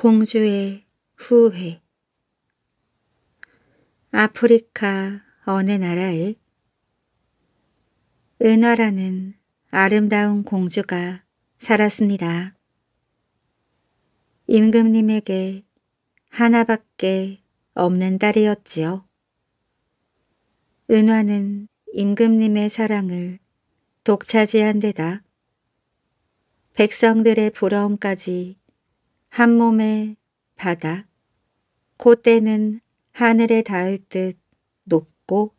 공주의 후회 아프리카 어느 나라에 은화라는 아름다운 공주가 살았습니다. 임금님에게 하나밖에 없는 딸이었지요. 은화는 임금님의 사랑을 독차지한 데다 백성들의 부러움까지 한 몸의 바다, 콧대는 하늘에 닿을 듯 높고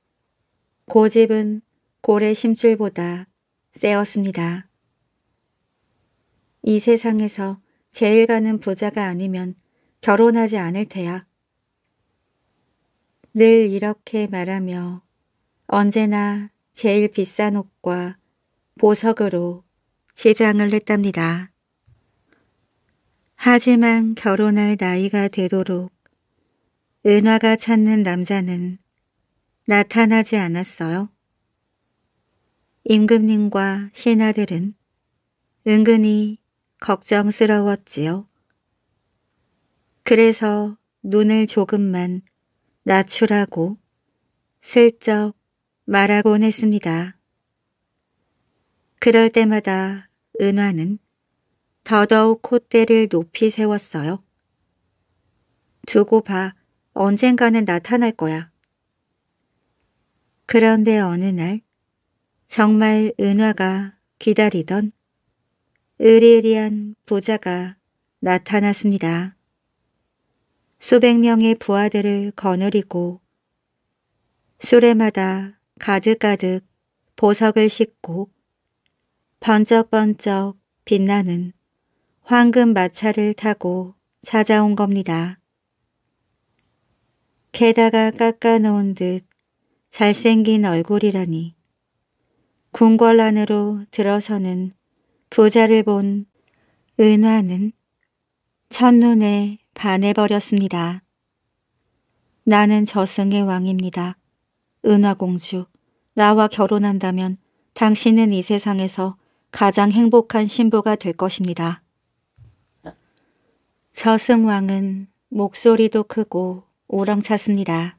고집은 고래 심줄보다 세었습니다. 이 세상에서 제일 가는 부자가 아니면 결혼하지 않을 테야. 늘 이렇게 말하며 언제나 제일 비싼 옷과 보석으로 치장을 했답니다. 하지만 결혼할 나이가 되도록 은화가 찾는 남자는 나타나지 않았어요. 임금님과 신하들은 은근히 걱정스러웠지요. 그래서 눈을 조금만 낮추라고 슬쩍 말하곤 했습니다. 그럴 때마다 은화는 더더욱 콧대를 높이 세웠어요. 두고 봐. 언젠가는 나타날 거야. 그런데 어느 날 정말 은화가 기다리던 의리의리한 부자가 나타났습니다. 수백 명의 부하들을 거느리고 수레마다 가득가득 보석을 싣고 번쩍번쩍 빛나는 황금 마차를 타고 찾아온 겁니다. 게다가 깎아놓은 듯 잘생긴 얼굴이라니. 궁궐 안으로 들어서는 부자를 본 은화는 첫눈에 반해버렸습니다. 나는 저승의 왕입니다. 은화공주, 나와 결혼한다면 당신은 이 세상에서 가장 행복한 신부가 될 것입니다. 저승왕은 목소리도 크고 우렁찼습니다.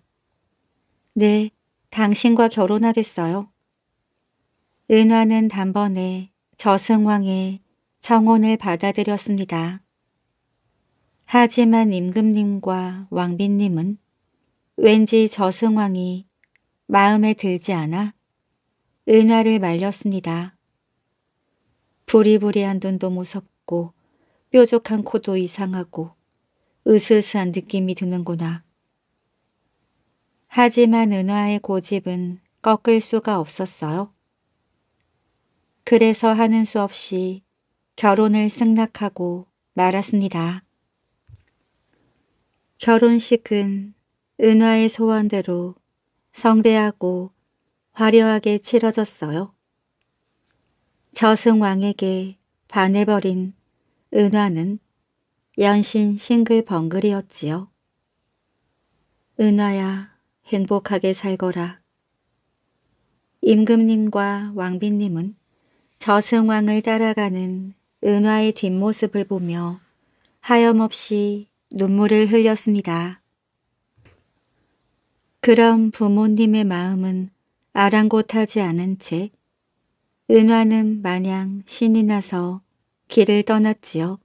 네, 당신과 결혼하겠어요. 은화는 단번에 저승왕의 청혼을 받아들였습니다. 하지만 임금님과 왕비님은 왠지 저승왕이 마음에 들지 않아 은화를 말렸습니다. 부리부리한 눈도 무섭고 뾰족한 코도 이상하고 으스스한 느낌이 드는구나. 하지만 은화의 고집은 꺾을 수가 없었어요. 그래서 하는 수 없이 결혼을 승낙하고 말았습니다. 결혼식은 은화의 소원대로 성대하고 화려하게 치러졌어요. 저승왕에게 반해버린 은화는 연신 싱글벙글이었지요. 은화야 행복하게 살거라. 임금님과 왕비님은 저승왕을 따라가는 은화의 뒷모습을 보며 하염없이 눈물을 흘렸습니다. 그럼 부모님의 마음은 아랑곳하지 않은 채 은화는 마냥 신이 나서 길을 떠났지요.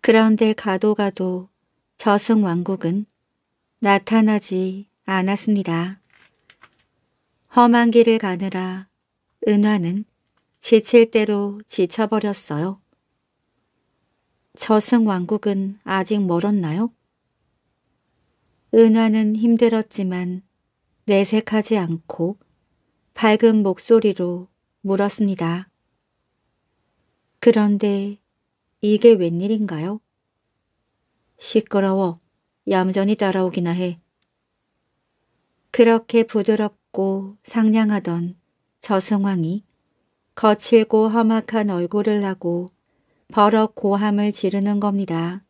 그런데 가도 가도 저승 왕국은 나타나지 않았습니다. 험한 길을 가느라 은화는 지칠 대로 지쳐버렸어요. 저승 왕국은 아직 멀었나요? 은화는 힘들었지만 내색하지 않고 밝은 목소리로 물었습니다. 그런데 이게 웬일인가요? 시끄러워 얌전히 따라오기나 해. 그렇게 부드럽고 상냥하던 저승왕이 거칠고 험악한 얼굴을 하고 버럭 고함을 지르는 겁니다.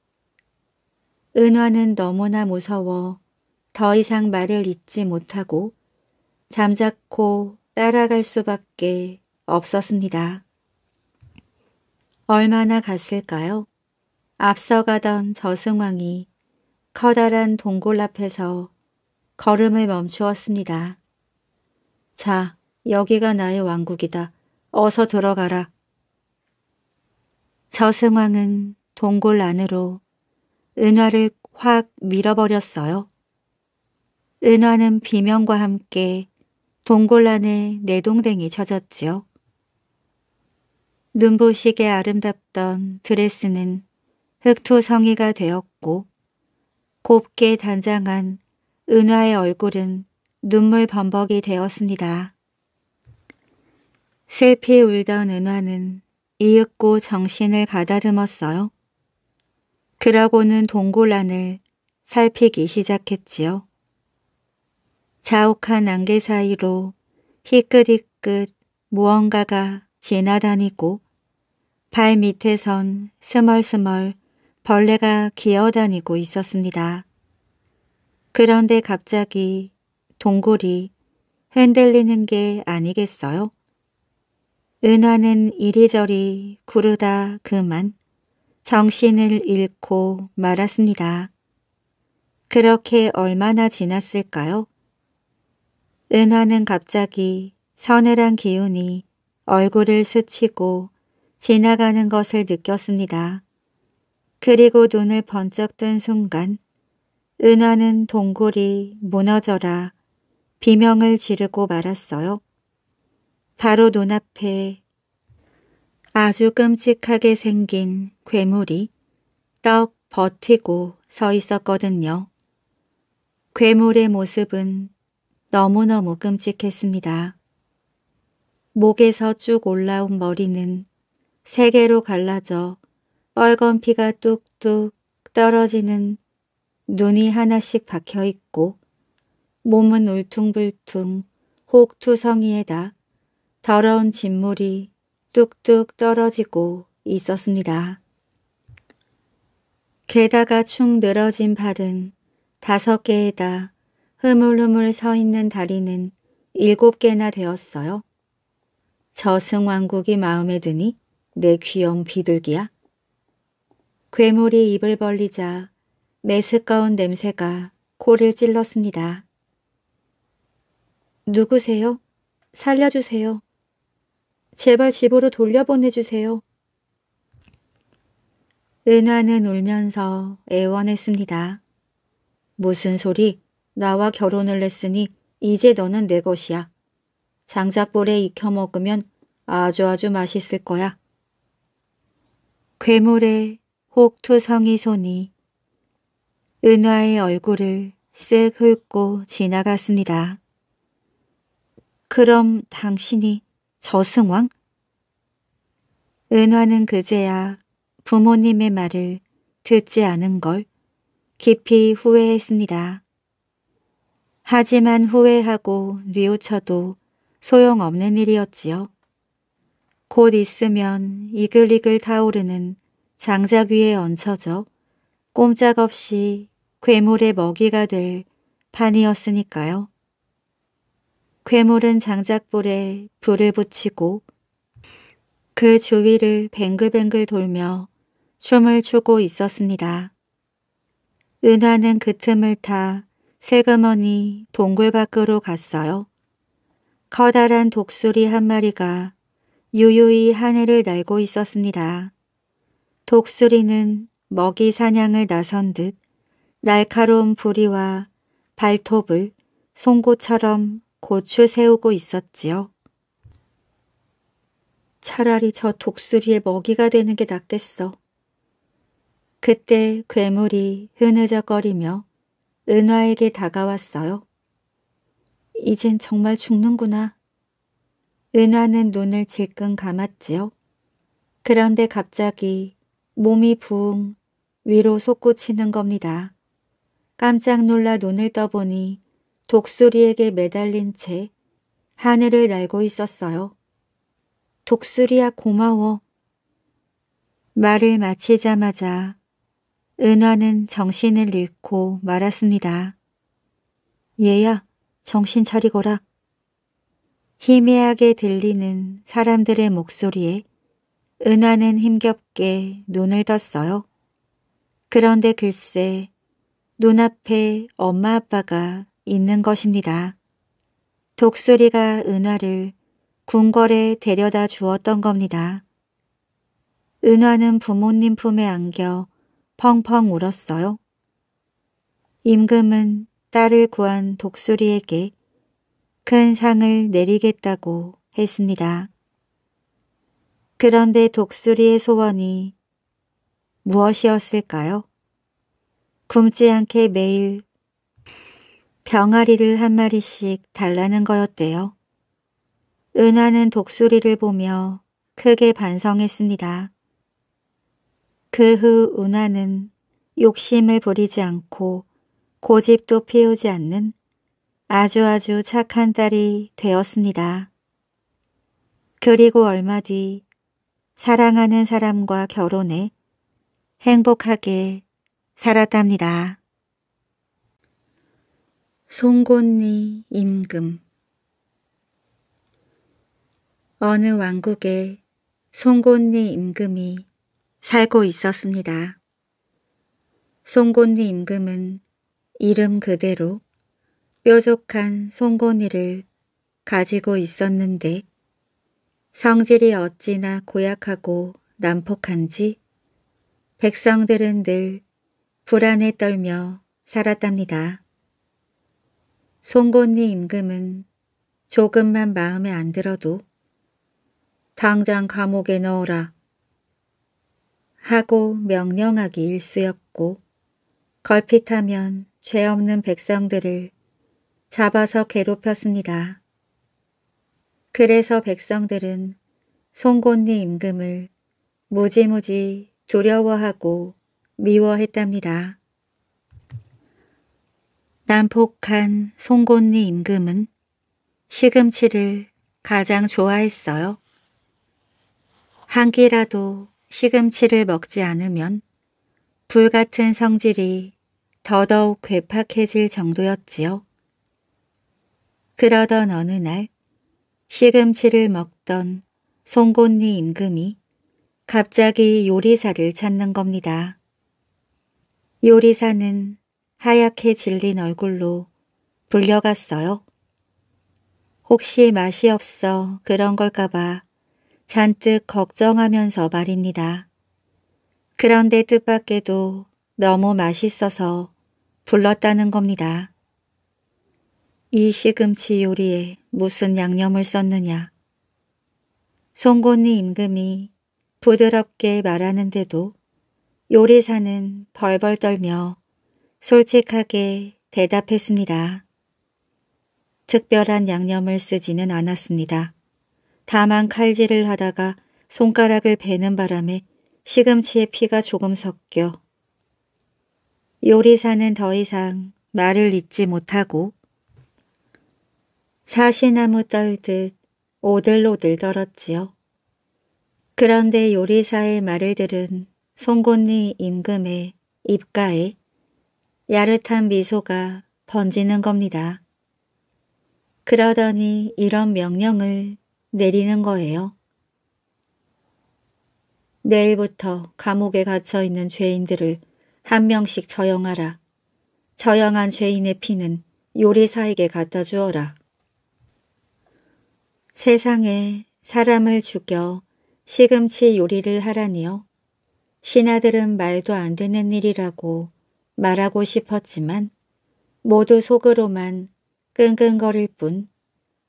은화는 너무나 무서워 더 이상 말을 잇지 못하고 잠자코 따라갈 수밖에 없었습니다. 얼마나 갔을까요? 앞서가던 저승왕이 커다란 동굴 앞에서 걸음을 멈추었습니다. 자, 여기가 나의 왕국이다. 어서 들어가라. 저승왕은 동굴 안으로 은화를 확 밀어버렸어요. 은화는 비명과 함께 동굴 안에 내동댕이 쳐졌지요. 눈부시게 아름답던 드레스는 흑투성이가 되었고 곱게 단장한 은화의 얼굴은 눈물 범벅이 되었습니다. 슬피 울던 은화는 이윽고 정신을 가다듬었어요. 그러고는 동굴 안을 살피기 시작했지요. 자욱한 안개 사이로 희끗희끗 무언가가 지나다니고 발 밑에선 스멀스멀 벌레가 기어다니고 있었습니다. 그런데 갑자기 동굴이 흔들리는 게 아니겠어요? 은화는 이리저리 구르다 그만 정신을 잃고 말았습니다. 그렇게 얼마나 지났을까요? 은화는 갑자기 서늘한 기운이 얼굴을 스치고 지나가는 것을 느꼈습니다. 그리고 눈을 번쩍 뜬 순간 은화는 동굴이 무너져라 비명을 지르고 말았어요. 바로 눈앞에 아주 끔찍하게 생긴 괴물이 떡 버티고 서 있었거든요. 괴물의 모습은 너무너무 끔찍했습니다. 목에서 쭉 올라온 머리는 세 개로 갈라져 빨건 피가 뚝뚝 떨어지는 눈이 하나씩 박혀 있고 몸은 울퉁불퉁 혹투성이에다 더러운 진물이 뚝뚝 떨어지고 있었습니다. 게다가 축 늘어진 발은 다섯 개에다 흐물흐물 서 있는 다리는 일곱 개나 되었어요. 저승왕국이 마음에 드니 내 귀염 비둘기야? 괴물이 입을 벌리자 매스꺼운 냄새가 코를 찔렀습니다. 누구세요? 살려주세요. 제발 집으로 돌려보내주세요. 은화는 울면서 애원했습니다. 무슨 소리? 나와 결혼을 했으니 이제 너는 내 것이야. 장작불에 익혀 먹으면 아주아주 아주 맛있을 거야. 괴물의 혹투성이 손이 은화의 얼굴을 쓱 훑고 지나갔습니다. 그럼 당신이 저승왕? 은화는 그제야 부모님의 말을 듣지 않은 걸 깊이 후회했습니다. 하지만 후회하고 뉘우쳐도 소용없는 일이었지요. 곧 있으면 이글이글 타오르는 장작 위에 얹혀져 꼼짝없이 괴물의 먹이가 될 판이었으니까요. 괴물은 장작불에 불을 붙이고 그 주위를 뱅글뱅글 돌며 춤을 추고 있었습니다. 은화는 그 틈을 타 세그머니 동굴 밖으로 갔어요. 커다란 독수리 한 마리가 유유히 하늘을 날고 있었습니다. 독수리는 먹이 사냥을 나선 듯 날카로운 부리와 발톱을 송곳처럼 고추 세우고 있었지요. 차라리 저 독수리의 먹이가 되는 게 낫겠어. 그때 괴물이 흐느적거리며 은화에게 다가왔어요. 이젠 정말 죽는구나. 은화는 눈을 질끈 감았지요. 그런데 갑자기 몸이 부웅 위로 솟구치는 겁니다. 깜짝 놀라 눈을 떠보니 독수리에게 매달린 채 하늘을 날고 있었어요. 독수리야 고마워. 말을 마치자마자 은화는 정신을 잃고 말았습니다. 얘야 정신 차리거라. 희미하게 들리는 사람들의 목소리에 은화는 힘겹게 눈을 떴어요. 그런데 글쎄 눈앞에 엄마 아빠가 있는 것입니다. 독수리가 은화를 궁궐에 데려다 주었던 겁니다. 은화는 부모님 품에 안겨 펑펑 울었어요. 임금은 딸을 구한 독수리에게 큰 상을 내리겠다고 했습니다. 그런데 독수리의 소원이 무엇이었을까요? 굶지 않게 매일 병아리를 한 마리씩 달라는 거였대요. 은화는 독수리를 보며 크게 반성했습니다. 그 후 은화는 욕심을 부리지 않고 고집도 피우지 않는 아주 아주 착한 딸이 되었습니다. 그리고 얼마 뒤 사랑하는 사람과 결혼해 행복하게 살았답니다. 송곳니 임금 어느 왕국에 송곳니 임금이 살고 있었습니다. 송곳니 임금은 이름 그대로 뾰족한 송곳니를 가지고 있었는데 성질이 어찌나 고약하고 난폭한지 백성들은 늘 불안에 떨며 살았답니다. 송곳니 임금은 조금만 마음에 안 들어도 당장 감옥에 넣어라 하고 명령하기 일쑤였고 걸핏하면 죄 없는 백성들을 잡아서 괴롭혔습니다. 그래서 백성들은 송곳니 임금을 무지무지 두려워하고 미워했답니다. 난폭한 송곳니 임금은 시금치를 가장 좋아했어요. 한 끼라도 시금치를 먹지 않으면 불같은 성질이 더더욱 괴팍해질 정도였지요. 그러던 어느 날 시금치를 먹던 송곳니 임금이 갑자기 요리사를 찾는 겁니다. 요리사는 하얗게 질린 얼굴로 불려갔어요. 혹시 맛이 없어 그런 걸까봐 잔뜩 걱정하면서 말입니다. 그런데 뜻밖에도 너무 맛있어서 불렀다는 겁니다. 이 시금치 요리에 무슨 양념을 썼느냐. 송곳니 임금이 부드럽게 말하는데도 요리사는 벌벌 떨며 솔직하게 대답했습니다. 특별한 양념을 쓰지는 않았습니다. 다만 칼질을 하다가 손가락을 베는 바람에 시금치에 피가 조금 섞여 요리사는 더 이상 말을 잇지 못하고 사시나무 떨듯 오들오들 떨었지요. 그런데 요리사의 말을 들은 송곳니 임금의 입가에 야릇한 미소가 번지는 겁니다. 그러더니 이런 명령을 내리는 거예요. 내일부터 감옥에 갇혀 있는 죄인들을 한 명씩 처형하라. 처형한 죄인의 피는 요리사에게 갖다 주어라. 세상에 사람을 죽여 시금치 요리를 하라니요. 신하들은 말도 안 되는 일이라고 말하고 싶었지만 모두 속으로만 끙끙거릴 뿐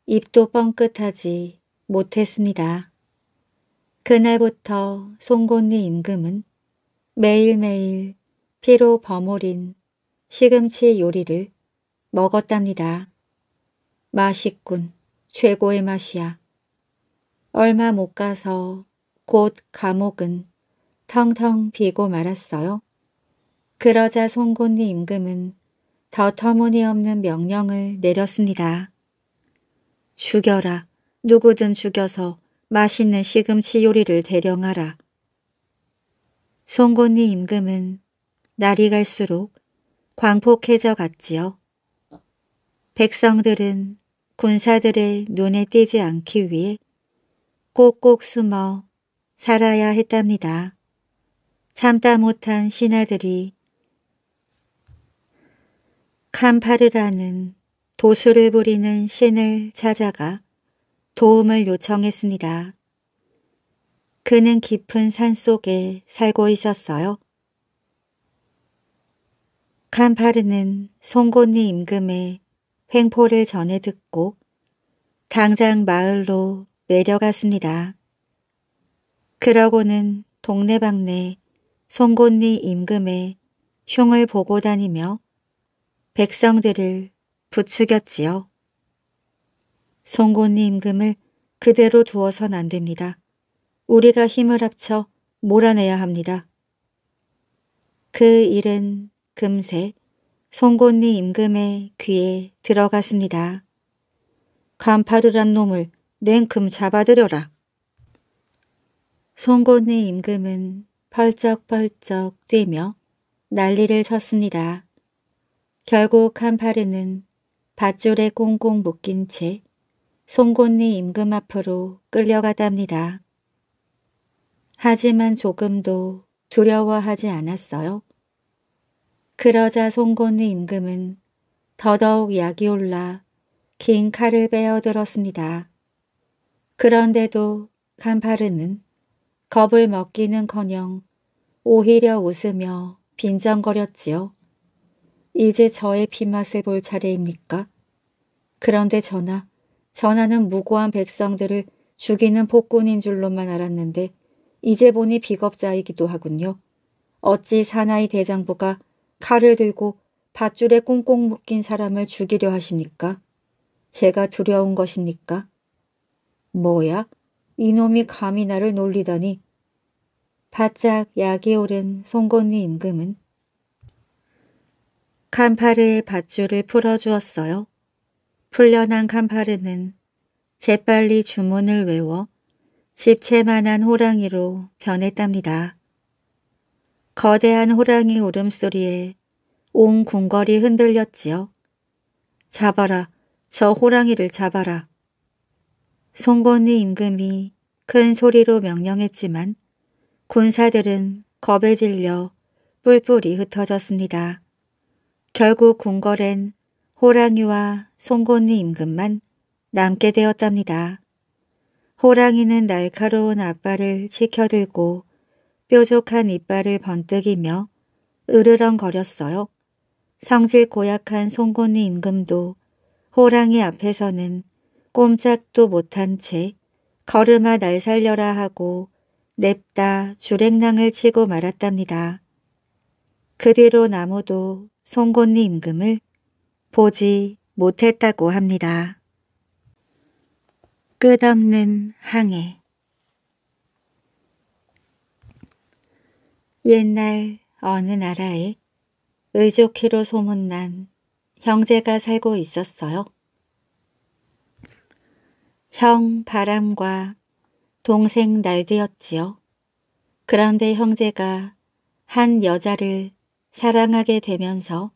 입도 뻥끗하지 못했습니다. 그날부터 송곳니 임금은 매일매일 피로 버무린 시금치 요리를 먹었답니다. 맛있군. 최고의 맛이야. 얼마 못 가서 곧 감옥은 텅텅 비고 말았어요. 그러자 송곳니 임금은 더 터무니없는 명령을 내렸습니다. 죽여라. 누구든 죽여서 맛있는 시금치 요리를 대령하라. 송곳니 임금은 날이 갈수록 광폭해져 갔지요. 백성들은 군사들의 눈에 띄지 않기 위해 꼭꼭 숨어 살아야 했답니다. 참다 못한 신하들이 캄파르라는 도수를 부리는 신을 찾아가 도움을 요청했습니다. 그는 깊은 산 속에 살고 있었어요. 캄파르는 송곳니 임금의 횡포를 전해 듣고 당장 마을로 내려갔습니다. 그러고는 동네방네 송곳니 임금의 흉을 보고 다니며 백성들을 부추겼지요. 송곳니 임금을 그대로 두어선 안 됩니다. 우리가 힘을 합쳐 몰아내야 합니다. 그 일은 금세 송곳니 임금의 귀에 들어갔습니다. 간파르란 놈을 냉큼 잡아들여라. 송곳니 임금은 펄쩍펄쩍 뛰며 난리를 쳤습니다. 결국 간파르는 밧줄에 꽁꽁 묶인 채 송곳니 임금 앞으로 끌려가답니다. 하지만 조금도 두려워하지 않았어요. 그러자 송곳니 임금은 더더욱 약이 올라 긴 칼을 베어들었습니다 그런데도 간파르는 겁을 먹기는커녕 오히려 웃으며 빈정거렸지요. 이제 저의 피맛을 볼 차례입니까? 그런데 전하, 전하는 무고한 백성들을 죽이는 폭군인 줄로만 알았는데 이제 보니 비겁자이기도 하군요. 어찌 사나이 대장부가 칼을 들고 밧줄에 꽁꽁 묶인 사람을 죽이려 하십니까? 제가 두려운 것입니까? 뭐야? 이놈이 감히 나를 놀리다니. 바짝 약이 오른 송곳니 임금은 칸파르의 밧줄을 풀어주었어요. 풀려난 칸파르는 재빨리 주문을 외워 집채만한 호랑이로 변했답니다. 거대한 호랑이 울음소리에 온 궁궐이 흔들렸지요. 잡아라, 저 호랑이를 잡아라. 송곳니 임금이 큰 소리로 명령했지만 군사들은 겁에 질려 뿔뿔이 흩어졌습니다. 결국 궁궐엔 호랑이와 송곳니 임금만 남게 되었답니다. 호랑이는 날카로운 앞발을 치켜들고 뾰족한 이빨을 번뜩이며 으르렁거렸어요. 성질 고약한 송곳니 임금도 호랑이 앞에서는 꼼짝도 못한 채 걸음아 날 살려라 하고 냅다 주랭낭을 치고 말았답니다. 그뒤로 나무도 송곳니 임금을 보지 못했다고 합니다. 끝없는 항해 옛날 어느 나라에 의족키로 소문난 형제가 살고 있었어요. 형 바람과 동생 날드였지요 그런데 형제가 한 여자를 사랑하게 되면서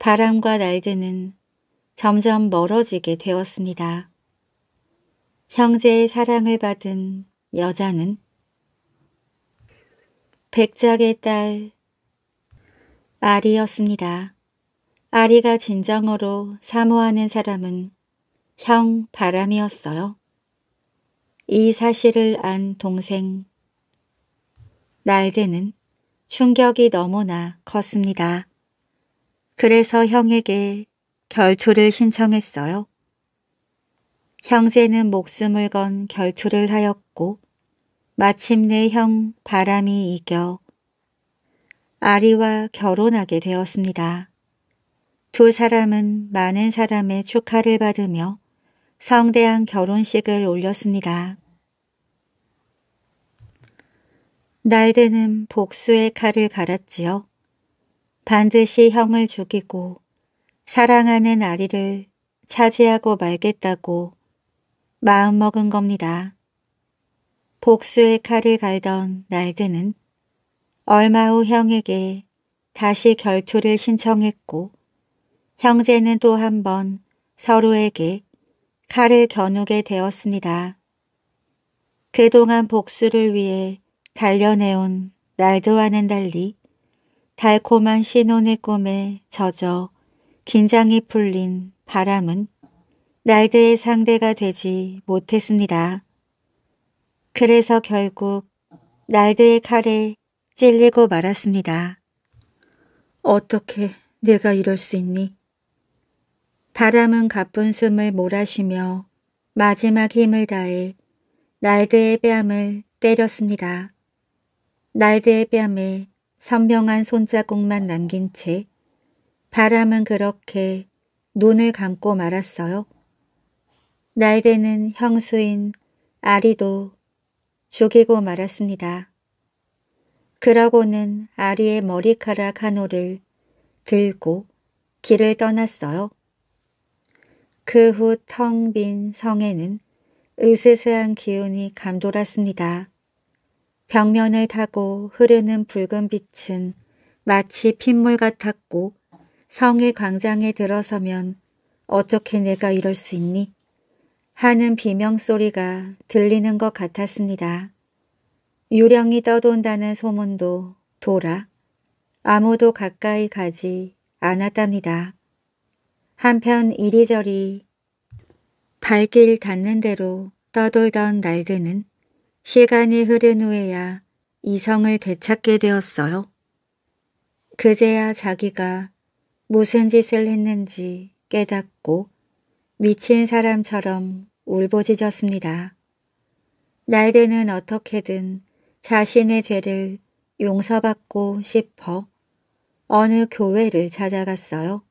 바람과 날드는 점점 멀어지게 되었습니다. 형제의 사랑을 받은 여자는 백작의 딸 아리였습니다. 아리가 진정으로 사모하는 사람은 형 바람이었어요. 이 사실을 안 동생 날개는 충격이 너무나 컸습니다. 그래서 형에게 결투를 신청했어요. 형제는 목숨을 건 결투를 하였고 마침내 형 바람이 이겨 아리와 결혼하게 되었습니다. 두 사람은 많은 사람의 축하를 받으며 성대한 결혼식을 올렸습니다. 날드는 복수의 칼을 갈았지요. 반드시 형을 죽이고 사랑하는 아리를 차지하고 말겠다고 마음먹은 겁니다. 복수의 칼을 갈던 날드는 얼마 후 형에게 다시 결투를 신청했고 형제는 또 한 번 서로에게 칼을 겨누게 되었습니다. 그동안 복수를 위해 달려내온 날드와는 달리 달콤한 신혼의 꿈에 젖어 긴장이 풀린 바람은 날드의 상대가 되지 못했습니다. 그래서 결국 날드의 칼에 찔리고 말았습니다. 어떻게 내가 이럴 수 있니? 바람은 가쁜 숨을 몰아쉬며 마지막 힘을 다해 날드의 뺨을 때렸습니다. 날드의 뺨에 선명한 손자국만 남긴 채 바람은 그렇게 눈을 감고 말았어요. 날대는 형수인 아리도 죽이고 말았습니다. 그러고는 아리의 머리카락 한 올을 들고 길을 떠났어요. 그 후 텅 빈 성에는 으스스한 기운이 감돌았습니다. 벽면을 타고 흐르는 붉은 빛은 마치 핏물 같았고 성의 광장에 들어서면 어떻게 내가 이럴 수 있니? 하는 비명소리가 들리는 것 같았습니다. 유령이 떠돈다는 소문도 돌아 아무도 가까이 가지 않았답니다. 한편 이리저리 발길 닿는 대로 떠돌던 날들은 시간이 흐른 후에야 이성을 되찾게 되었어요. 그제야 자기가 무슨 짓을 했는지 깨닫고 미친 사람처럼 울보짖었습니다 날드는 어떻게든 자신의 죄를 용서받고 싶어 어느 교회를 찾아갔어요.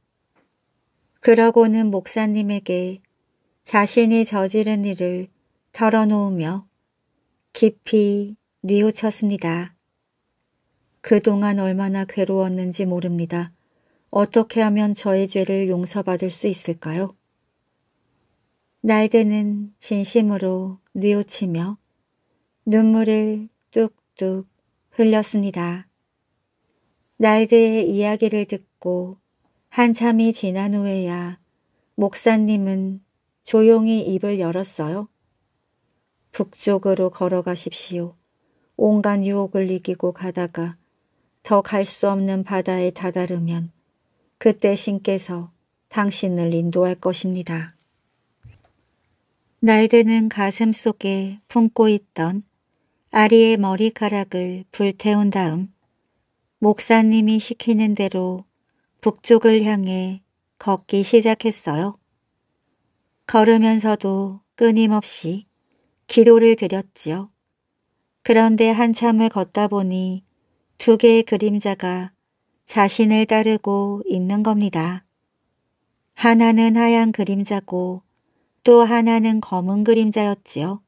그러고는 목사님에게 자신이 저지른 일을 털어놓으며 깊이 뉘우쳤습니다. 그동안 얼마나 괴로웠는지 모릅니다. 어떻게 하면 저의 죄를 용서받을 수 있을까요? 날개는 진심으로 뉘우치며 눈물을 뚝뚝 흘렸습니다. 날개의 이야기를 듣고 한참이 지난 후에야 목사님은 조용히 입을 열었어요. 북쪽으로 걸어가십시오. 온갖 유혹을 이기고 가다가 더 갈 수 없는 바다에 다다르면 그때 신께서 당신을 인도할 것입니다. 날드는 가슴 속에 품고 있던 아리의 머리카락을 불태운 다음 목사님이 시키는 대로 북쪽을 향해 걷기 시작했어요. 걸으면서도 끊임없이 기도를 드렸지요. 그런데 한참을 걷다 보니 두 개의 그림자가 자신을 따르고 있는 겁니다. 하나는 하얀 그림자고 또 하나는 검은 그림자였지요.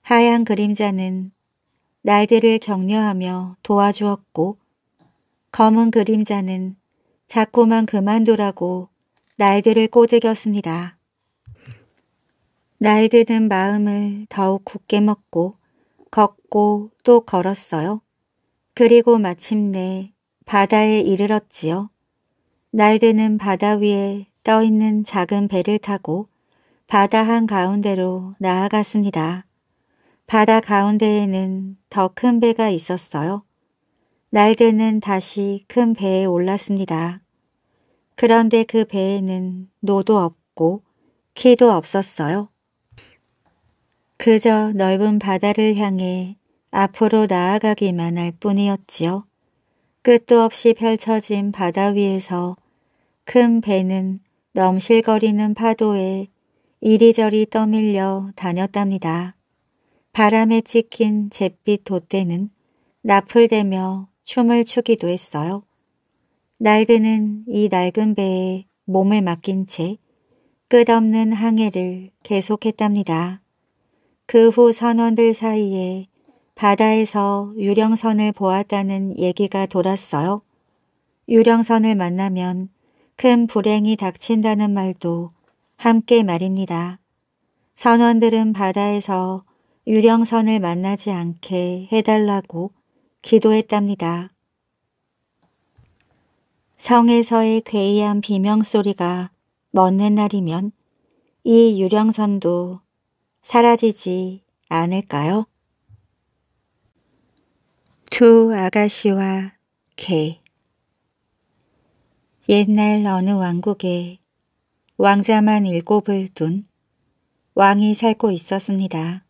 하얀 그림자는 날들을 격려하며 도와주었고 검은 그림자는 자꾸만 그만두라고 날들을 꼬드겼습니다. 날들은 마음을 더욱 굳게 먹고 걷고 또 걸었어요. 그리고 마침내 바다에 이르렀지요. 날드는 바다 위에 떠있는 작은 배를 타고 바다 한가운데로 나아갔습니다. 바다 가운데에는 더 큰 배가 있었어요. 날개는 다시 큰 배에 올랐습니다. 그런데 그 배에는 노도 없고 키도 없었어요. 그저 넓은 바다를 향해 앞으로 나아가기만 할 뿐이었지요. 끝도 없이 펼쳐진 바다 위에서 큰 배는 넘실거리는 파도에 이리저리 떠밀려 다녔답니다. 바람에 찍힌 잿빛 돛대는 나풀대며 춤을 추기도 했어요. 날그는 이 낡은 배에 몸을 맡긴 채 끝없는 항해를 계속했답니다. 그 후 선원들 사이에 바다에서 유령선을 보았다는 얘기가 돌았어요. 유령선을 만나면 큰 불행이 닥친다는 말도 함께 말입니다. 선원들은 바다에서 유령선을 만나지 않게 해달라고 기도했답니다. 성에서의 괴이한 비명소리가 멎는 날이면 이 유령선도 사라지지 않을까요? 두 아가씨와 개 옛날 어느 왕국에 왕자만 일곱을 둔 왕이 살고 있었습니다.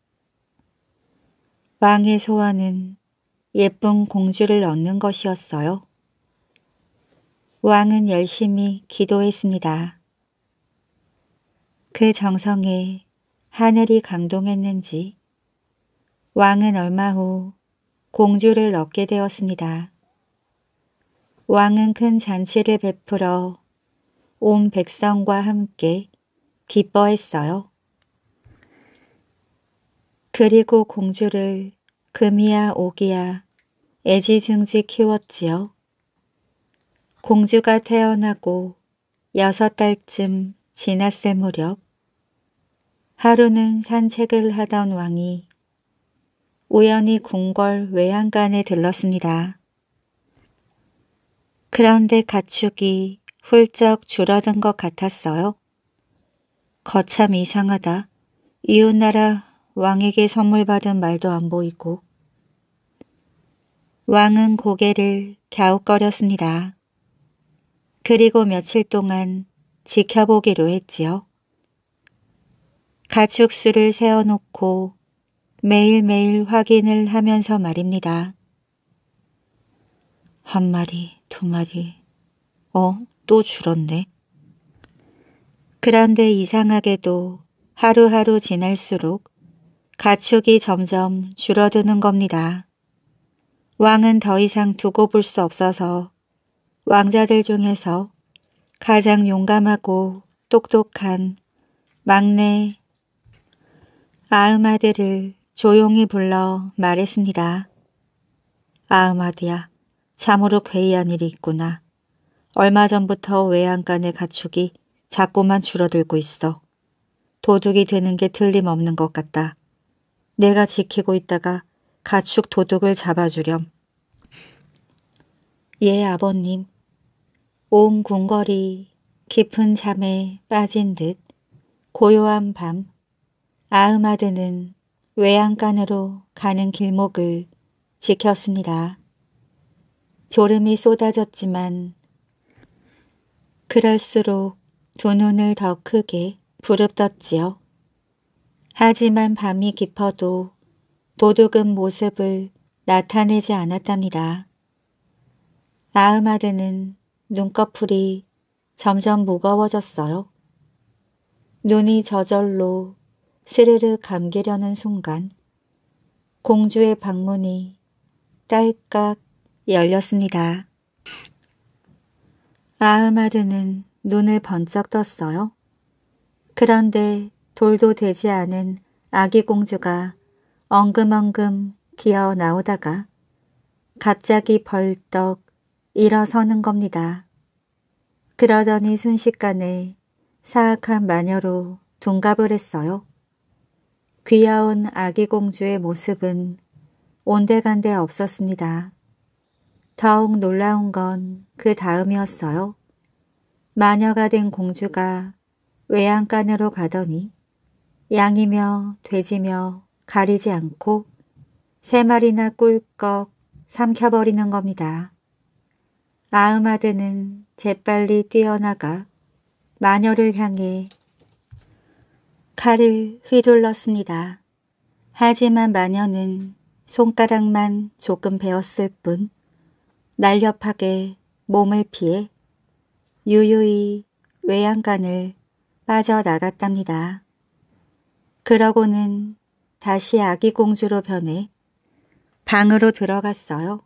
왕의 소원은 예쁜 공주를 얻는 것이었어요. 왕은 열심히 기도했습니다. 그 정성에 하늘이 감동했는지 왕은 얼마 후 공주를 얻게 되었습니다. 왕은 큰 잔치를 베풀어 온 백성과 함께 기뻐했어요. 그리고 공주를 금이야 오기야 애지중지 키웠지요. 공주가 태어나고 여섯 달쯤 지났을 무렵 하루는 산책을 하던 왕이 우연히 궁궐 외양간에 들렀습니다. 그런데 가축이 훌쩍 줄어든 것 같았어요. 거참 이상하다. 이웃나라 왕에게 선물 받은 말도 안 보이고 왕은 고개를 갸웃거렸습니다. 그리고 며칠 동안 지켜보기로 했지요. 가축수를 세워놓고 매일매일 확인을 하면서 말입니다. 한 마리, 두 마리, 어? 또 줄었네. 그런데 이상하게도 하루하루 지날수록 가축이 점점 줄어드는 겁니다. 왕은 더 이상 두고 볼 수 없어서 왕자들 중에서 가장 용감하고 똑똑한 막내 아음아들을 조용히 불러 말했습니다. 아음아드야, 참으로 괴이한 일이 있구나. 얼마 전부터 외양간의 가축이 자꾸만 줄어들고 있어. 도둑이 되는 게 틀림없는 것 같다. 내가 지키고 있다가 가축 도둑을 잡아주렴. 예, 아버님. 온 궁궐이 깊은 잠에 빠진 듯 고요한 밤 아흐마드는 외양간으로 가는 길목을 지켰습니다. 졸음이 쏟아졌지만 그럴수록 두 눈을 더 크게 부릅떴지요. 하지만 밤이 깊어도 도둑은 모습을 나타내지 않았답니다. 아흐마드는 눈꺼풀이 점점 무거워졌어요. 눈이 저절로 스르르 감기려는 순간 공주의 방문이 딸깍 열렸습니다. 아흐마드는 눈을 번쩍 떴어요. 그런데 돌도 되지 않은 아기 공주가 엉금엉금 기어 나오다가 갑자기 벌떡 일어서는 겁니다. 그러더니 순식간에 사악한 마녀로 둔갑을 했어요. 귀여운 아기 공주의 모습은 온데간데 없었습니다. 더욱 놀라운 건 그 다음이었어요. 마녀가 된 공주가 외양간으로 가더니 양이며 돼지며 가리지 않고 세 마리나 꿀꺽 삼켜버리는 겁니다. 아흐마드는 재빨리 뛰어나가 마녀를 향해 칼을 휘둘렀습니다. 하지만 마녀는 손가락만 조금 베었을 뿐 날렵하게 몸을 피해 유유히 외양간을 빠져나갔답니다. 그러고는 다시 아기 공주로 변해 방으로 들어갔어요.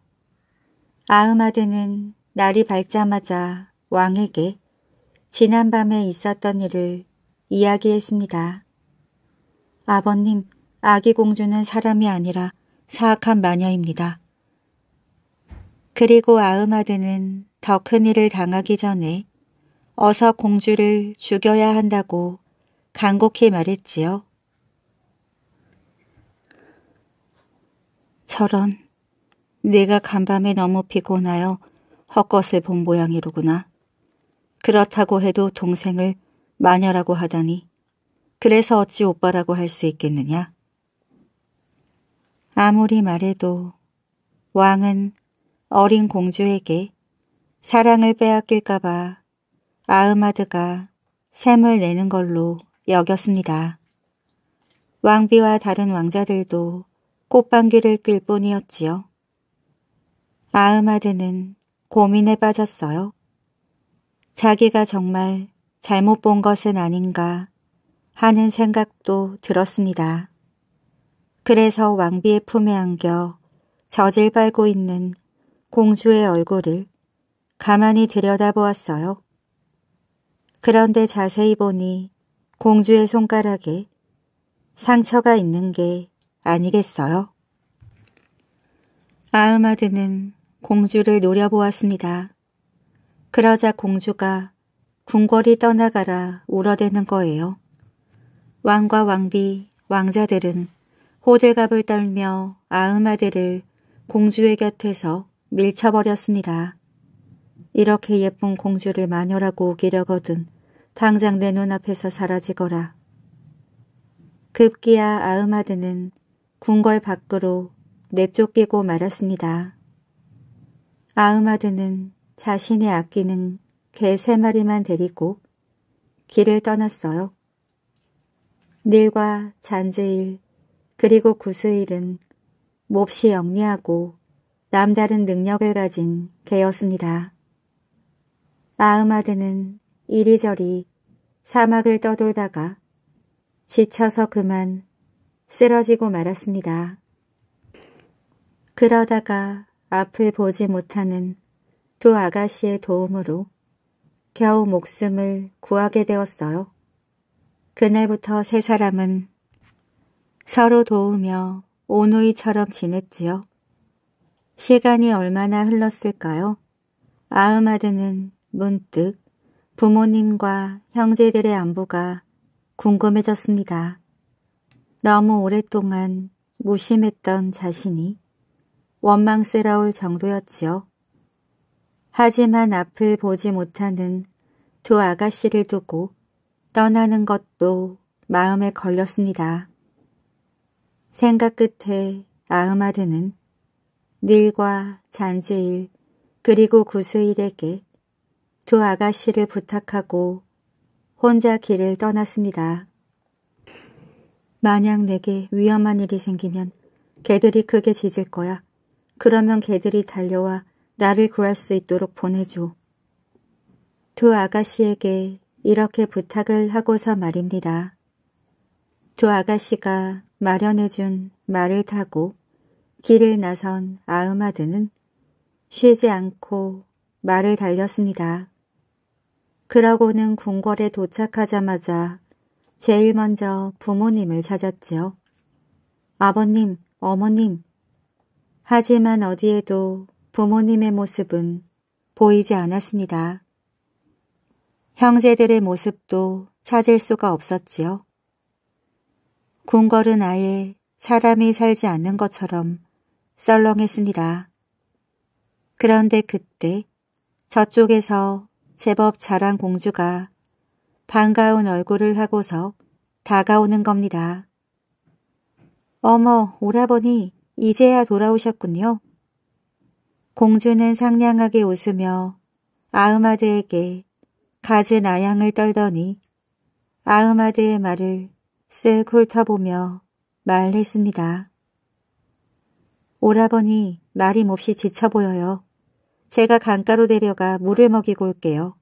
아흐마드는 날이 밝자마자 왕에게 지난밤에 있었던 일을 이야기했습니다. 아버님, 아기 공주는 사람이 아니라 사악한 마녀입니다. 그리고 아흐마드는 더 큰 일을 당하기 전에 어서 공주를 죽여야 한다고 간곡히 말했지요. 저런, 내가 간밤에 너무 피곤하여 헛것을 본 모양이로구나. 그렇다고 해도 동생을 마녀라고 하다니 그래서 어찌 오빠라고 할 수 있겠느냐? 아무리 말해도 왕은 어린 공주에게 사랑을 빼앗길까봐 아흐마드가 샘을 내는 걸로 여겼습니다. 왕비와 다른 왕자들도 꽃방귀를 낄 뿐이었지요. 아흐마드는 고민에 빠졌어요. 자기가 정말 잘못 본 것은 아닌가 하는 생각도 들었습니다. 그래서 왕비의 품에 안겨 젖을 빨고 있는 공주의 얼굴을 가만히 들여다보았어요. 그런데 자세히 보니 공주의 손가락에 상처가 있는 게 아니겠어요? 아흐마드는 공주를 노려보았습니다. 그러자 공주가 궁궐이 떠나가라 울어대는 거예요. 왕과 왕비, 왕자들은 호들갑을 떨며 아흐마드를 공주의 곁에서 밀쳐버렸습니다. 이렇게 예쁜 공주를 마녀라고 우기려거든 당장 내 눈앞에서 사라지거라. 급기야 아흐마드는 궁궐 밖으로 내쫓기고 말았습니다. 아흐마드는 자신의 아끼는 개 세 마리만 데리고 길을 떠났어요. 닐과 잔제일 그리고 구스일은 몹시 영리하고 남다른 능력을 가진 개였습니다. 아흐마드는 이리저리 사막을 떠돌다가 지쳐서 그만 쓰러지고 말았습니다. 그러다가 앞을 보지 못하는 두 아가씨의 도움으로 겨우 목숨을 구하게 되었어요. 그날부터 세 사람은 서로 도우며 오누이처럼 지냈지요. 시간이 얼마나 흘렀을까요? 아흐마드는 문득 부모님과 형제들의 안부가 궁금해졌습니다. 너무 오랫동안 무심했던 자신이 원망스러울 정도였지요. 하지만 앞을 보지 못하는 두 아가씨를 두고 떠나는 것도 마음에 걸렸습니다. 생각 끝에 아흐마드는 닐과 잔즈일 그리고 구스일에게 두 아가씨를 부탁하고 혼자 길을 떠났습니다. 만약 내게 위험한 일이 생기면 개들이 크게 짖을 거야. 그러면 개들이 달려와 나를 구할 수 있도록 보내줘. 두 아가씨에게 이렇게 부탁을 하고서 말입니다. 두 아가씨가 마련해준 말을 타고 길을 나선 아흐마드는 쉬지 않고 말을 달렸습니다. 그러고는 궁궐에 도착하자마자 제일 먼저 부모님을 찾았지요. 아버님, 어머님. 하지만 어디에도 부모님의 모습은 보이지 않았습니다. 형제들의 모습도 찾을 수가 없었지요. 궁궐은 아예 사람이 살지 않는 것처럼 썰렁했습니다. 그런데 그때 저쪽에서 제법 자란 공주가 반가운 얼굴을 하고서 다가오는 겁니다. 어머, 오라버니, 이제야 돌아오셨군요. 공주는 상냥하게 웃으며 아흐마드에게 가진 아양을 떨더니 아흐마드의 말을 쓱 훑어보며 말했습니다. 오라버니 말이 몹시 지쳐 보여요. 제가 강가로 데려가 물을 먹이고 올게요.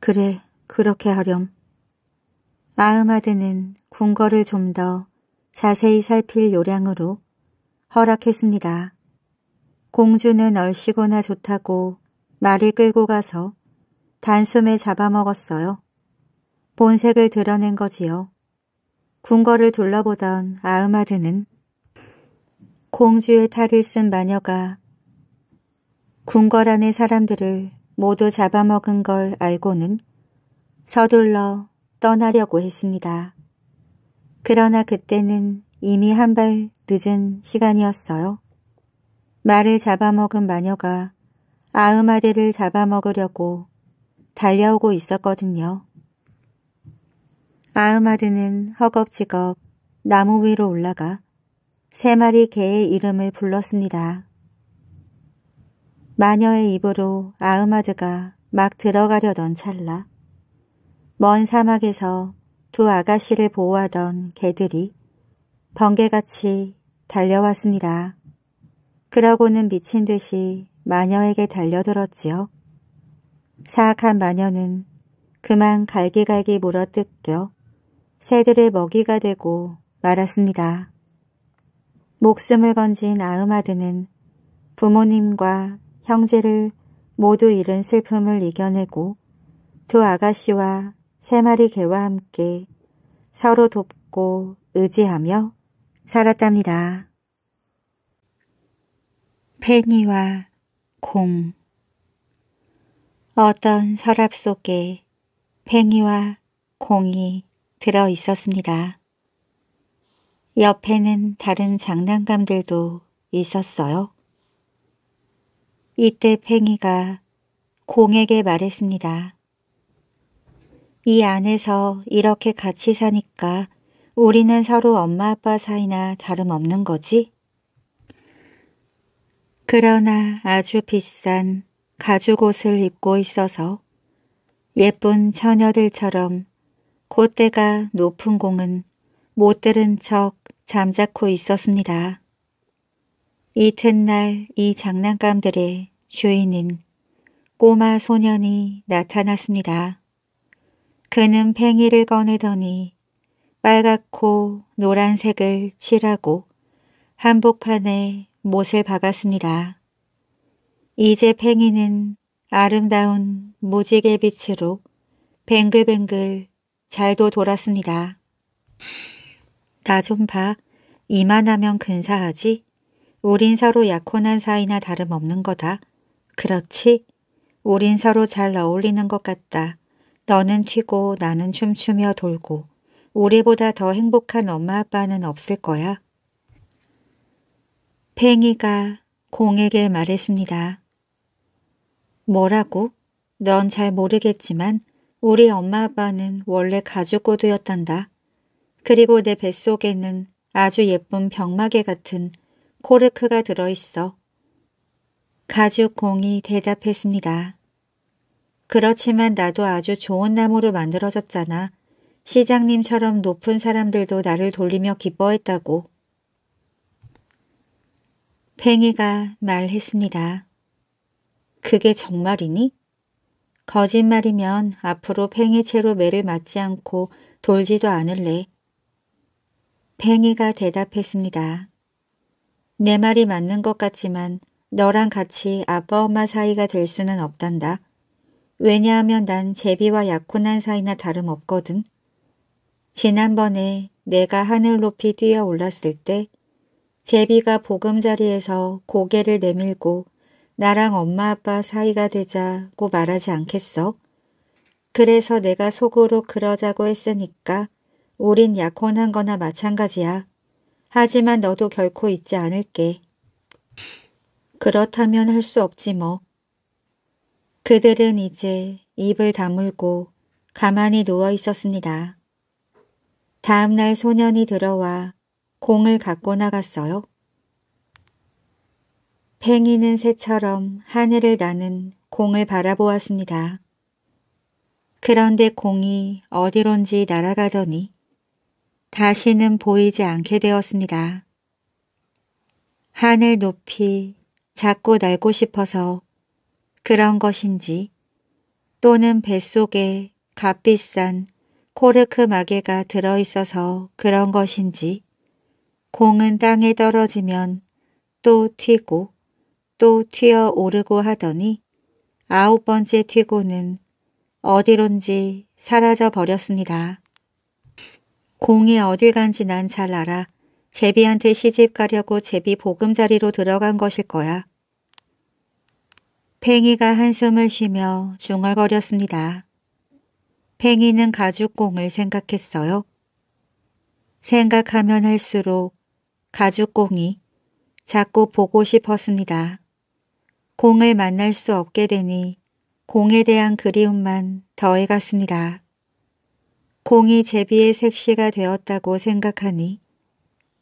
그래, 그렇게 하렴. 아흐마드는 궁궐을 좀 더 자세히 살필 요량으로 허락했습니다. 공주는 얼씨구나 좋다고 말을 끌고 가서 단숨에 잡아먹었어요. 본색을 드러낸 거지요. 궁궐을 둘러보던 아흐마드는 공주의 탈을 쓴 마녀가 궁궐 안의 사람들을 모두 잡아먹은 걸 알고는 서둘러 떠나려고 했습니다. 그러나 그때는 이미 한 발 늦은 시간이었어요. 말을 잡아먹은 마녀가 아음아대를 잡아먹으려고 달려오고 있었거든요. 아음아드는 허겁지겁 나무 위로 올라가 세 마리 개의 이름을 불렀습니다. 마녀의 입으로 아흐마드가 막 들어가려던 찰나 먼 사막에서 두 아가씨를 보호하던 개들이 번개같이 달려왔습니다. 그러고는 미친 듯이 마녀에게 달려들었지요. 사악한 마녀는 그만 갈기갈기 물어뜯겨 새들의 먹이가 되고 말았습니다. 목숨을 건진 아흐마드는 부모님과 형제를 모두 잃은 슬픔을 이겨내고 두 아가씨와 세 마리 개와 함께 서로 돕고 의지하며 살았답니다. 팽이와공 어떤 서랍 속에 팽이와 공이 들어 있었습니다. 옆에는 다른 장난감들도 있었어요. 이때 팽이가 공에게 말했습니다. 이 안에서 이렇게 같이 사니까 우리는 서로 엄마 아빠 사이나 다름없는 거지? 그러나 아주 비싼 가죽 옷을 입고 있어서 예쁜 처녀들처럼 콧대가 높은 공은 못 들은 척 잠자코 있었습니다. 이튿날 이 장난감들의 주인은 꼬마 소년이 나타났습니다. 그는 팽이를 꺼내더니 빨갛고 노란색을 칠하고 한복판에 못을 박았습니다. 이제 팽이는 아름다운 무지개 빛으로 뱅글뱅글 잘도 돌았습니다. 나좀 봐. 이만하면 근사하지? 우린 서로 약혼한 사이나 다름없는 거다. 그렇지? 우린 서로 잘 어울리는 것 같다. 너는 튀고 나는 춤추며 돌고 우리보다 더 행복한 엄마 아빠는 없을 거야. 팽이가 공에게 말했습니다. 뭐라고? 넌 잘 모르겠지만 우리 엄마 아빠는 원래 가죽고도였단다. 그리고 내 뱃속에는 아주 예쁜 병마개 같은 코르크가 들어있어. 가죽공이 대답했습니다. 그렇지만 나도 아주 좋은 나무로 만들어졌잖아. 시장님처럼 높은 사람들도 나를 돌리며 기뻐했다고. 팽이가 말했습니다. 그게 정말이니? 거짓말이면 앞으로 팽이채로 매를 맞지 않고 돌지도 않을래. 뱅이가 대답했습니다. 내 말이 맞는 것 같지만 너랑 같이 아빠 엄마 사이가 될 수는 없단다. 왜냐하면 난 제비와 약혼한 사이나 다름없거든. 지난번에 내가 하늘 높이 뛰어올랐을 때 제비가 보금자리에서 고개를 내밀고 나랑 엄마 아빠 사이가 되자고 말하지 않겠어? 그래서 내가 속으로 그러자고 했으니까 우린 약혼한 거나 마찬가지야. 하지만 너도 결코 잊지 않을게. 그렇다면 할 수 없지 뭐. 그들은 이제 입을 다물고 가만히 누워 있었습니다. 다음날 소년이 들어와 공을 갖고 나갔어요. 팽이는 새처럼 하늘을 나는 공을 바라보았습니다. 그런데 공이 어디론지 날아가더니 다시는 보이지 않게 되었습니다. 하늘 높이 자꾸 날고 싶어서 그런 것인지 또는 뱃속에 값비싼 코르크 마개가 들어있어서 그런 것인지 공은 땅에 떨어지면 또 튀고 또 튀어 오르고 하더니 아홉 번째 튀고는 어디론지 사라져 버렸습니다. 공이 어딜 간지 난 잘 알아. 제비한테 시집 가려고 제비 보금자리로 들어간 것일 거야. 팽이가 한숨을 쉬며 중얼거렸습니다. 팽이는 가죽공을 생각했어요. 생각하면 할수록 가죽공이 자꾸 보고 싶었습니다. 공을 만날 수 없게 되니 공에 대한 그리움만 더해갔습니다. 공이 제비의 색시가 되었다고 생각하니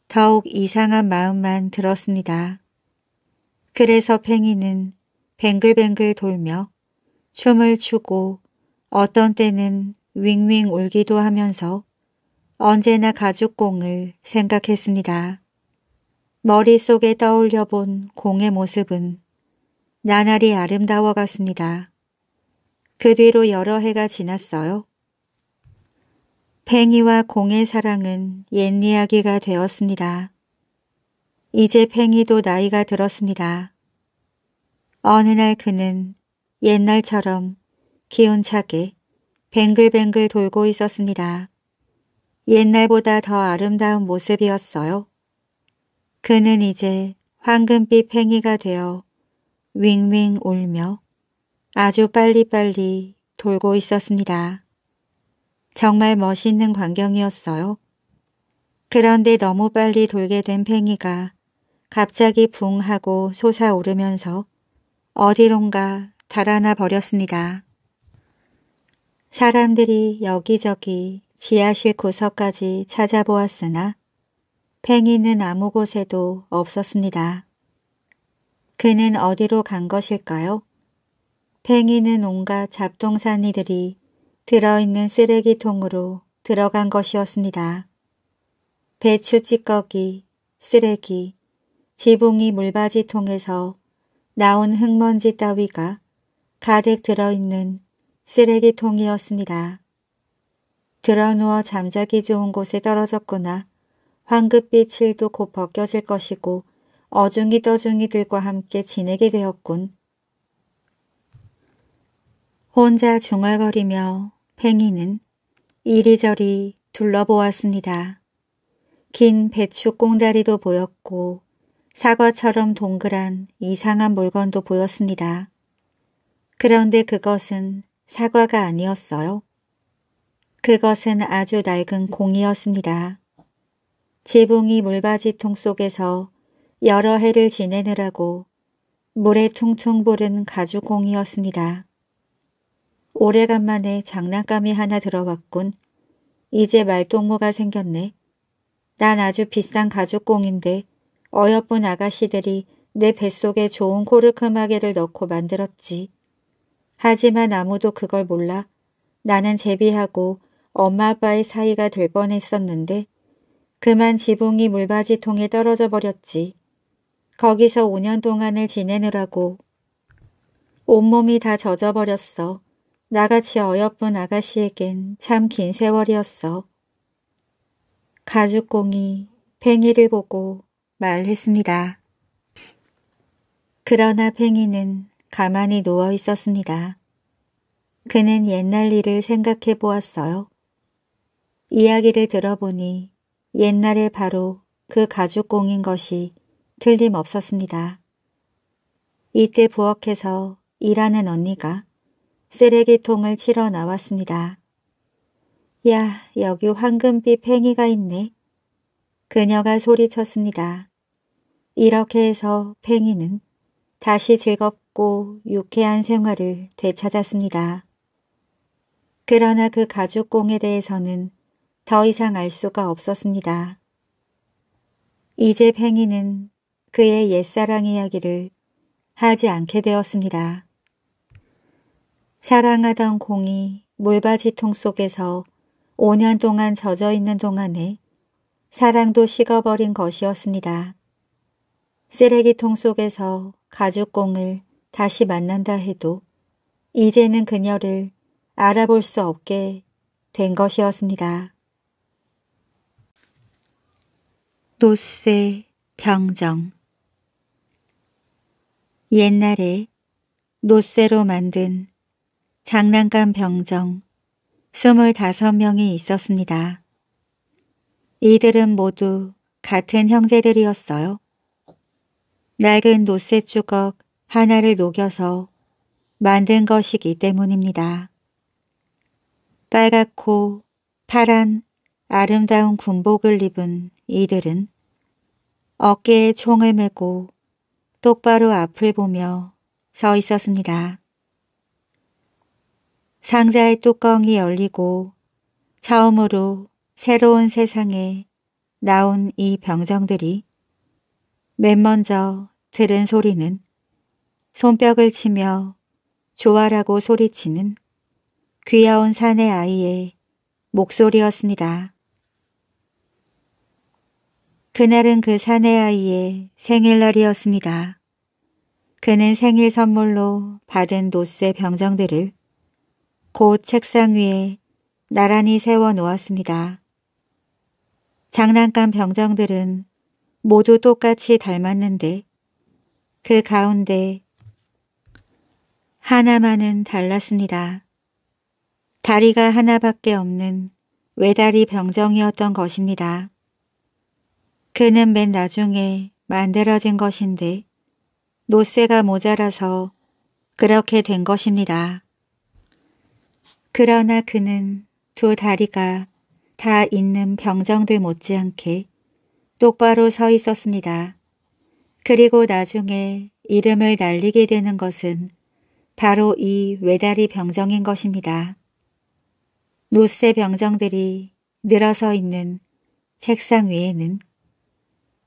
더욱 이상한 마음만 들었습니다. 그래서 팽이는 뱅글뱅글 돌며 춤을 추고 어떤 때는 윙윙 울기도 하면서 언제나 가죽공을 생각했습니다. 머릿속에 떠올려 본 공의 모습은 나날이 아름다워 갔습니다. 그 뒤로 여러 해가 지났어요. 팽이와 공의 사랑은 옛 이야기가 되었습니다. 이제 팽이도 나이가 들었습니다. 어느 날 그는 옛날처럼 기운차게 뱅글뱅글 돌고 있었습니다. 옛날보다 더 아름다운 모습이었어요. 그는 이제 황금빛 팽이가 되어 윙윙 울며 아주 빨리빨리 돌고 있었습니다. 정말 멋있는 광경이었어요. 그런데 너무 빨리 돌게 된 팽이가 갑자기 붕 하고 솟아오르면서 어디론가 달아나 버렸습니다. 사람들이 여기저기 지하실 구석까지 찾아보았으나 팽이는 아무 곳에도 없었습니다. 그는 어디로 간 것일까요? 팽이는 온갖 잡동사니들이 들어있는 쓰레기통으로 들어간 것이었습니다. 배추 찌꺼기, 쓰레기, 지붕이 물바지통해서 나온 흙먼지 따위가 가득 들어있는 쓰레기통이었습니다. 드러누워 잠자기 좋은 곳에 떨어졌구나. 황급빛을도 곧 벗겨질 것이고 어중이 떠중이들과 함께 지내게 되었군. 혼자 중얼거리며 팽이는 이리저리 둘러보았습니다. 긴 배추 꽁다리도 보였고 사과처럼 동그란 이상한 물건도 보였습니다. 그런데 그것은 사과가 아니었어요. 그것은 아주 낡은 공이었습니다. 지붕이 물바지통 속에서 여러 해를 지내느라고 물에 퉁퉁 부른 가죽공이었습니다. 오래간만에 장난감이 하나 들어왔군. 이제 말동무가 생겼네. 난 아주 비싼 가죽공인데 어여쁜 아가씨들이 내 뱃속에 좋은 코르크 마개를 넣고 만들었지. 하지만 아무도 그걸 몰라. 나는 제비하고 엄마 아빠의 사이가 될 뻔했었는데 그만 지붕이 물바지통에 떨어져 버렸지. 거기서 5년 동안을 지내느라고 온몸이 다 젖어버렸어. 나같이 어여쁜 아가씨에겐 참 긴 세월이었어. 가죽공이 팽이를 보고 말했습니다. 그러나 팽이는 가만히 누워 있었습니다. 그는 옛날 일을 생각해 보았어요. 이야기를 들어보니 옛날에 바로 그 가죽공인 것이 틀림없었습니다. 이때 부엌에서 일하는 언니가 쓰레기통을 치러 나왔습니다. 야, 여기 황금빛 팽이가 있네. 그녀가 소리쳤습니다. 이렇게 해서 팽이는 다시 즐겁고 유쾌한 생활을 되찾았습니다. 그러나 그 가죽공에 대해서는 더 이상 알 수가 없었습니다. 이제 팽이는 그의 옛사랑 이야기를 하지 않게 되었습니다. 사랑하던 공이 물바지통 속에서 5년 동안 젖어 있는 동안에 사랑도 식어버린 것이었습니다. 쓰레기통 속에서 가죽공을 다시 만난다 해도 이제는 그녀를 알아볼 수 없게 된 것이었습니다. 노쇠 병정 옛날에 노쇠로 만든 장난감 병정 25명이 있었습니다. 이들은 모두 같은 형제들이었어요. 낡은 노쇠 주걱 하나를 녹여서 만든 것이기 때문입니다. 빨갛고 파란 아름다운 군복을 입은 이들은 어깨에 총을 메고 똑바로 앞을 보며 서 있었습니다. 상자의 뚜껑이 열리고 처음으로 새로운 세상에 나온 이 병정들이 맨 먼저 들은 소리는 손뼉을 치며 조화라고 소리치는 귀여운 사내 아이의 목소리였습니다. 그날은 그 사내 아이의 생일날이었습니다. 그는 생일 선물로 받은 노스의 병정들을 곧 책상 위에 나란히 세워 놓았습니다. 장난감 병정들은 모두 똑같이 닮았는데 그 가운데 하나만은 달랐습니다. 다리가 하나밖에 없는 외다리 병정이었던 것입니다. 그는 맨 나중에 만들어진 것인데 노쇠가 모자라서 그렇게 된 것입니다. 그러나 그는 두 다리가 다 있는 병정들 못지않게 똑바로 서 있었습니다. 그리고 나중에 이름을 날리게 되는 것은 바로 이 외다리 병정인 것입니다. 노쇠 병정들이 늘어서 있는 책상 위에는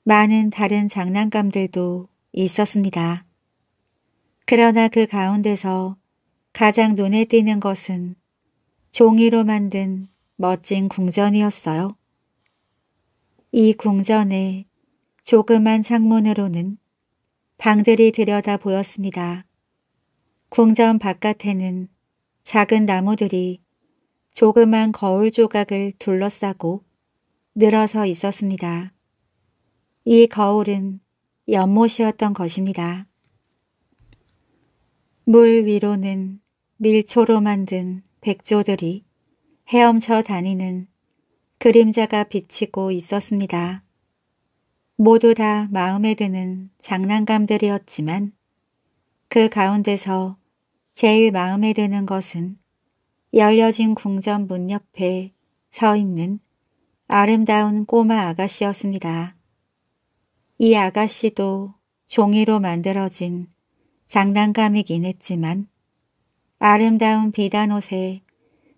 많은 다른 장난감들도 있었습니다. 그러나 그 가운데서 가장 눈에 띄는 것은 종이로 만든 멋진 궁전이었어요. 이 궁전의 조그만 창문으로는 방들이 들여다 보였습니다. 궁전 바깥에는 작은 나무들이 조그만 거울 조각을 둘러싸고 늘어서 있었습니다. 이 거울은 연못이었던 것입니다. 물 위로는 밀초로 만든 백조들이 헤엄쳐 다니는 그림자가 비치고 있었습니다. 모두 다 마음에 드는 장난감들이었지만 그 가운데서 제일 마음에 드는 것은 열려진 궁전 문 옆에 서 있는 아름다운 꼬마 아가씨였습니다. 이 아가씨도 종이로 만들어진 장난감이긴 했지만 아름다운 비단옷에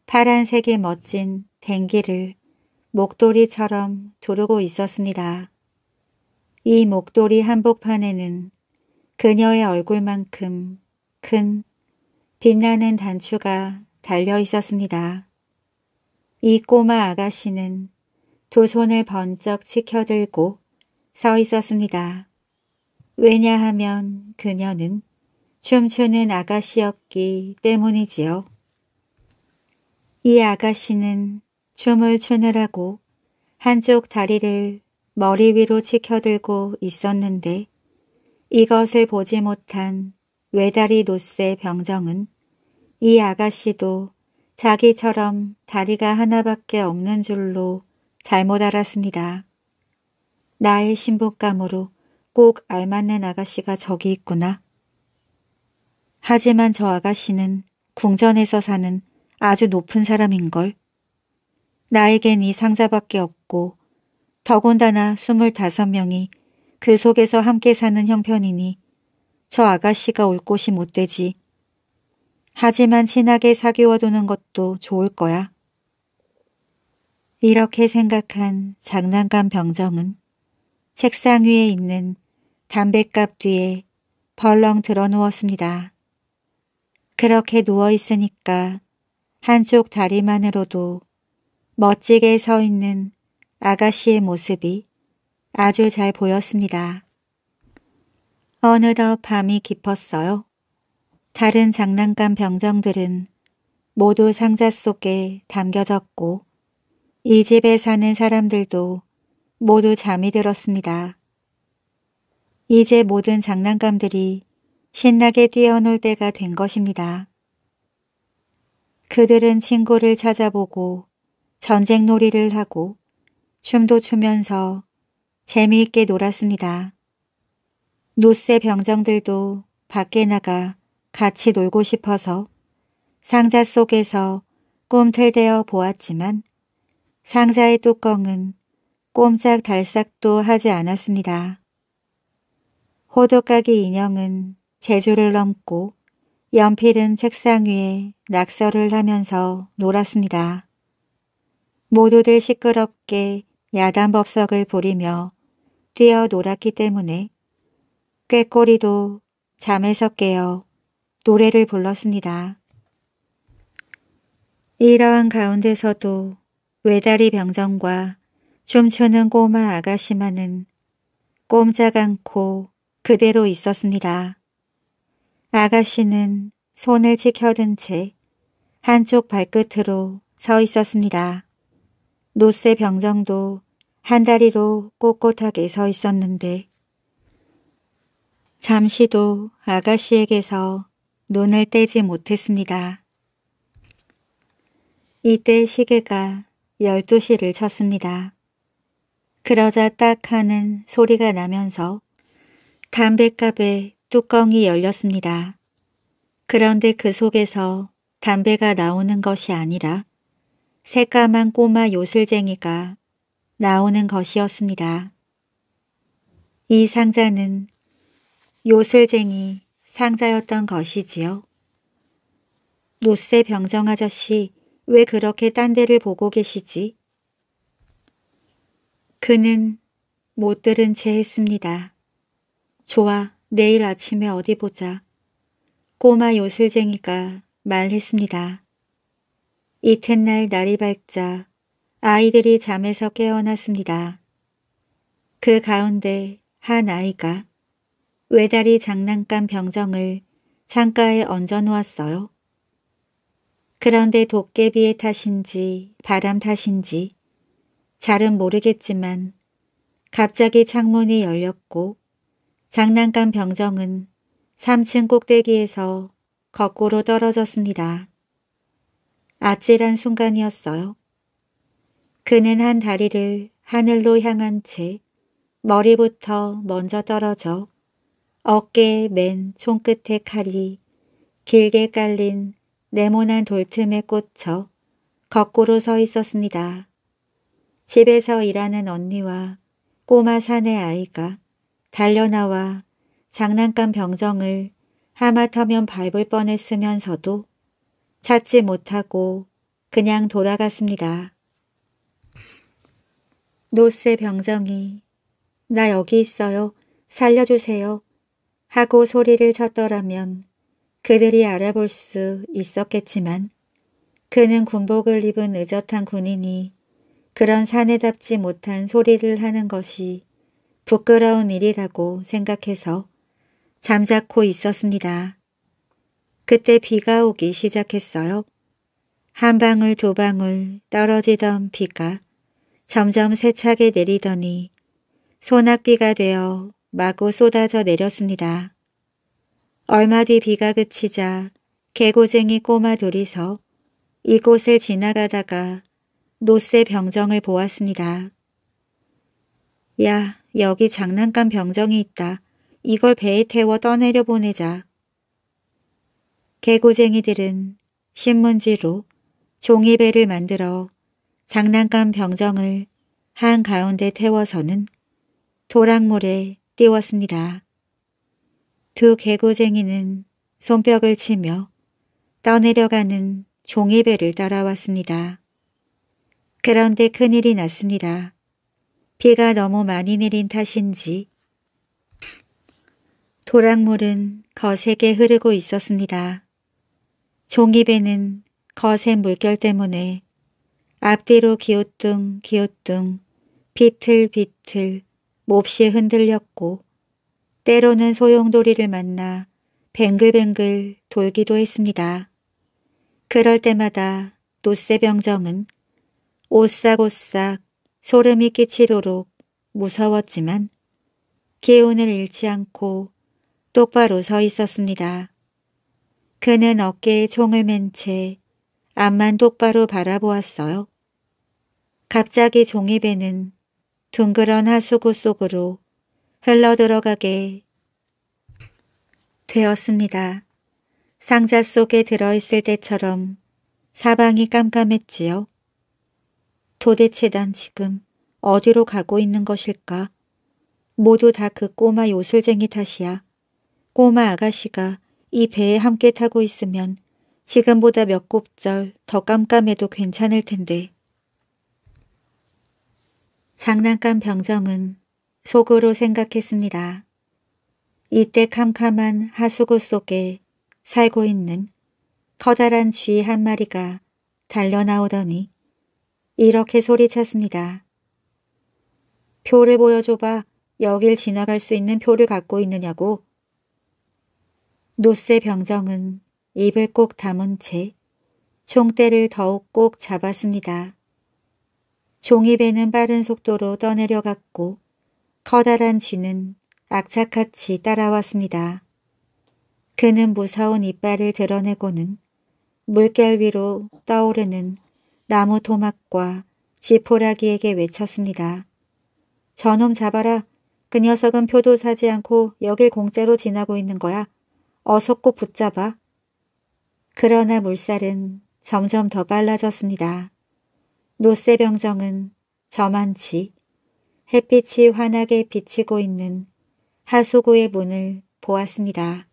파란색의 멋진 댕기를 목도리처럼 두르고 있었습니다. 이 목도리 한복판에는 그녀의 얼굴만큼 큰 빛나는 단추가 달려 있었습니다. 이 꼬마 아가씨는 두 손을 번쩍 치켜들고 서 있었습니다. 왜냐하면 그녀는 춤추는 아가씨였기 때문이지요. 이 아가씨는 춤을 추느라고 한쪽 다리를 머리 위로 치켜들고 있었는데 이것을 보지 못한 외다리 노쇠 병정은 이 아가씨도 자기처럼 다리가 하나밖에 없는 줄로 잘못 알았습니다. 나의 신부감으로 꼭 알맞는 아가씨가 저기 있구나. 하지만 저 아가씨는 궁전에서 사는 아주 높은 사람인걸. 나에겐 이 상자밖에 없고 더군다나 스물다섯 명이 그 속에서 함께 사는 형편이니 저 아가씨가 올 곳이 못 되지. 하지만 친하게 사귀어두는 것도 좋을 거야. 이렇게 생각한 장난감 병정은 책상 위에 있는 담뱃갑 뒤에 벌렁 드러누웠습니다. 그렇게 누워 있으니까 한쪽 다리만으로도 멋지게 서 있는 아가씨의 모습이 아주 잘 보였습니다. 어느덧 밤이 깊었어요. 다른 장난감 병정들은 모두 상자 속에 담겨졌고 이 집에 사는 사람들도 모두 잠이 들었습니다. 이제 모든 장난감들이 신나게 뛰어놀 때가 된 것입니다. 그들은 친구를 찾아보고 전쟁 놀이를 하고 춤도 추면서 재미있게 놀았습니다. 노쇠 병정들도 밖에 나가 같이 놀고 싶어서 상자 속에서 꿈틀대어 보았지만 상자의 뚜껑은 꼼짝 달싹도 하지 않았습니다. 호두까기 인형은 제주를 넘고 연필은 책상 위에 낙서를 하면서 놀았습니다. 모두들 시끄럽게 야단법석을 부리며 뛰어 놀았기 때문에 꾀꼬리도 잠에서 깨어 노래를 불렀습니다. 이러한 가운데서도 외다리 병정과 춤추는 꼬마 아가씨만은 꼼짝 않고 그대로 있었습니다. 아가씨는 손을 치켜든 채 한쪽 발끝으로 서 있었습니다. 노쇠 병정도 한 다리로 꼿꼿하게 서 있었는데 잠시도 아가씨에게서 눈을 떼지 못했습니다. 이때 시계가 12시를 쳤습니다. 그러자 딱 하는 소리가 나면서 담뱃갑에 뚜껑이 열렸습니다. 그런데 그 속에서 담배가 나오는 것이 아니라 새까만 꼬마 요술쟁이가 나오는 것이었습니다. 이 상자는 요술쟁이 상자였던 것이지요. 노쇠 병정 아저씨 왜 그렇게 딴 데를 보고 계시지? 그는 못 들은 채 했습니다. 좋아, 내일 아침에 어디 보자. 꼬마 요술쟁이가 말했습니다. 이튿날 날이 밝자 아이들이 잠에서 깨어났습니다. 그 가운데 한 아이가 외다리 장난감 병정을 창가에 얹어 놓았어요. 그런데 도깨비의 탓인지 바람 탓인지 잘은 모르겠지만 갑자기 창문이 열렸고 장난감 병정은 3층 꼭대기에서 거꾸로 떨어졌습니다. 아찔한 순간이었어요. 그는 한 다리를 하늘로 향한 채 머리부터 먼저 떨어져 어깨에 맨 총끝의 칼이 길게 깔린 네모난 돌틈에 꽂혀 거꾸로 서 있었습니다. 집에서 일하는 언니와 꼬마 사내 아이가 달려나와 장난감 병정을 하마터면 밟을 뻔했으면서도 찾지 못하고 그냥 돌아갔습니다. 노스 병정이 나 여기 있어요. 살려주세요. 하고 소리를 쳤더라면 그들이 알아볼 수 있었겠지만 그는 군복을 입은 의젓한 군인이 그런 사내답지 못한 소리를 하는 것이 부끄러운 일이라고 생각해서 잠자코 있었습니다. 그때 비가 오기 시작했어요. 한 방울 두 방울 떨어지던 비가 점점 세차게 내리더니 소낙비가 되어 마구 쏟아져 내렸습니다. 얼마 뒤 비가 그치자 개고쟁이 꼬마 둘이서 이곳에 지나가다가 노쇠 병정을 보았습니다. 야, 여기 장난감 병정이 있다. 이걸 배에 태워 떠내려 보내자. 개구쟁이들은 신문지로 종이배를 만들어 장난감 병정을 한가운데 태워서는 도랑물에 띄웠습니다. 두 개구쟁이는 손뼉을 치며 떠내려가는 종이배를 따라왔습니다. 그런데 큰일이 났습니다. 비가 너무 많이 내린 탓인지 도락물은 거세게 흐르고 있었습니다. 종이배는 거센 물결 때문에 앞뒤로 기웃뚱 기웃뚱 비틀비틀 몹시 흔들렸고 때로는 소용돌이를 만나 뱅글뱅글 돌기도 했습니다. 그럴 때마다 노쇠병정은 오싹오싹 소름이 끼치도록 무서웠지만 기운을 잃지 않고 똑바로 서 있었습니다. 그는 어깨에 총을 맨 채 앞만 똑바로 바라보았어요. 갑자기 종이배는 둥그런 하수구 속으로 흘러들어가게 되었습니다. 상자 속에 들어있을 때처럼 사방이 깜깜했지요. 도대체 난 지금 어디로 가고 있는 것일까? 모두 다 그 꼬마 요술쟁이 탓이야. 꼬마 아가씨가 이 배에 함께 타고 있으면 지금보다 몇 곱절 더 깜깜해도 괜찮을 텐데. 장난감 병정은 속으로 생각했습니다. 이때 캄캄한 하수구 속에 살고 있는 커다란 쥐 한 마리가 달려나오더니 이렇게 소리쳤습니다. 표를 보여줘봐 여길 지나갈 수 있는 표를 갖고 있느냐고. 노쇠 병정은 입을 꼭 담은 채 총대를 더욱 꼭 잡았습니다. 종이배는 빠른 속도로 떠내려갔고 커다란 쥐는 악착같이 따라왔습니다. 그는 무서운 이빨을 드러내고는 물결 위로 떠오르는 나무 도막과 지포라기에게 외쳤습니다. 저놈 잡아라. 그 녀석은 표도 사지 않고 여길 공짜로 지나고 있는 거야. 어서 꼭 붙잡아. 그러나 물살은 점점 더 빨라졌습니다. 노쇠병정은 저만치 햇빛이 환하게 비치고 있는 하수구의 문을 보았습니다.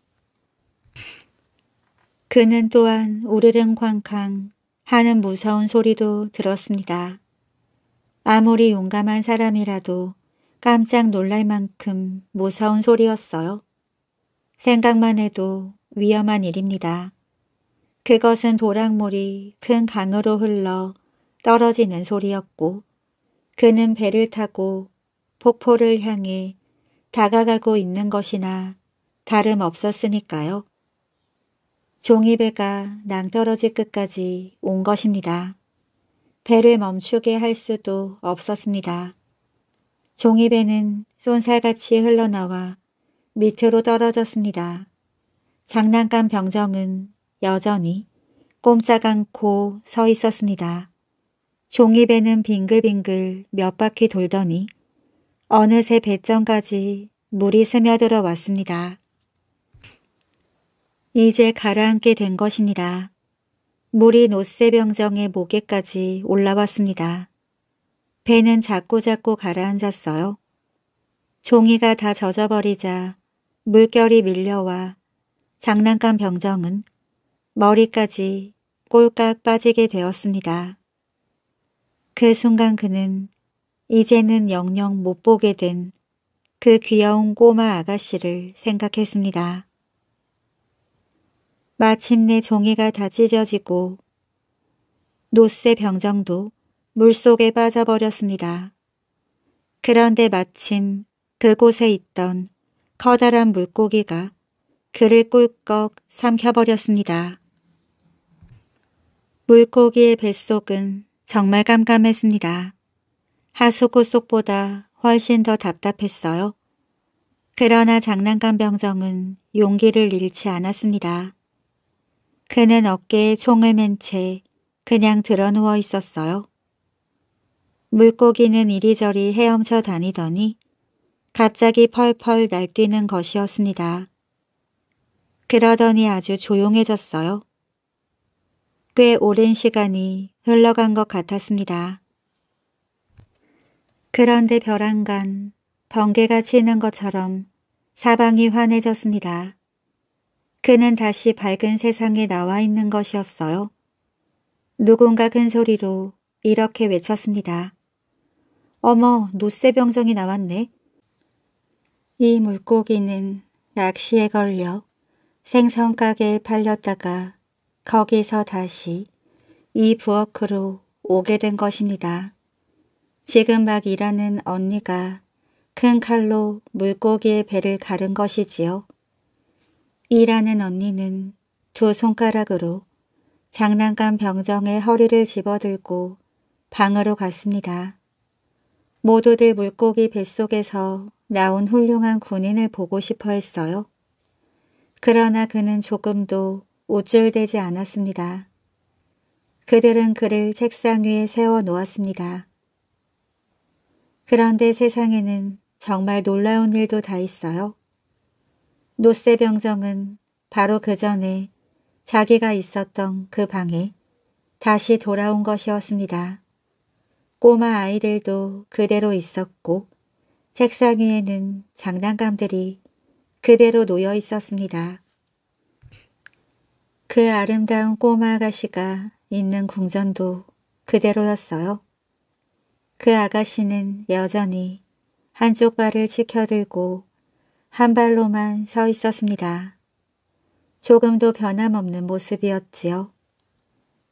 그는 또한 우르릉 광캉 하는 무서운 소리도 들었습니다. 아무리 용감한 사람이라도 깜짝 놀랄 만큼 무서운 소리였어요. 생각만 해도 위험한 일입니다. 그것은 도랑물이 큰 강으로 흘러 떨어지는 소리였고 그는 배를 타고 폭포를 향해 다가가고 있는 것이나 다름없었으니까요. 종이배가 낭떠러지 끝까지 온 것입니다. 배를 멈추게 할 수도 없었습니다. 종이배는 쏜살같이 흘러나와 밑으로 떨어졌습니다. 장난감 병정은 여전히 꼼짝 않고 서 있었습니다. 종이배는 빙글빙글 몇 바퀴 돌더니 어느새 배점까지 물이 스며들어 왔습니다. 이제 가라앉게 된 것입니다. 물이 노쇠병정의 목에까지 올라왔습니다. 배는 자꾸자꾸 가라앉았어요. 종이가 다 젖어버리자 물결이 밀려와 장난감 병정은 머리까지 꼴깍 빠지게 되었습니다. 그 순간 그는 이제는 영영 못 보게 된 그 귀여운 꼬마 아가씨를 생각했습니다. 마침내 종이가 다 찢어지고 노쇠 병정도 물속에 빠져버렸습니다. 그런데 마침 그곳에 있던 커다란 물고기가 그를 꿀꺽 삼켜버렸습니다. 물고기의 뱃속은 정말 깜깜했습니다. 하수구 속보다 훨씬 더 답답했어요. 그러나 장난감 병정은 용기를 잃지 않았습니다. 그는 어깨에 총을 맨 채 그냥 드러 누워 있었어요. 물고기는 이리저리 헤엄쳐 다니더니 갑자기 펄펄 날뛰는 것이었습니다. 그러더니 아주 조용해졌어요. 꽤 오랜 시간이 흘러간 것 같았습니다. 그런데 벼랑간 번개가 치는 것처럼 사방이 환해졌습니다. 그는 다시 밝은 세상에 나와 있는 것이었어요. 누군가 큰 소리로 이렇게 외쳤습니다. 어머, 노쇠병정이 나왔네. 이 물고기는 낚시에 걸려 생선가게에 팔렸다가 거기서 다시 이 부엌으로 오게 된 것입니다. 지금 막 일하는 언니가 큰 칼로 물고기의 배를 가른 것이지요. 일하는 언니는 두 손가락으로 장난감 병정의 허리를 집어들고 방으로 갔습니다. 모두들 물고기 뱃속에서 나온 훌륭한 군인을 보고 싶어 했어요. 그러나 그는 조금도 우쭐대지 않았습니다. 그들은 그를 책상 위에 세워놓았습니다. 그런데 세상에는 정말 놀라운 일도 다 있어요. 노쇠 병정은 바로 그 전에 자기가 있었던 그 방에 다시 돌아온 것이었습니다. 꼬마 아이들도 그대로 있었고 책상 위에는 장난감들이 그대로 놓여 있었습니다. 그 아름다운 꼬마 아가씨가 있는 궁전도 그대로였어요. 그 아가씨는 여전히 한쪽 발을 치켜들고 한 발로만 서 있었습니다. 조금도 변함없는 모습이었지요.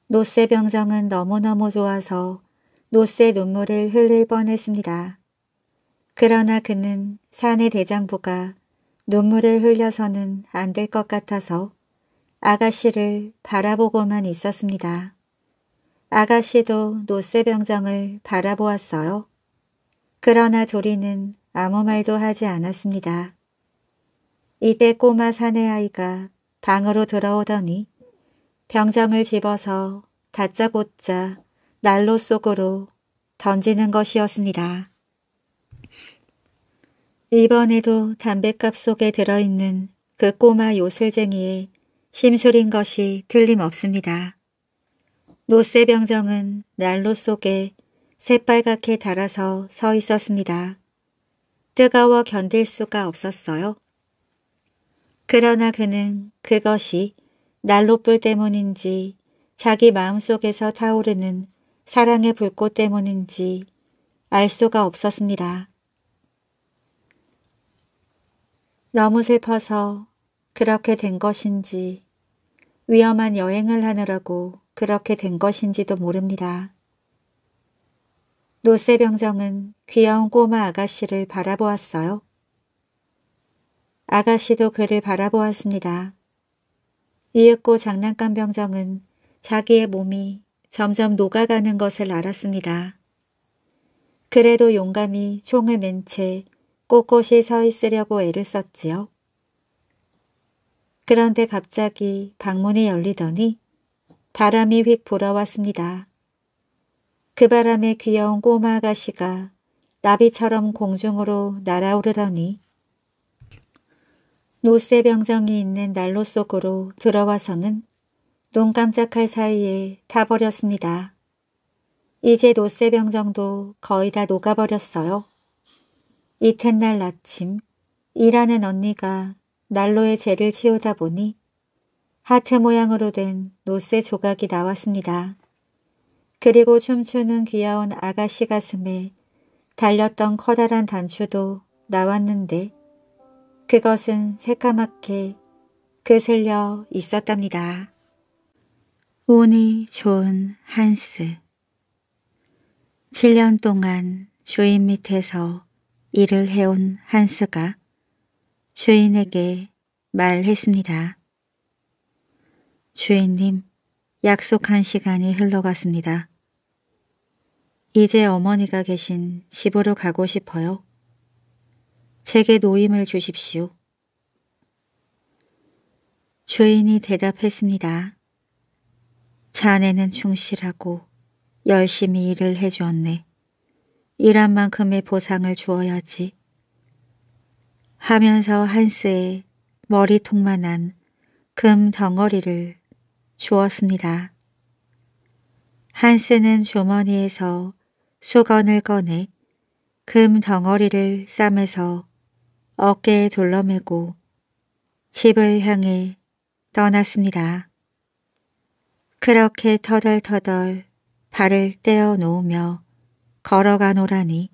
노쇠 병정은 너무너무 좋아서 노쇠 눈물을 흘릴 뻔했습니다. 그러나 그는 사내 대장부가 눈물을 흘려서는 안 될 것 같아서 아가씨를 바라보고만 있었습니다. 아가씨도 노쇠 병정을 바라보았어요. 그러나 도리는 아무 말도 하지 않았습니다. 이때 꼬마 사내아이가 방으로 들어오더니 병정을 집어서 다짜고짜 난로 속으로 던지는 것이었습니다. 이번에도 담뱃갑 속에 들어있는 그 꼬마 요술쟁이의 심술인 것이 틀림없습니다. 노쇠병정은 난로 속에 새빨갛게 달아서 서 있었습니다. 뜨거워 견딜 수가 없었어요. 그러나 그는 그것이 난로불 때문인지 자기 마음속에서 타오르는 사랑의 불꽃 때문인지 알 수가 없었습니다. 너무 슬퍼서 그렇게 된 것인지 위험한 여행을 하느라고 그렇게 된 것인지도 모릅니다. 노쇠병정은 귀여운 꼬마 아가씨를 바라보았어요. 아가씨도 그를 바라보았습니다. 이윽고 장난감 병정은 자기의 몸이 점점 녹아가는 것을 알았습니다. 그래도 용감히 총을 맨 채 꼿꼿이 서 있으려고 애를 썼지요. 그런데 갑자기 방문이 열리더니 바람이 휙 불어왔습니다. 그 바람에 귀여운 꼬마 아가씨가 나비처럼 공중으로 날아오르더니 노쇠 병정이 있는 난로 속으로 들어와서는 눈 깜짝할 사이에 타버렸습니다. 이제 노쇠 병정도 거의 다 녹아버렸어요. 이튿날 아침 일하는 언니가 난로에 재를 치우다 보니 하트 모양으로 된 노쇠 조각이 나왔습니다. 그리고 춤추는 귀여운 아가씨 가슴에 달렸던 커다란 단추도 나왔는데 그것은 새까맣게 그슬려 있었답니다. 운이 좋은 한스 7년 동안 주인 밑에서 일을 해온 한스가 주인에게 말했습니다. 주인님, 약속한 시간이 흘러갔습니다. 이제 어머니가 계신 집으로 가고 싶어요. 제게 노임을 주십시오. 주인이 대답했습니다. 자네는 충실하고 열심히 일을 해주었네. 일한 만큼의 보상을 주어야지. 하면서 한스의 머리통만한 금 덩어리를 주었습니다. 한스는 주머니에서 수건을 꺼내 금 덩어리를 싸매서 어깨에 둘러매고 집을 향해 떠났습니다. 그렇게 터덜터덜 발을 떼어 놓으며 걸어가노라니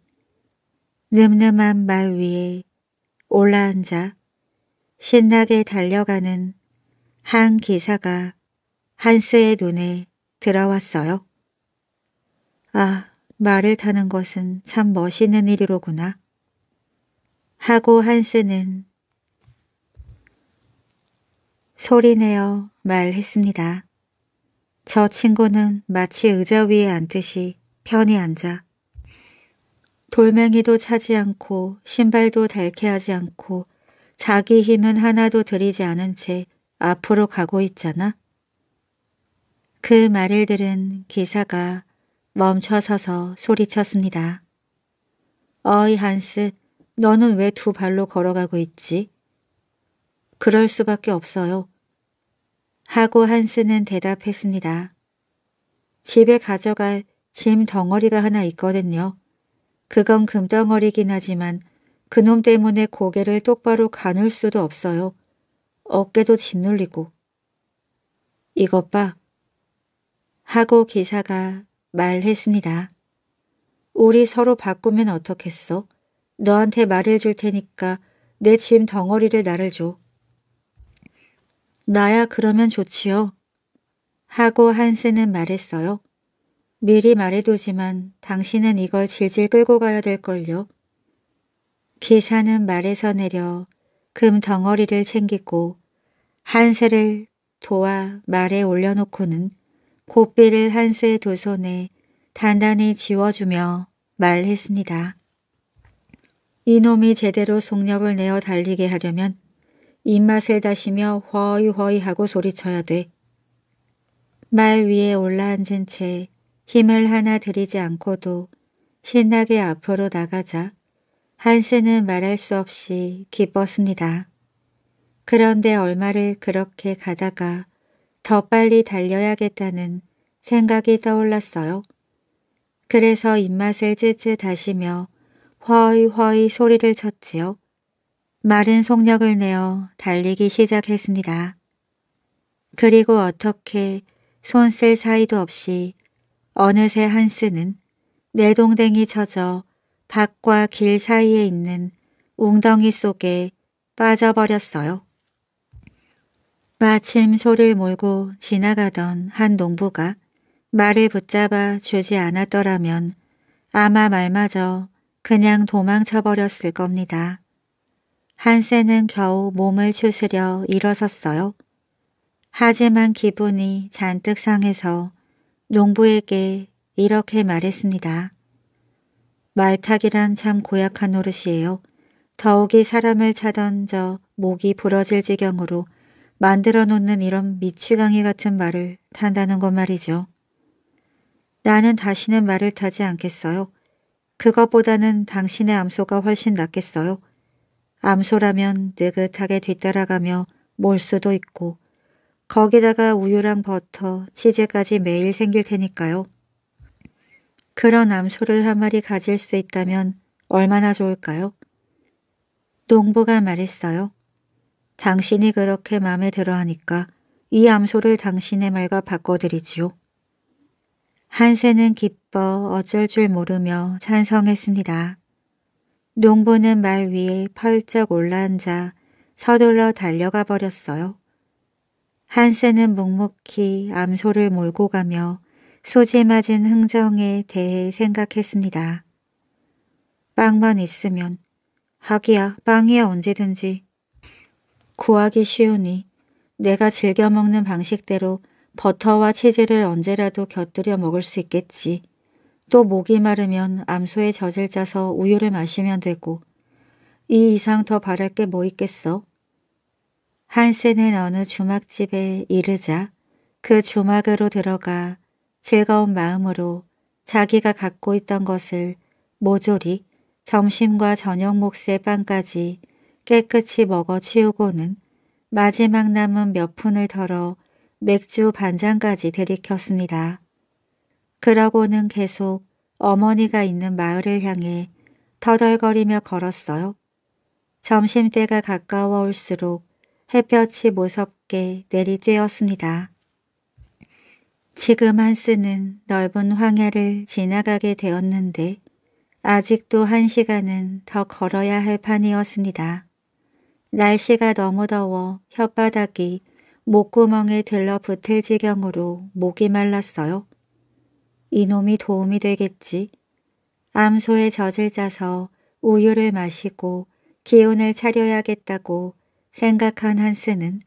늠름한 말 위에 올라앉아 신나게 달려가는 한 기사가 한스의 눈에 들어왔어요. 아, 말을 타는 것은 참 멋있는 일이로구나. 하고 한스는 소리내어 말했습니다. 저 친구는 마치 의자 위에 앉듯이 편히 앉아 돌멩이도 차지 않고 신발도 닳게하지 않고 자기 힘은 하나도 들이지 않은 채 앞으로 가고 있잖아. 그 말을 들은 기사가 멈춰서서 소리쳤습니다. 어이 한스, 너는 왜 두 발로 걸어가고 있지? 그럴 수밖에 없어요. 하고 한스는 대답했습니다. 집에 가져갈 짐 덩어리가 하나 있거든요. 그건 금덩어리긴 하지만 그놈 때문에 고개를 똑바로 가눌 수도 없어요. 어깨도 짓눌리고. 이것 봐. 하고 기사가 말했습니다. 우리 서로 바꾸면 어떻겠어? 너한테 말해줄 테니까 내 짐 덩어리를 나를 줘. 나야 그러면 좋지요. 하고 한스는 말했어요. 미리 말해두지만 당신은 이걸 질질 끌고 가야 될걸요. 기사는 말에서 내려 금 덩어리를 챙기고 한스를 도와 말에 올려놓고는 고삐를 한스의 두 손에 단단히 지워주며 말했습니다. 이놈이 제대로 속력을 내어 달리게 하려면 입맛을 다시며 허이허이 하고 소리쳐야 돼. 말 위에 올라앉은 채 힘을 하나 들이지 않고도 신나게 앞으로 나가자 한스는 말할 수 없이 기뻤습니다. 그런데 얼마를 그렇게 가다가 더 빨리 달려야겠다는 생각이 떠올랐어요. 그래서 입맛을 찢찢 다시며 허이허이 소리를 쳤지요. 마른 속력을 내어 달리기 시작했습니다. 그리고 어떻게 손쓸 사이도 없이 어느새 한스는 내동댕이 쳐져 밭과 길 사이에 있는 웅덩이 속에 빠져버렸어요. 마침 소를 몰고 지나가던 한 농부가 말을 붙잡아 주지 않았더라면 아마 말마저 그냥 도망쳐버렸을 겁니다. 한세는 겨우 몸을 추스려 일어섰어요. 하지만 기분이 잔뜩 상해서 농부에게 이렇게 말했습니다. 말타기란 참 고약한 노릇이에요. 더욱이 사람을 차던 저 목이 부러질 지경으로 만들어 놓는 이런 미치강이 같은 말을 탄다는 것 말이죠. 나는 다시는 말을 타지 않겠어요. 그것보다는 당신의 암소가 훨씬 낫겠어요. 암소라면 느긋하게 뒤따라가며 몰 수도 있고 거기다가 우유랑 버터, 치즈까지 매일 생길 테니까요. 그런 암소를 한 마리 가질 수 있다면 얼마나 좋을까요? 농부가 말했어요. 당신이 그렇게 마음에 들어하니까 이 암소를 당신의 말과 바꿔드리지요. 한세는 깊 기뻐 어쩔 줄 모르며 찬성했습니다. 농부는 말 위에 펄쩍 올라앉아 서둘러 달려가 버렸어요. 한세는 묵묵히 암소를 몰고 가며 소지맞은 흥정에 대해 생각했습니다. 빵만 있으면 하기야 빵이야 언제든지 구하기 쉬우니 내가 즐겨 먹는 방식대로 버터와 치즈를 언제라도 곁들여 먹을 수 있겠지. 또 목이 마르면 암소에 젖을 짜서 우유를 마시면 되고 이 이상 더 바랄 게 뭐 있겠어? 한세는 어느 주막집에 이르자 그 주막으로 들어가 즐거운 마음으로 자기가 갖고 있던 것을 모조리 점심과 저녁 몫의 빵까지 깨끗이 먹어 치우고는 마지막 남은 몇 푼을 덜어 맥주 반잔까지 들이켰습니다. 그러고는 계속 어머니가 있는 마을을 향해 터덜거리며 걸었어요. 점심때가 가까워올수록 햇볕이 무섭게 내리쬐었습니다. 지금 한스는 넓은 황야를 지나가게 되었는데 아직도 한 시간은 더 걸어야 할 판이었습니다. 날씨가 너무 더워 혓바닥이 목구멍에 들러붙을 지경으로 목이 말랐어요. 이놈이 도움이 되겠지. 암소에 젖을 짜서 우유를 마시고 기운을 차려야겠다고 생각한 한스는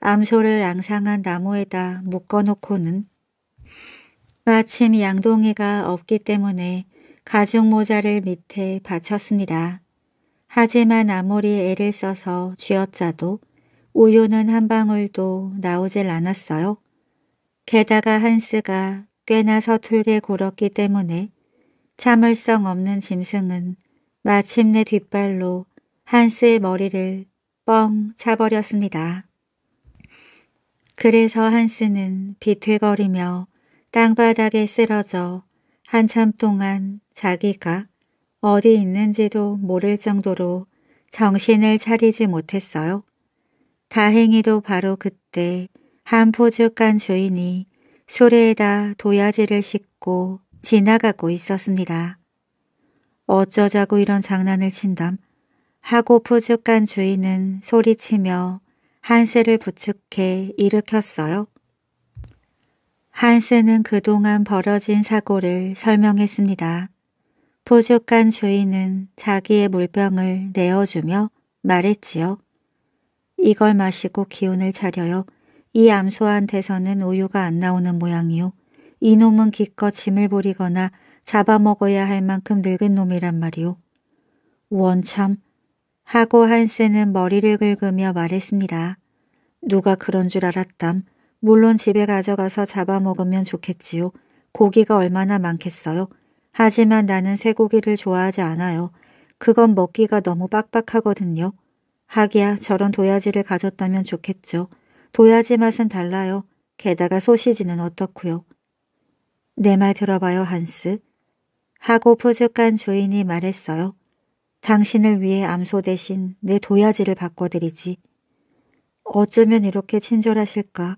암소를 앙상한 나무에다 묶어놓고는 마침 양동이가 없기 때문에 가죽 모자를 밑에 받쳤습니다. 하지만 아무리 애를 써서 쥐어짜도 우유는 한 방울도 나오질 않았어요. 게다가 한스가 꽤나 서툴게 굴었기 때문에 참을성 없는 짐승은 마침내 뒷발로 한스의 머리를 뻥 차버렸습니다. 그래서 한스는 비틀거리며 땅바닥에 쓰러져 한참 동안 자기가 어디 있는지도 모를 정도로 정신을 차리지 못했어요. 다행히도 바로 그때 한포죽간 주인이 소리에다 도야지를 싣고 지나가고 있었습니다. 어쩌자고 이런 장난을 친담 하고 푸죽간 주인은 소리치며 한세를 부축해 일으켰어요. 한세는 그동안 벌어진 사고를 설명했습니다. 푸죽간 주인은 자기의 물병을 내어주며 말했지요. 이걸 마시고 기운을 차려요. 이 암소한테서는 우유가 안 나오는 모양이요. 이놈은 기껏 짐을 부리거나 잡아먹어야 할 만큼 늙은 놈이란 말이요. 원참 하고 한스는 머리를 긁으며 말했습니다. 누가 그런 줄 알았담. 물론 집에 가져가서 잡아먹으면 좋겠지요. 고기가 얼마나 많겠어요. 하지만 나는 쇠고기를 좋아하지 않아요. 그건 먹기가 너무 빡빡하거든요. 하기야 저런 도야지를 가졌다면 좋겠죠. 도야지 맛은 달라요. 게다가 소시지는 어떻구요내 말 들어봐요, 한스. 하고 푸죽한 주인이 말했어요. 당신을 위해 암소 대신 내 도야지를 바꿔드리지. 어쩌면 이렇게 친절하실까?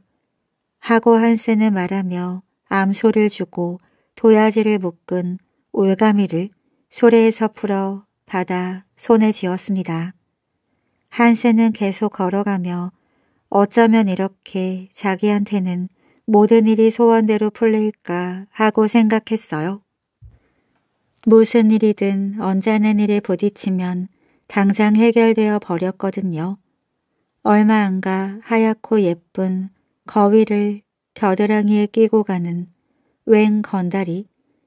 하고 한스는 말하며 암소를 주고 도야지를 묶은 올가미를 소래에서 풀어 받아 손에 쥐었습니다. 한스는 계속 걸어가며 어쩌면 이렇게 자기한테는 모든 일이 소원대로 풀릴까 하고 생각했어요. 무슨 일이든 언짢은 일에 부딪히면 당장 해결되어 버렸거든요. 얼마 안 가 하얗고 예쁜 거위를 겨드랑이에 끼고 가는 웬 건달이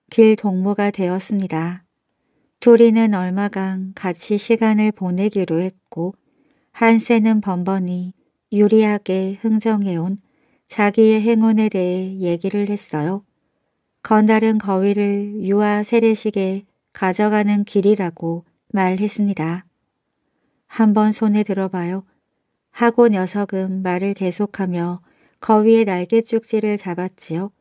길 동무가 되었습니다. 둘이는 얼마간 같이 시간을 보내기로 했고 한세는 번번이 유리하게 흥정해온 자기의 행운에 대해 얘기를 했어요. 건달은 거위를 유아 세례식에 가져가는 길이라고 말했습니다. 한번 손에 들어봐요. 하고 녀석은 말을 계속하며 거위의 날개죽지를 잡았지요.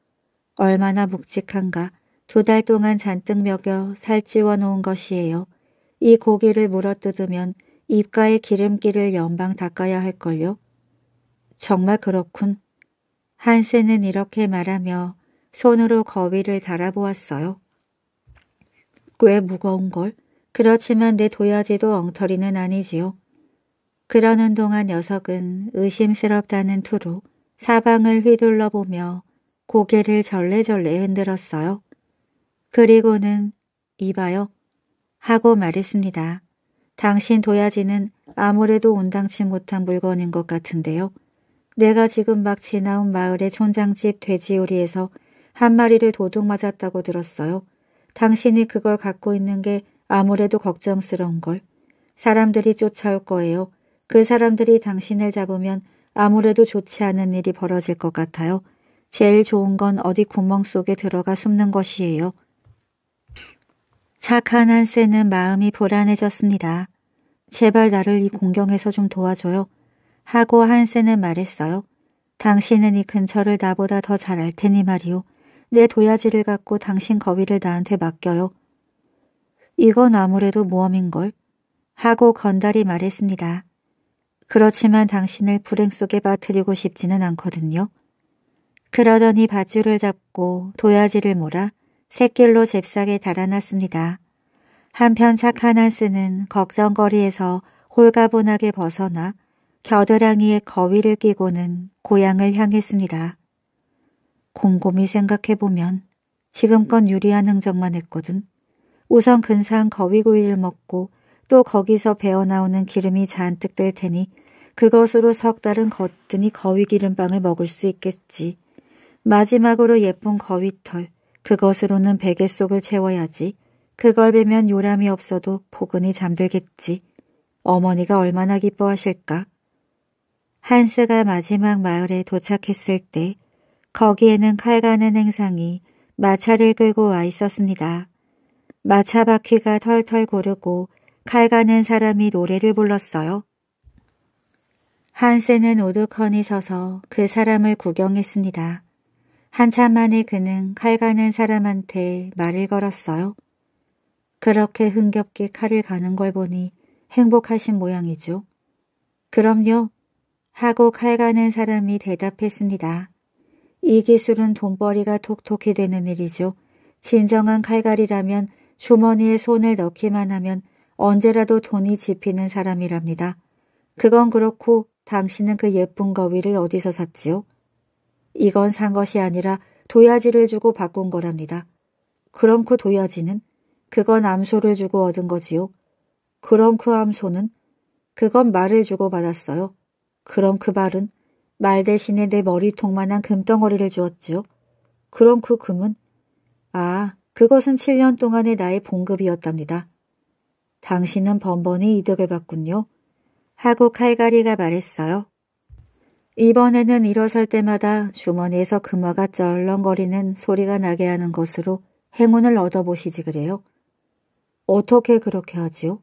얼마나 묵직한가 두 달 동안 잔뜩 먹여 살찌워 놓은 것이에요. 이 고기를 물어뜯으면 입가에 기름기를 연방 닦아야 할걸요. 정말 그렇군. 한세는 이렇게 말하며 손으로 거위를 달아보았어요. 꽤 무거운걸. 그렇지만 내 도야지도 엉터리는 아니지요. 그러는 동안 녀석은 의심스럽다는 투로 사방을 휘둘러보며 고개를 절레절레 흔들었어요. 그리고는 이봐요 하고 말했습니다. 당신 도야지는 아무래도 온당치 못한 물건인 것 같은데요. 내가 지금 막 지나온 마을의 촌장집 돼지요리에서 한 마리를 도둑 맞았다고 들었어요. 당신이 그걸 갖고 있는 게 아무래도 걱정스러운 걸. 사람들이 쫓아올 거예요. 그 사람들이 당신을 잡으면 아무래도 좋지 않은 일이 벌어질 것 같아요. 제일 좋은 건 어디 구멍 속에 들어가 숨는 것이에요. 착한 한세는 마음이 불안해졌습니다. 제발 나를 이 공경에서 좀 도와줘요. 하고 한세는 말했어요. 당신은 이 근처를 나보다 더 잘 알 테니 말이오. 내 도야지를 갖고 당신 거위를 나한테 맡겨요. 이건 아무래도 모험인걸. 하고 건달이 말했습니다. 그렇지만 당신을 불행 속에 빠뜨리고 싶지는 않거든요. 그러더니 밧줄을 잡고 도야지를 몰아 새길로 잽싸게 달아났습니다. 한편 착한 한스는 걱정거리에서 홀가분하게 벗어나 겨드랑이에 거위를 끼고는 고향을 향했습니다. 곰곰이 생각해보면 지금껏 유리한 흥정만 했거든. 우선 근사한 거위구이를 먹고 또 거기서 배어나오는 기름이 잔뜩 될 테니 그것으로 석달은 거뜬히 거위기름빵을 먹을 수 있겠지. 마지막으로 예쁜 거위털, 그것으로는 베개 속을 채워야지. 그걸 베면 요람이 없어도 포근히 잠들겠지. 어머니가 얼마나 기뻐하실까. 한스가 마지막 마을에 도착했을 때 거기에는 칼가는 행상이 마차를 끌고 와 있었습니다. 마차 바퀴가 털털 고르고 칼가는 사람이 노래를 불렀어요. 한스는 오두커니 서서 그 사람을 구경했습니다. 한참 만에 그는 칼 가는 사람한테 말을 걸었어요. 그렇게 흥겹게 칼을 가는 걸 보니 행복하신 모양이죠. 그럼요. 하고 칼가는 사람이 대답했습니다. 이 기술은 돈벌이가 톡톡히 되는 일이죠. 진정한 칼갈이라면 주머니에 손을 넣기만 하면 언제라도 돈이 집히는 사람이랍니다. 그건 그렇고 당신은 그 예쁜 거위를 어디서 샀지요? 이건 산 것이 아니라 도야지를 주고 바꾼 거랍니다. 그럼 그 도야지는? 그건 암소를 주고 얻은 거지요. 그럼 그 암소는? 그건 말을 주고 받았어요. 그럼 그 발은 말 대신에 내 머리통만한 금덩어리를 주었지요. 그럼 그 금은 아, 그것은 7년 동안의 나의 봉급이었답니다. 당신은 번번이 이득을 봤군요. 하고 칼갈이가 말했어요. 이번에는 일어설 때마다 주머니에서 금화가 쩔렁거리는 소리가 나게 하는 것으로 행운을 얻어보시지 그래요. 어떻게 그렇게 하지요?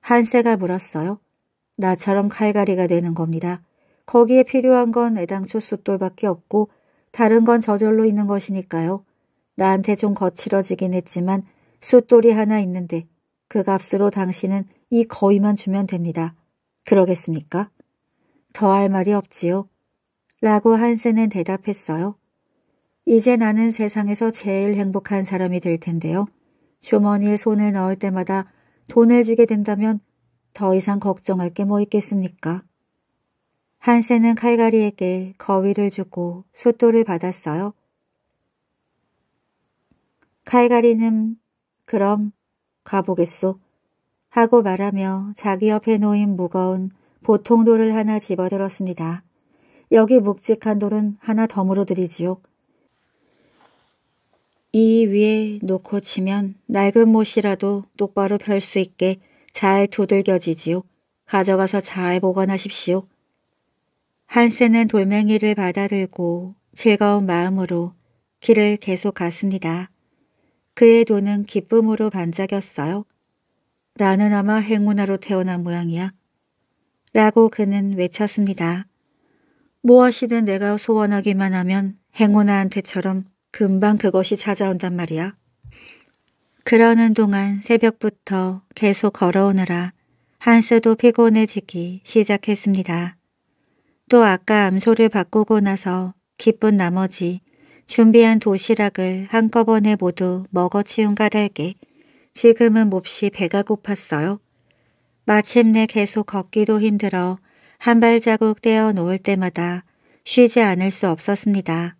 한세가 물었어요. 나처럼 칼갈이가 되는 겁니다. 거기에 필요한 건 애당초 숫돌밖에 없고 다른 건 저절로 있는 것이니까요. 나한테 좀 거칠어지긴 했지만 숫돌이 하나 있는데 그 값으로 당신은 이 거위만 주면 됩니다. 그러겠습니까? 더 할 말이 없지요. 라고 한센은 대답했어요. 이제 나는 세상에서 제일 행복한 사람이 될 텐데요. 주머니에 손을 넣을 때마다 돈을 주게 된다면 더 이상 걱정할 게 뭐 있겠습니까? 한세는 칼가리에게 거위를 주고 숫돌을 받았어요. 칼가리는 그럼 가보겠소 하고 말하며 자기 옆에 놓인 무거운 보통 돌을 하나 집어들었습니다. 여기 묵직한 돌은 하나 덤으로 들이지요. 이 위에 놓고 치면 낡은 못이라도 똑바로 펼 수 있게 잘 두들겨지지요. 가져가서 잘 보관하십시오. 한스는 돌멩이를 받아들고 즐거운 마음으로 길을 계속 갔습니다. 그의 돈은 기쁨으로 반짝였어요. 나는 아마 행운아로 태어난 모양이야. 라고 그는 외쳤습니다. 무엇이든 내가 소원하기만 하면 행운아한테처럼 금방 그것이 찾아온단 말이야. 그러는 동안 새벽부터 계속 걸어오느라 한스도 피곤해지기 시작했습니다. 또 아까 암소를 바꾸고 나서 기쁜 나머지 준비한 도시락을 한꺼번에 모두 먹어치운 까닭에 지금은 몹시 배가 고팠어요. 마침내 계속 걷기도 힘들어 한 발자국 떼어 놓을 때마다 쉬지 않을 수 없었습니다.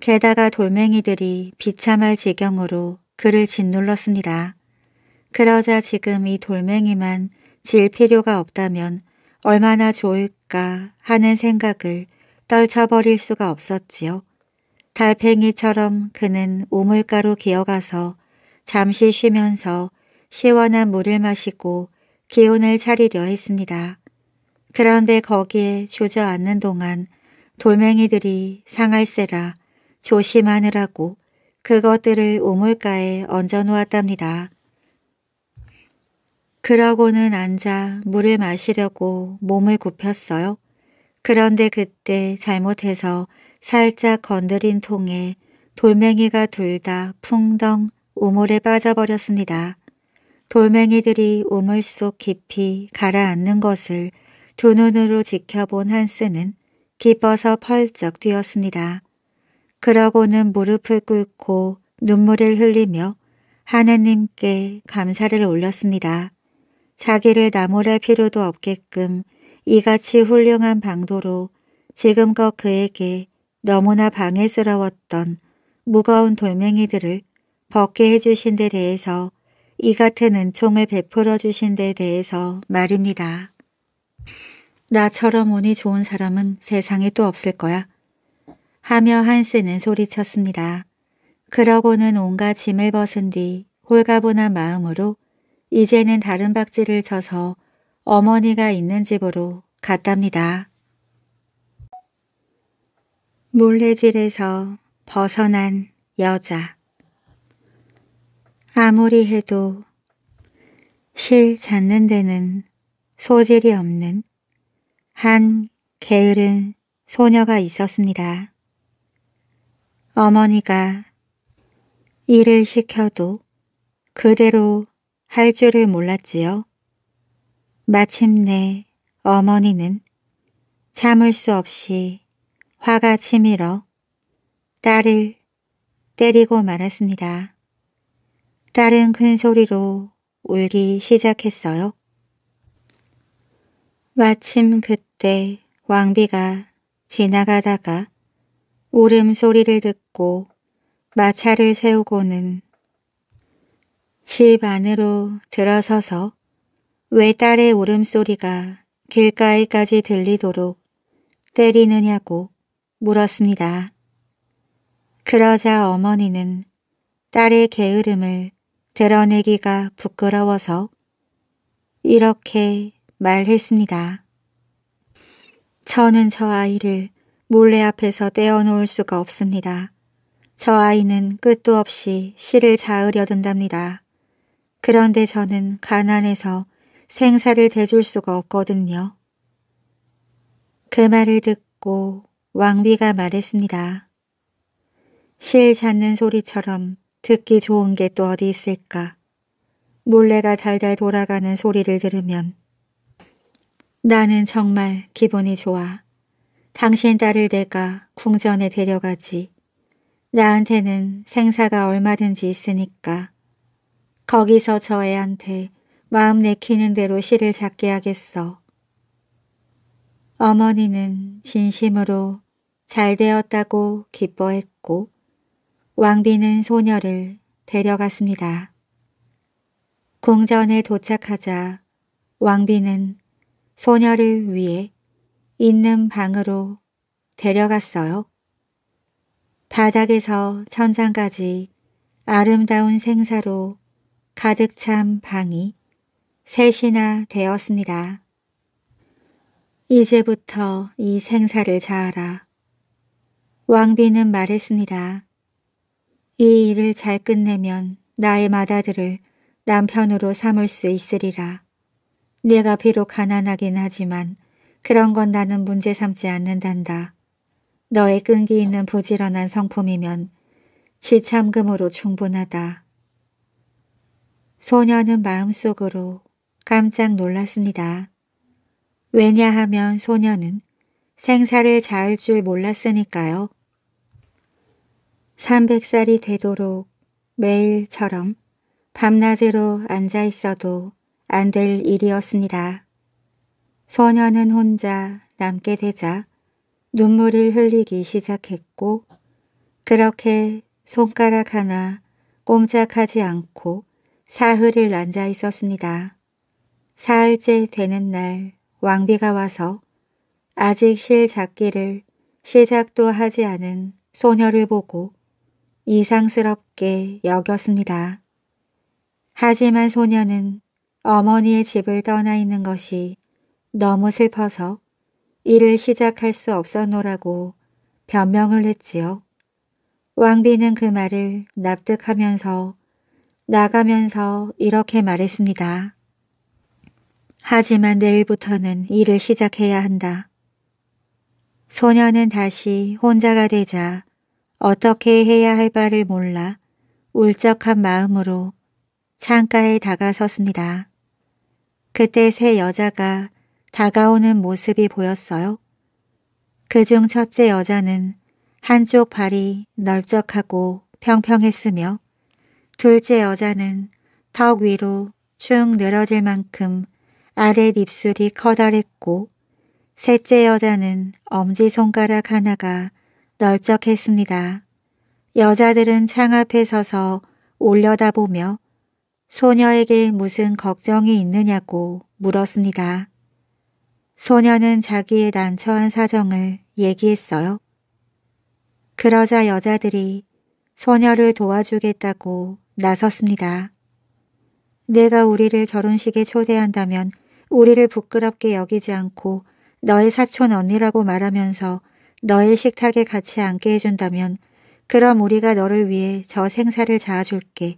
게다가 돌멩이들이 비참할 지경으로 그를 짓눌렀습니다. 그러자 지금 이 돌멩이만 질 필요가 없다면 얼마나 좋을까 하는 생각을 떨쳐버릴 수가 없었지요. 달팽이처럼 그는 우물가로 기어가서 잠시 쉬면서 시원한 물을 마시고 기운을 차리려 했습니다. 그런데 거기에 주저앉는 동안 돌멩이들이 상할세라 조심하느라고 그것들을 우물가에 얹어 놓았답니다. 그러고는 앉아 물을 마시려고 몸을 굽혔어요. 그런데 그때 잘못해서 살짝 건드린 통에 돌멩이가 둘다 풍덩 우물에 빠져버렸습니다. 돌멩이들이 우물 속 깊이 가라앉는 것을 두 눈으로 지켜본 한스는 기뻐서 펄쩍 뛰었습니다. 그러고는 무릎을 꿇고 눈물을 흘리며 하나님께 감사를 올렸습니다. 자기를 나무랄 필요도 없게끔 이같이 훌륭한 방도로 지금껏 그에게 너무나 방해스러웠던 무거운 돌멩이들을 벗게 해주신 데 대해서 이 같은 은총을 베풀어 주신 데 대해서 말입니다. 나처럼 운이 좋은 사람은 세상에 또 없을 거야. 하며 한스는 소리쳤습니다. 그러고는 온갖 짐을 벗은 뒤 홀가분한 마음으로 이제는 다른 박지를 쳐서 어머니가 있는 집으로 갔답니다. 몰래질에서 벗어난 여자 아무리 해도 실 찾는 데는 소질이 없는 한 게으른 소녀가 있었습니다. 어머니가 일을 시켜도 그대로 할 줄을 몰랐지요. 마침내 어머니는 참을 수 없이 화가 치밀어 딸을 때리고 말았습니다. 딸은 큰 소리로 울기 시작했어요. 마침 그때 왕비가 지나가다가 울음소리를 듣고 마차를 세우고는 집 안으로 들어서서 외딸의 울음소리가 길가에까지 들리도록 때리느냐고 물었습니다. 그러자 어머니는 딸의 게으름을 드러내기가 부끄러워서 이렇게 말했습니다. 저는 저 아이를 몰래 앞에서 떼어놓을 수가 없습니다. 저 아이는 끝도 없이 시를 자으려든답니다. 그런데 저는 가난해서 생사를 대줄 수가 없거든요. 그 말을 듣고 왕비가 말했습니다. 실 찾는 소리처럼 듣기 좋은 게 또 어디 있을까. 몰래가 달달 돌아가는 소리를 들으면 나는 정말 기분이 좋아. 당신 딸을 내가 궁전에 데려가지. 나한테는 생사가 얼마든지 있으니까. 거기서 저 애한테 마음 내키는 대로 시를 작게 하겠어. 어머니는 진심으로 잘 되었다고 기뻐했고 왕비는 소녀를 데려갔습니다. 궁전에 도착하자 왕비는 소녀를 위해 있는 방으로 데려갔어요. 바닥에서 천장까지 아름다운 생사로 가득 찬 방이 셋이나 되었습니다. 이제부터 이 생사를 자아라 왕비는 말했습니다. 이 일을 잘 끝내면 나의 마다들을 남편으로 삼을 수 있으리라. 내가 비록 가난하긴 하지만 그런 건 나는 문제 삼지 않는단다. 너의 끈기 있는 부지런한 성품이면 지참금으로 충분하다. 소녀는 마음속으로 깜짝 놀랐습니다. 왜냐하면 소녀는 생사를 자을 줄 몰랐으니까요. 300살이 되도록 매일처럼 밤낮으로 앉아 있어도 안 될 일이었습니다. 소녀는 혼자 남게 되자 눈물을 흘리기 시작했고 그렇게 손가락 하나 꼼짝하지 않고 사흘을 앉아 있었습니다. 사흘째 되는 날 왕비가 와서 아직 실 잡기를 시작도 하지 않은 소녀를 보고 이상스럽게 여겼습니다. 하지만 소녀는 어머니의 집을 떠나 있는 것이 너무 슬퍼서 일을 시작할 수 없어노라고 변명을 했지요. 왕비는 그 말을 납득하면서 나가면서 이렇게 말했습니다. 하지만 내일부터는 일을 시작해야 한다. 소녀는 다시 혼자가 되자 어떻게 해야 할 바를 몰라 울적한 마음으로 창가에 다가섰습니다. 그때 세 여자가 다가오는 모습이 보였어요. 그중 첫째 여자는 한쪽 발이 넓적하고 평평했으며 둘째 여자는 턱 위로 축 늘어질 만큼 아래 입술이 커다랬고 셋째 여자는 엄지손가락 하나가 넓적했습니다. 여자들은 창 앞에 서서 올려다보며 소녀에게 무슨 걱정이 있느냐고 물었습니다. 소녀는 자기의 난처한 사정을 얘기했어요. 그러자 여자들이 소녀를 도와주겠다고 나섰습니다. 내가 우리를 결혼식에 초대한다면 우리를 부끄럽게 여기지 않고 너의 사촌 언니라고 말하면서 너의 식탁에 같이 앉게 해준다면 그럼 우리가 너를 위해 저 생사를 자아줄게.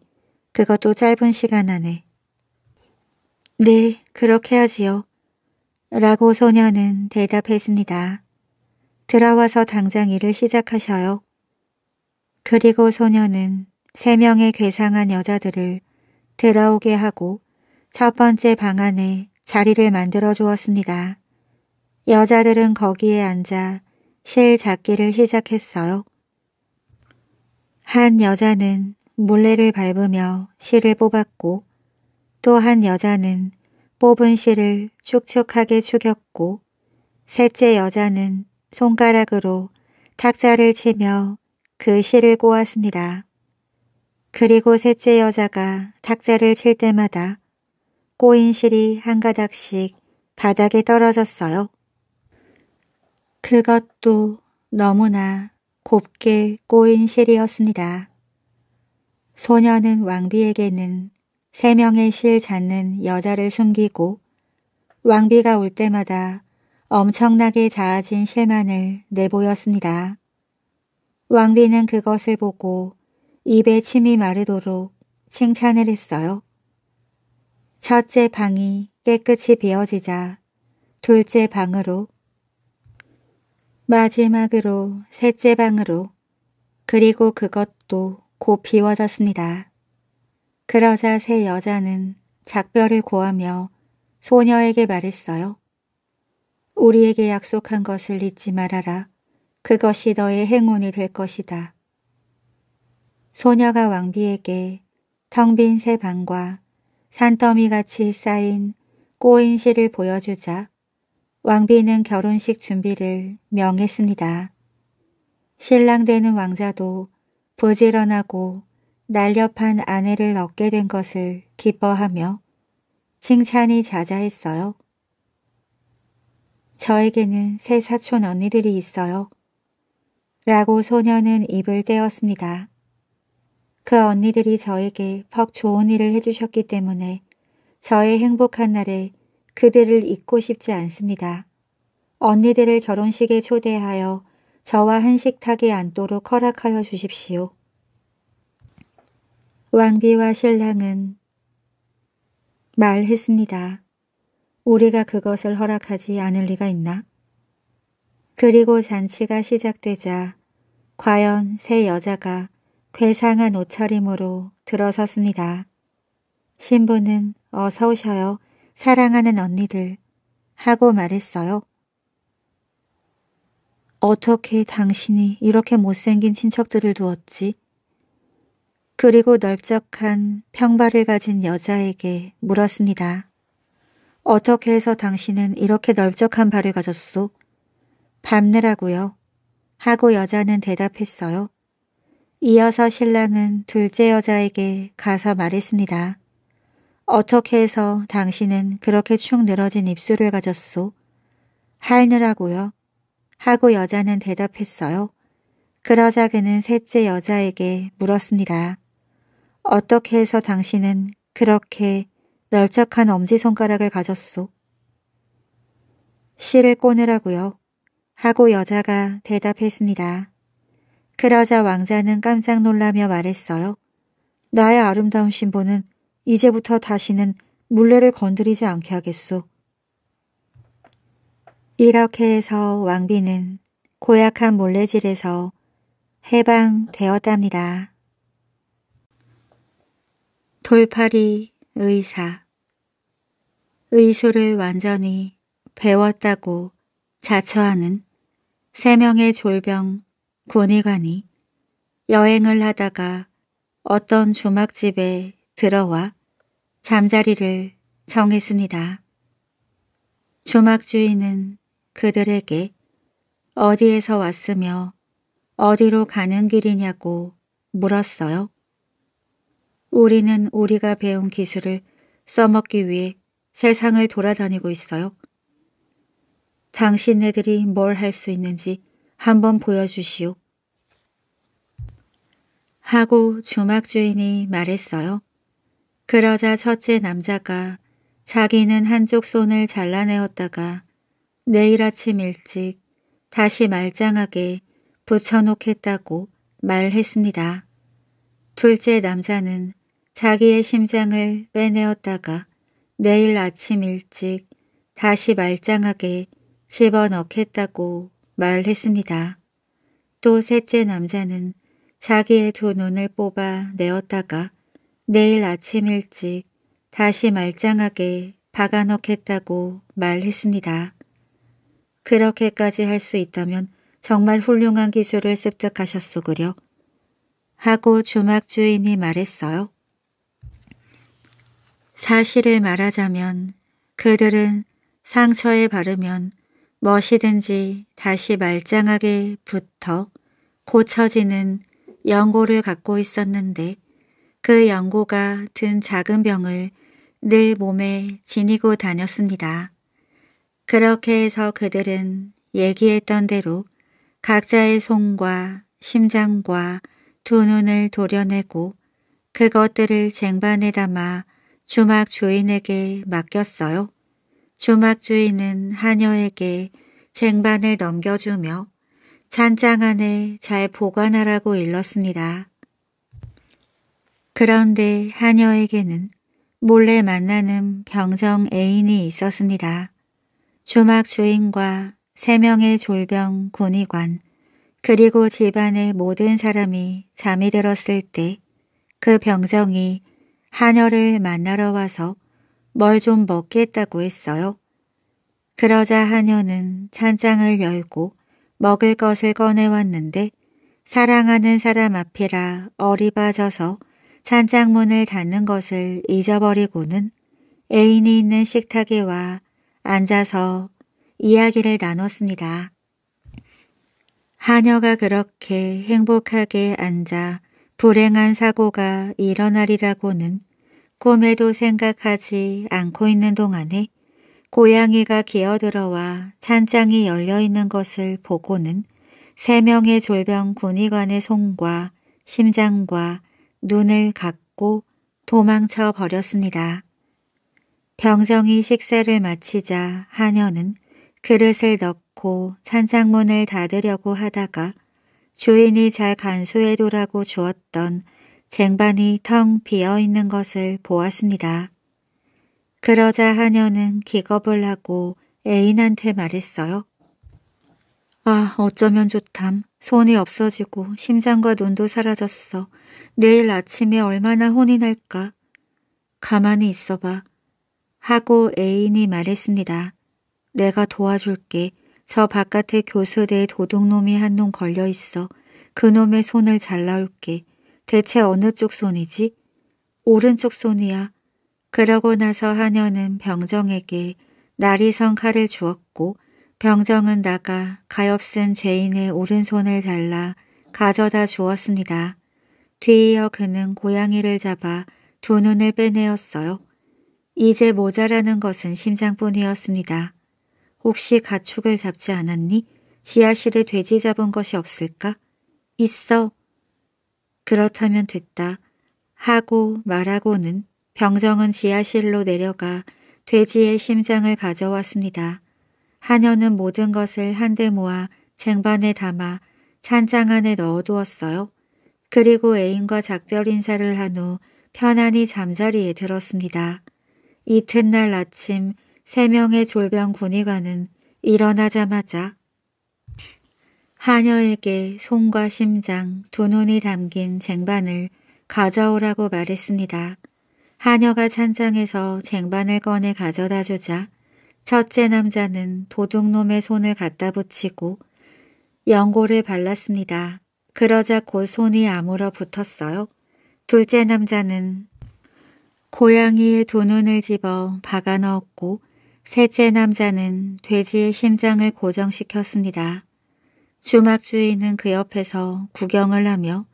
그것도 짧은 시간 안에. 네, 그렇게 하지요. 라고 소녀는 대답했습니다. 들어와서 당장 일을 시작하셔요. 그리고 소녀는 세 명의 괴상한 여자들을 들어오게 하고 첫 번째 방 안에 자리를 만들어 주었습니다. 여자들은 거기에 앉아 실 잡기를 시작했어요. 한 여자는 물레를 밟으며 실을 뽑았고 또 한 여자는 뽑은 실을 축축하게 죽였고 셋째 여자는 손가락으로 탁자를 치며 그 실을 꼬았습니다. 그리고 셋째 여자가 탁자를 칠 때마다 꼬인 실이 한 가닥씩 바닥에 떨어졌어요. 그것도 너무나 곱게 꼬인 실이었습니다. 소녀는 왕비에게는 세 명의 실 잡는 여자를 숨기고 왕비가 올 때마다 엄청나게 자아진 실만을 내보였습니다. 왕비는 그것을 보고 입에 침이 마르도록 칭찬을 했어요. 첫째 방이 깨끗이 비어지자 둘째 방으로 마지막으로 셋째 방으로 그리고 그것도 곧 비워졌습니다. 그러자 세 여자는 작별을 고하며 소녀에게 말했어요. 우리에게 약속한 것을 잊지 말아라. 그것이 너의 행운이 될 것이다. 소녀가 왕비에게 텅빈새 방과 산더미같이 쌓인 꼬인 실을 보여주자 왕비는 결혼식 준비를 명했습니다. 신랑 되는 왕자도 부지런하고 날렵한 아내를 얻게 된 것을 기뻐하며 칭찬이 자자했어요. 저에게는 새 사촌 언니들이 있어요. 라고 소녀는 입을 떼었습니다. 그 언니들이 저에게 퍽 좋은 일을 해주셨기 때문에 저의 행복한 날에 그들을 잊고 싶지 않습니다. 언니들을 결혼식에 초대하여 저와 한식탁에 앉도록 허락하여 주십시오. 왕비와 신랑은 말했습니다. 우리가 그것을 허락하지 않을 리가 있나? 그리고 잔치가 시작되자 과연 세 여자가 괴상한 옷차림으로 들어섰습니다. 신부는 어서 오셔요. 사랑하는 언니들 하고 말했어요. 어떻게 당신이 이렇게 못생긴 친척들을 두었지? 그리고 넓적한 평발을 가진 여자에게 물었습니다. 어떻게 해서 당신은 이렇게 넓적한 발을 가졌소? 밤느라고요. 하고 여자는 대답했어요. 이어서 신랑은 둘째 여자에게 가서 말했습니다. 어떻게 해서 당신은 그렇게 축 늘어진 입술을 가졌소? 할느라고요. 하고 여자는 대답했어요. 그러자 그는 셋째 여자에게 물었습니다. 어떻게 해서 당신은 그렇게 널쩍한 엄지손가락을 가졌소? 씨를 꼬느라고요. 하고 여자가 대답했습니다. 그러자 왕자는 깜짝 놀라며 말했어요. 나의 아름다운 신부는 이제부터 다시는 물레를 건드리지 않게 하겠소. 이렇게 해서 왕비는 고약한 몰래질에서 해방되었답니다. 돌팔이 의사 의술을 완전히 배웠다고 자처하는 세 명의 졸병 군의관이 여행을 하다가 어떤 주막집에 들어와 잠자리를 정했습니다. 주막 주인은 그들에게 어디에서 왔으며 어디로 가는 길이냐고 물었어요. 우리는 우리가 배운 기술을 써먹기 위해 세상을 돌아다니고 있어요. 당신네들이 뭘 할 수 있는지 한번 보여주시오. 하고 주막 주인이 말했어요. 그러자 첫째 남자가 자기는 한쪽 손을 잘라내었다가 내일 아침 일찍 다시 말짱하게 붙여놓겠다고 말했습니다. 둘째 남자는 자기의 심장을 빼내었다가 내일 아침 일찍 다시 말짱하게 집어넣겠다고 말했습니다. 또 셋째 남자는 자기의 두 눈을 뽑아 내었다가 내일 아침 일찍 다시 말짱하게 박아넣겠다고 말했습니다. 그렇게까지 할 수 있다면 정말 훌륭한 기술을 습득하셨소그려 하고 주막 주인이 말했어요. 사실을 말하자면 그들은 상처에 바르면 무엇이든지 다시 말짱하게 붙어 고쳐지는 연고를 갖고 있었는데 그 연고가 든 작은 병을 늘 몸에 지니고 다녔습니다. 그렇게 해서 그들은 얘기했던 대로 각자의 손과 심장과 두 눈을 도려내고 그것들을 쟁반에 담아 주막 주인에게 맡겼어요. 주막 주인은 하녀에게 쟁반을 넘겨주며 잔장 안에 잘 보관하라고 일렀습니다. 그런데 하녀에게는 몰래 만나는 병정 애인이 있었습니다. 주막 주인과 세 명의 졸병 군의관, 그리고 집안의 모든 사람이 잠이 들었을 때 그 병정이 하녀를 만나러 와서 뭘 좀 먹겠다고 했어요. 그러자 하녀는 찬장을 열고 먹을 것을 꺼내왔는데 사랑하는 사람 앞이라 어리바져서 찬장문을 닫는 것을 잊어버리고는 애인이 있는 식탁에 와 앉아서 이야기를 나눴습니다. 하녀가 그렇게 행복하게 앉아 불행한 사고가 일어나리라고는 꿈에도 생각하지 않고 있는 동안에 고양이가 기어들어와 찬장이 열려있는 것을 보고는 세 명의 졸병 군의관의 손과 심장과 눈을 갖고 도망쳐 버렸습니다. 병성이 식사를 마치자 하녀는 그릇을 넣고 놓고 찬장문을 닫으려고 하다가 주인이 잘 간수해두라고 주었던 쟁반이 텅 비어있는 것을 보았습니다. 그러자 하녀는 기겁을 하고 애인한테 말했어요. 아 어쩌면 좋담. 손이 없어지고 심장과 눈도 사라졌어. 내일 아침에 얼마나 혼이 날까. 가만히 있어봐. 하고 애인이 말했습니다. 내가 도와줄게. 저 바깥에 교수대에 도둑놈이 한 놈 걸려 있어. 그놈의 손을 잘라올게. 대체 어느 쪽 손이지? 오른쪽 손이야. 그러고 나서 하녀는 병정에게 나리성 칼을 주었고 병정은 나가 가엾은 죄인의 오른손을 잘라 가져다 주었습니다. 뒤이어 그는 고양이를 잡아 두 눈을 빼내었어요. 이제 모자라는 것은 심장뿐이었습니다. 혹시 가축을 잡지 않았니? 지하실에 돼지 잡은 것이 없을까? 있어. 그렇다면 됐다. 하고 말하고는 병정은 지하실로 내려가 돼지의 심장을 가져왔습니다. 하녀는 모든 것을 한데 모아 쟁반에 담아 찬장 안에 넣어두었어요. 그리고 애인과 작별 인사를 한 후 편안히 잠자리에 들었습니다. 이튿날 아침 세 명의 졸병 군의관은 일어나자마자 하녀에게 손과 심장, 두 눈이 담긴 쟁반을 가져오라고 말했습니다. 하녀가 찬장에서 쟁반을 꺼내 가져다 주자 첫째 남자는 도둑놈의 손을 갖다 붙이고 연고를 발랐습니다. 그러자 곧 손이 아물어 붙었어요. 둘째 남자는 고양이의 두 눈을 집어 박아 넣었고 셋째 남자는 돼지의 심장을 고정시켰습니다. 주막 주인은 그 옆에서 구경을 하며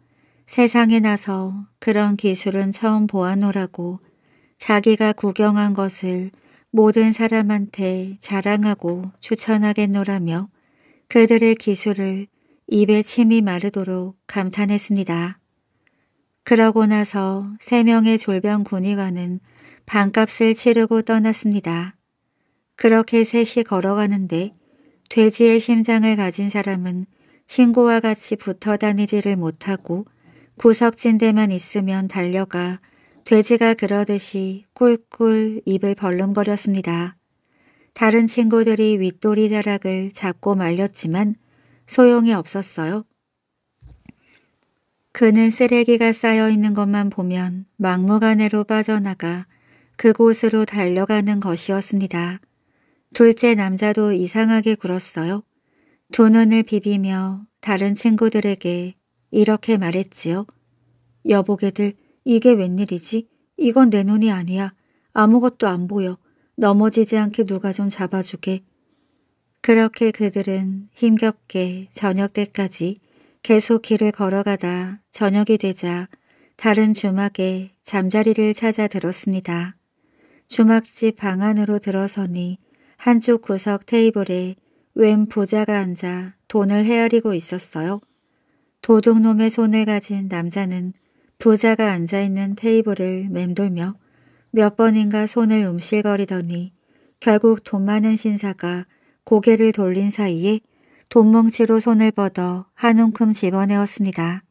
세상에 나서 그런 기술은 처음 보아노라고 자기가 구경한 것을 모든 사람한테 자랑하고 추천하겠노라며 그들의 기술을 입에 침이 마르도록 감탄했습니다. 그러고 나서 세 명의 졸병 군의관은 반값을 치르고 떠났습니다. 그렇게 셋이 걸어가는데 돼지의 심장을 가진 사람은 친구와 같이 붙어 다니지를 못하고 구석진 데만 있으면 달려가 돼지가 그러듯이 꿀꿀 입을 벌름거렸습니다. 다른 친구들이 윗돌이 자락을 잡고 말렸지만 소용이 없었어요. 그는 쓰레기가 쌓여있는 것만 보면 막무가내로 빠져나가 그곳으로 달려가는 것이었습니다. 둘째 남자도 이상하게 굴었어요. 두 눈을 비비며 다른 친구들에게 이렇게 말했지요. 여보게들 이게 웬일이지? 이건 내 눈이 아니야. 아무것도 안 보여. 넘어지지 않게 누가 좀 잡아주게. 그렇게 그들은 힘겹게 저녁 때까지 계속 길을 걸어가다 저녁이 되자 다른 주막에 잠자리를 찾아 들었습니다. 주막집 방 안으로 들어서니 한쪽 구석 테이블에 웬 부자가 앉아 돈을 헤아리고 있었어요. 도둑놈의 손을 가진 남자는 부자가 앉아있는 테이블을 맴돌며 몇 번인가 손을 움실거리더니 결국 돈 많은 신사가 고개를 돌린 사이에 돈뭉치로 손을 뻗어 한 움큼 집어내었습니다.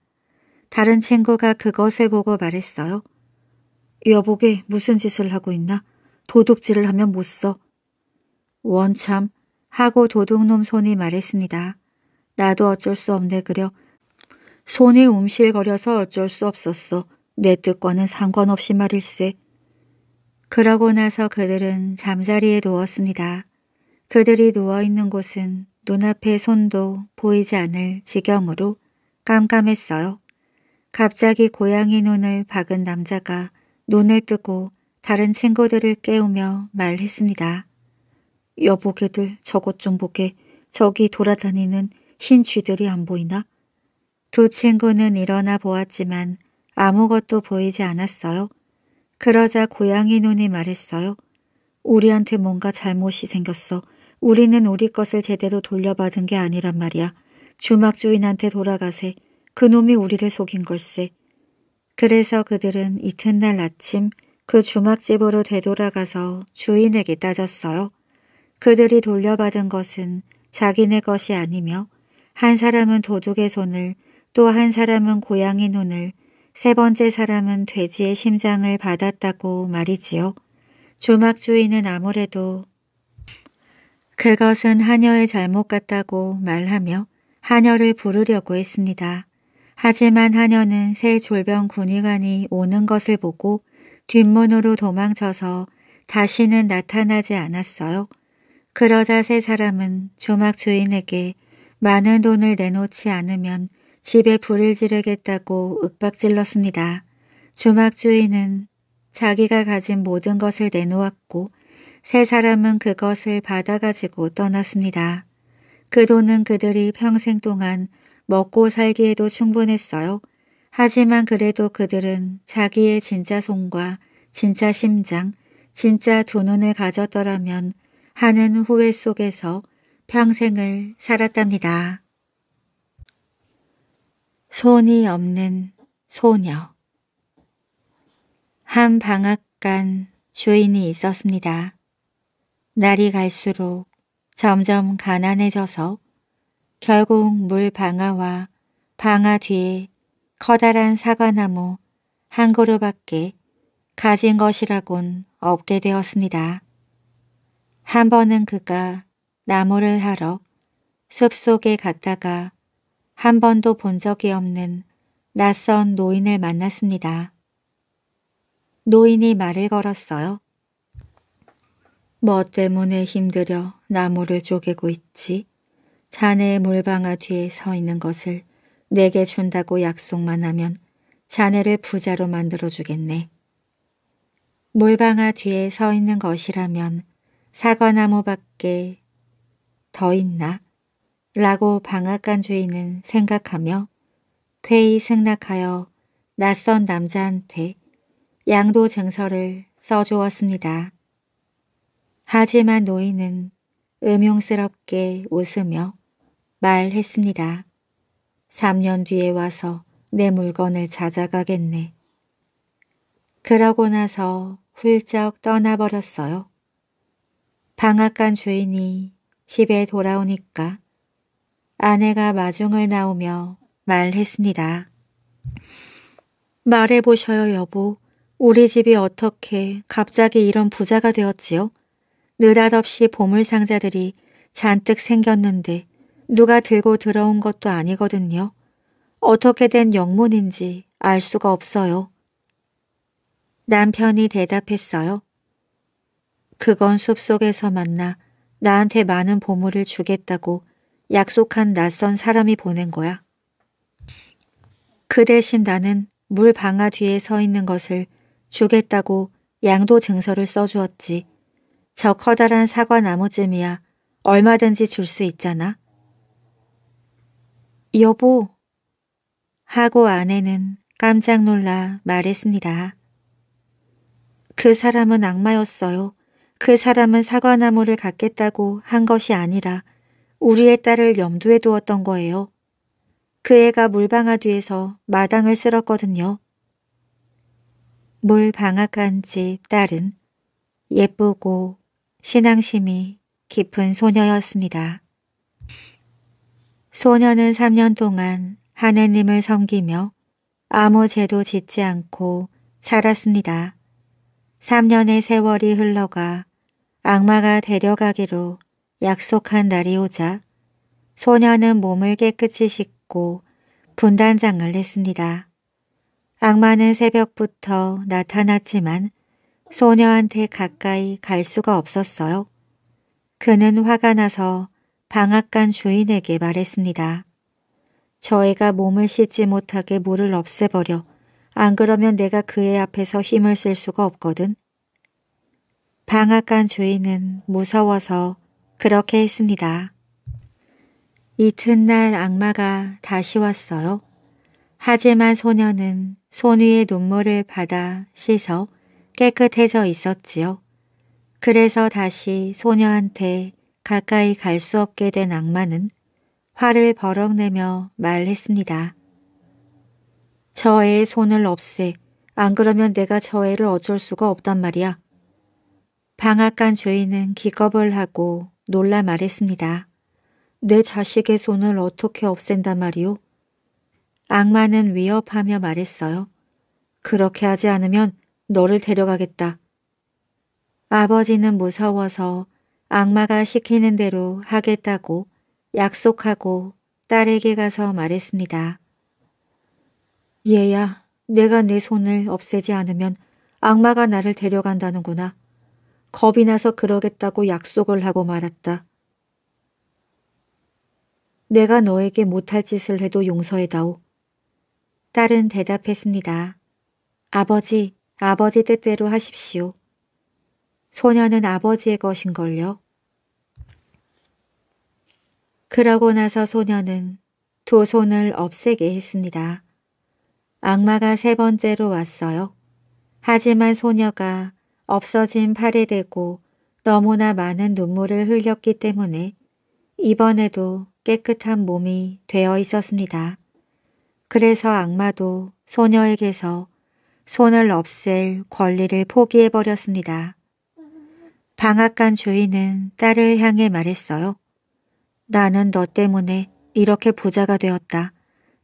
다른 친구가 그것을 보고 말했어요. 여보게 무슨 짓을 하고 있나? 도둑질을 하면 못 써. 원참 하고 도둑놈 손이 말했습니다. 나도 어쩔 수 없네 그려. 손이 움실거려서 어쩔 수 없었어. 내 뜻과는 상관없이 말일세. 그러고 나서 그들은 잠자리에 누웠습니다. 그들이 누워있는 곳은 눈앞에 손도 보이지 않을 지경으로 깜깜했어요. 갑자기 고양이 눈을 박은 남자가 눈을 뜨고 다른 친구들을 깨우며 말했습니다. 여보 게들 저것 좀 보게. 저기 돌아다니는 흰 쥐들이 안 보이나? 두 친구는 일어나 보았지만 아무것도 보이지 않았어요. 그러자 고양이 눈이 말했어요. 우리한테 뭔가 잘못이 생겼어. 우리는 우리 것을 제대로 돌려받은 게 아니란 말이야. 주막 주인한테 돌아가세. 그놈이 우리를 속인 걸세. 그래서 그들은 이튿날 아침 그 주막집으로 되돌아가서 주인에게 따졌어요. 그들이 돌려받은 것은 자기네 것이 아니며 한 사람은 도둑의 손을 또 한 사람은 고양이 눈을 세 번째 사람은 돼지의 심장을 받았다고 말이지요. 주막 주인은 아무래도 그것은 하녀의 잘못 같다고 말하며 하녀를 부르려고 했습니다. 하지만 하녀는 새 졸병 군의관이 오는 것을 보고 뒷문으로 도망쳐서 다시는 나타나지 않았어요. 그러자 세 사람은 조막 주인에게 많은 돈을 내놓지 않으면 집에 불을 지르겠다고 윽박질렀습니다. 조막 주인은 자기가 가진 모든 것을 내놓았고 세 사람은 그것을 받아가지고 떠났습니다. 그 돈은 그들이 평생 동안 먹고 살기에도 충분했어요. 하지만 그래도 그들은 자기의 진짜 손과 진짜 심장, 진짜 두 눈을 가졌더라면 하는 후회 속에서 평생을 살았답니다. 손이 없는 소녀 한 방앗간 주인이 있었습니다. 날이 갈수록 점점 가난해져서 결국 물방아와 방아 뒤에 커다란 사과나무 한 그루밖에 가진 것이라곤 없게 되었습니다. 한 번은 그가 나무를 하러 숲속에 갔다가 한 번도 본 적이 없는 낯선 노인을 만났습니다. 노인이 말을 걸었어요. 뭐 때문에 힘들여 나무를 쪼개고 있지? 자네의 물방아 뒤에 서 있는 것을 내게 준다고 약속만 하면 자네를 부자로 만들어주겠네. 물방아 뒤에 서 있는 것이라면 사과나무밖에 더 있나? 라고 방앗간 주인은 생각하며 쾌히 승낙하여 낯선 남자한테 양도 증서를 써주었습니다. 하지만 노인은 음흉스럽게 웃으며 말했습니다. 3년 뒤에 와서 내 물건을 찾아가겠네. 그러고 나서 훌쩍 떠나버렸어요. 방앗간 주인이 집에 돌아오니까 아내가 마중을 나오며 말했습니다. 말해보셔요 여보. 우리 집이 어떻게 갑자기 이런 부자가 되었지요? 느닷없이 보물상자들이 잔뜩 생겼는데 누가 들고 들어온 것도 아니거든요. 어떻게 된 영문인지 알 수가 없어요. 남편이 대답했어요. 그건 숲속에서 만나 나한테 많은 보물을 주겠다고 약속한 낯선 사람이 보낸 거야. 그 대신 나는 물 방아 뒤에 서 있는 것을 주겠다고 양도 증서를 써주었지. 저 커다란 사과 나무쯤이야 얼마든지 줄 수 있잖아. 여보 하고 아내는 깜짝 놀라 말했습니다. 그 사람은 악마였어요. 그 사람은 사과나무를 갖겠다고 한 것이 아니라 우리의 딸을 염두에 두었던 거예요. 그 애가 물방아 뒤에서 마당을 쓸었거든요. 물방앗간 집 딸은 예쁘고 신앙심이 깊은 소녀였습니다. 소녀는 3년 동안 하느님을 섬기며 아무 죄도 짓지 않고 살았습니다. 3년의 세월이 흘러가 악마가 데려가기로 약속한 날이 오자 소녀는 몸을 깨끗이 씻고 분단장을 했습니다. 악마는 새벽부터 나타났지만 소녀한테 가까이 갈 수가 없었어요. 그는 화가 나서 방앗간 주인에게 말했습니다. 저희가 몸을 씻지 못하게 물을 없애버려. 안 그러면 내가 그의 앞에서 힘을 쓸 수가 없거든. 방앗간 주인은 무서워서 그렇게 했습니다. 이튿날 악마가 다시 왔어요. 하지만 소녀는 손 위에 눈물을 받아 씻어 깨끗해져 있었지요. 그래서 다시 소녀한테 가까이 갈 수 없게 된 악마는 화를 버럭내며 말했습니다. 저 애의 손을 없애. 안 그러면 내가 저 애를 어쩔 수가 없단 말이야. 방앗간 주인은 기겁을 하고 놀라 말했습니다. 내 자식의 손을 어떻게 없앤단 말이오? 악마는 위협하며 말했어요. 그렇게 하지 않으면 너를 데려가겠다. 아버지는 무서워서 악마가 시키는 대로 하겠다고 약속하고 딸에게 가서 말했습니다. 얘야, 내가 내 손을 없애지 않으면 악마가 나를 데려간다는구나. 겁이 나서 그러겠다고 약속을 하고 말았다. 내가 너에게 못할 짓을 해도 용서해다오. 딸은 대답했습니다. 아버지, 아버지 뜻대로 하십시오. 소녀는 아버지의 것인걸요. 그러고 나서 소녀는 두 손을 없애게 했습니다. 악마가 세 번째로 왔어요. 하지만 소녀가 없어진 팔에 대고 너무나 많은 눈물을 흘렸기 때문에 이번에도 깨끗한 몸이 되어 있었습니다. 그래서 악마도 소녀에게서 손을 없앨 권리를 포기해버렸습니다. 방앗간 주인은 딸을 향해 말했어요. 나는 너 때문에 이렇게 부자가 되었다.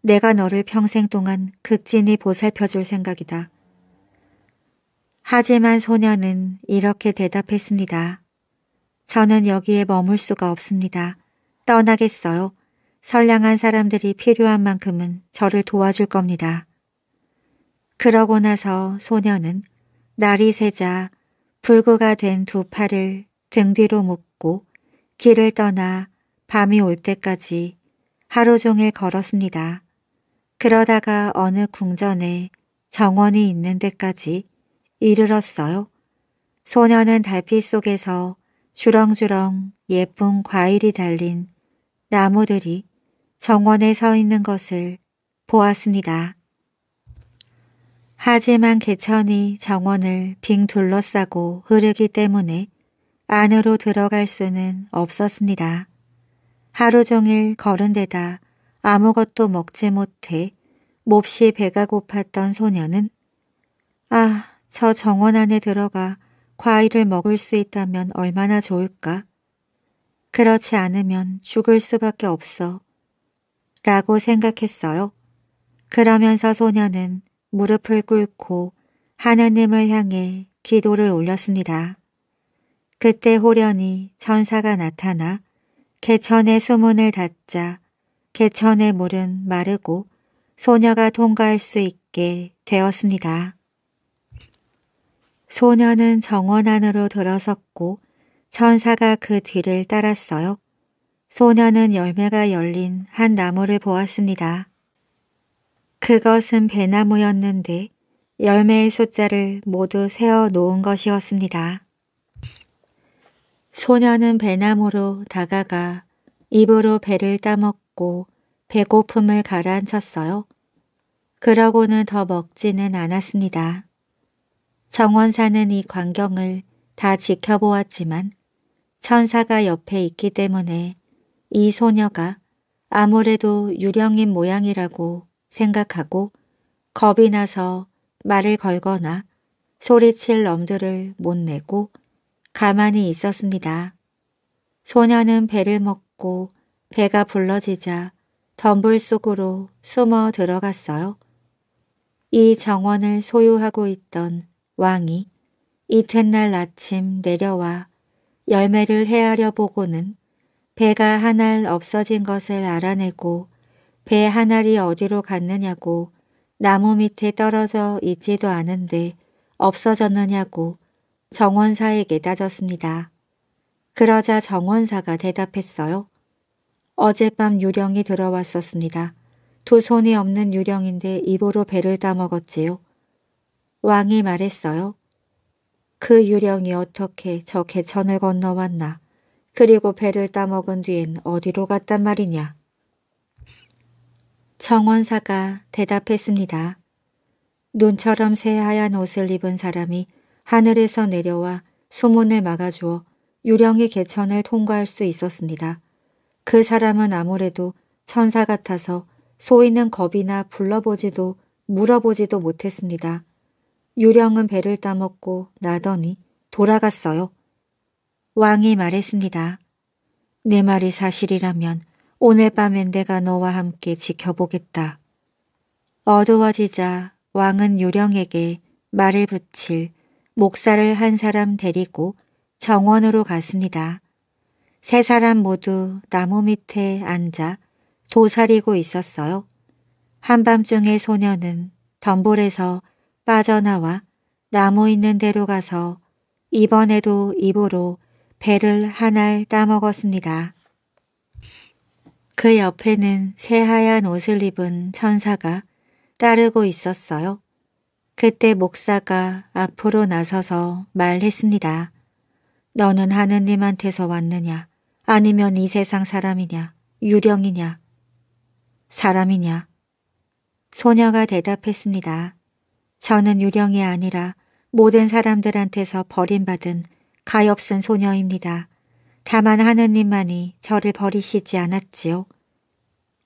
내가 너를 평생 동안 극진히 보살펴줄 생각이다. 하지만 소녀는 이렇게 대답했습니다. 저는 여기에 머물 수가 없습니다. 떠나겠어요. 선량한 사람들이 필요한 만큼은 저를 도와줄 겁니다. 그러고 나서 소녀는 날이 새자 불구가 된 두 팔을 등 뒤로 묶고 길을 떠나 밤이 올 때까지 하루 종일 걸었습니다. 그러다가 어느 궁전에 정원이 있는 데까지 이르렀어요. 소녀는 달빛 속에서 주렁주렁 예쁜 과일이 달린 나무들이 정원에 서 있는 것을 보았습니다. 하지만 개천이 정원을 빙 둘러싸고 흐르기 때문에 안으로 들어갈 수는 없었습니다. 하루 종일 걸은 데다 아무것도 먹지 못해 몹시 배가 고팠던 소녀는 아저 정원 안에 들어가 과일을 먹을 수 있다면 얼마나 좋을까? 그렇지 않으면 죽을 수밖에 없어. 라고 생각했어요. 그러면서 소녀는 무릎을 꿇고 하나님을 향해 기도를 올렸습니다. 그때 호련히 천사가 나타나 개천의 수문을 닫자 개천의 물은 마르고 소녀가 통과할 수 있게 되었습니다. 소녀는 정원 안으로 들어섰고 천사가 그 뒤를 따랐어요. 소녀는 열매가 열린 한 나무를 보았습니다. 그것은 배나무였는데 열매의 숫자를 모두 세어 놓은 것이었습니다. 소녀는 배나무로 다가가 입으로 배를 따먹고 배고픔을 가라앉혔어요. 그러고는 더 먹지는 않았습니다. 정원사는 이 광경을 다 지켜보았지만 천사가 옆에 있기 때문에 이 소녀가 아무래도 유령인 모양이라고 생각하고 겁이 나서 말을 걸거나 소리칠 엄두를 못 내고 가만히 있었습니다. 소녀는 배를 먹고 배가 불러지자 덤불 속으로 숨어 들어갔어요. 이 정원을 소유하고 있던 왕이 이튿날 아침 내려와 열매를 헤아려 보고는 배가 한 알 없어진 것을 알아내고 배 한 알이 어디로 갔느냐고 나무 밑에 떨어져 있지도 않은데 없어졌느냐고 정원사에게 따졌습니다. 그러자 정원사가 대답했어요. 어젯밤 유령이 들어왔었습니다. 두 손이 없는 유령인데 입으로 배를 따먹었지요. 왕이 말했어요. 그 유령이 어떻게 저 개천을 건너왔나 그리고 배를 따먹은 뒤엔 어디로 갔단 말이냐. 정원사가 대답했습니다. 눈처럼 새하얀 옷을 입은 사람이 하늘에서 내려와 소문을 막아주어 유령의 개천을 통과할 수 있었습니다. 그 사람은 아무래도 천사 같아서 소인은 겁이나 불러보지도 물어보지도 못했습니다. 유령은 배를 따먹고 나더니 돌아갔어요. 왕이 말했습니다. 내 말이 사실이라면 오늘 밤엔 내가 너와 함께 지켜보겠다. 어두워지자 왕은 요령에게 말을 붙일 목사를 한 사람 데리고 정원으로 갔습니다. 세 사람 모두 나무 밑에 앉아 도사리고 있었어요. 한밤중에 소녀는 덤불에서 빠져나와 나무 있는 데로 가서 이번에도 입으로 배를 한 알 따먹었습니다. 그 옆에는 새하얀 옷을 입은 천사가 따르고 있었어요. 그때 목사가 앞으로 나서서 말했습니다. 너는 하느님한테서 왔느냐? 아니면 이 세상 사람이냐? 유령이냐? 사람이냐? 소녀가 대답했습니다. 저는 유령이 아니라 모든 사람들한테서 버림받은 가엾은 소녀입니다. 다만 하느님만이 저를 버리시지 않았지요.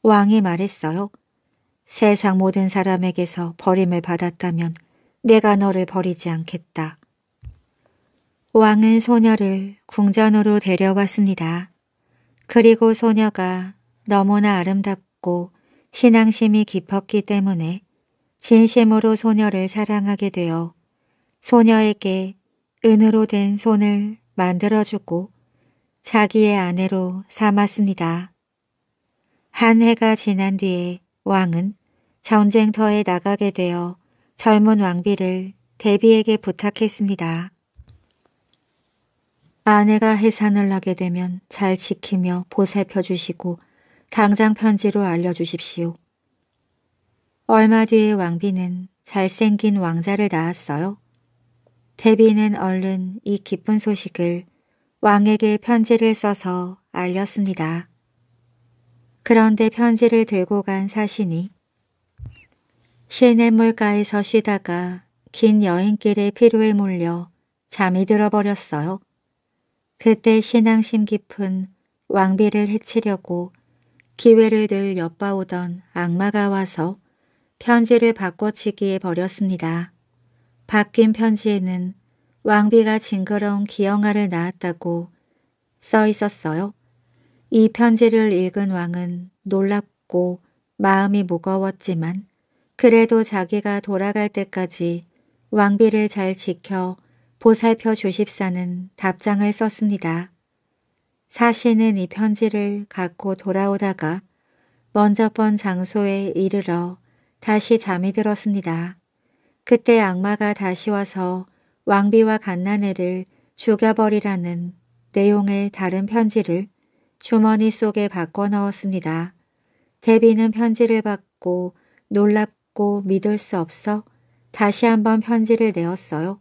왕이 말했어요. 세상 모든 사람에게서 버림을 받았다면 내가 너를 버리지 않겠다. 왕은 소녀를 궁전으로 데려왔습니다. 그리고 소녀가 너무나 아름답고 신앙심이 깊었기 때문에 진심으로 소녀를 사랑하게 되어 소녀에게 은으로 된 손을 만들어주고 자기의 아내로 삼았습니다. 한 해가 지난 뒤에 왕은 전쟁터에 나가게 되어 젊은 왕비를 대비에게 부탁했습니다. 아내가 해산을 하게 되면 잘 지키며 보살펴 주시고 당장 편지로 알려주십시오. 얼마 뒤에 왕비는 잘생긴 왕자를 낳았어요. 대비는 얼른 이 기쁜 소식을 왕에게 편지를 써서 알렸습니다. 그런데 편지를 들고 간 사신이 시냇물가에서 쉬다가 긴 여행길에 피로에 몰려 잠이 들어버렸어요. 그때 신앙심 깊은 왕비를 해치려고 기회를 늘 엿봐오던 악마가 와서 편지를 바꿔치기에 버렸습니다. 바뀐 편지에는 왕비가 징그러운 기영아를 낳았다고 써 있었어요. 이 편지를 읽은 왕은 놀랍고 마음이 무거웠지만 그래도 자기가 돌아갈 때까지 왕비를 잘 지켜 보살펴 주십사는 답장을 썼습니다. 사신은 이 편지를 갖고 돌아오다가 먼저 번 장소에 이르러 다시 잠이 들었습니다. 그때 악마가 다시 와서 왕비와 갓난애를 죽여버리라는 내용의 다른 편지를 주머니 속에 바꿔 넣었습니다. 데비는 편지를 받고 놀랍고 믿을 수 없어 다시 한번 편지를 내었어요.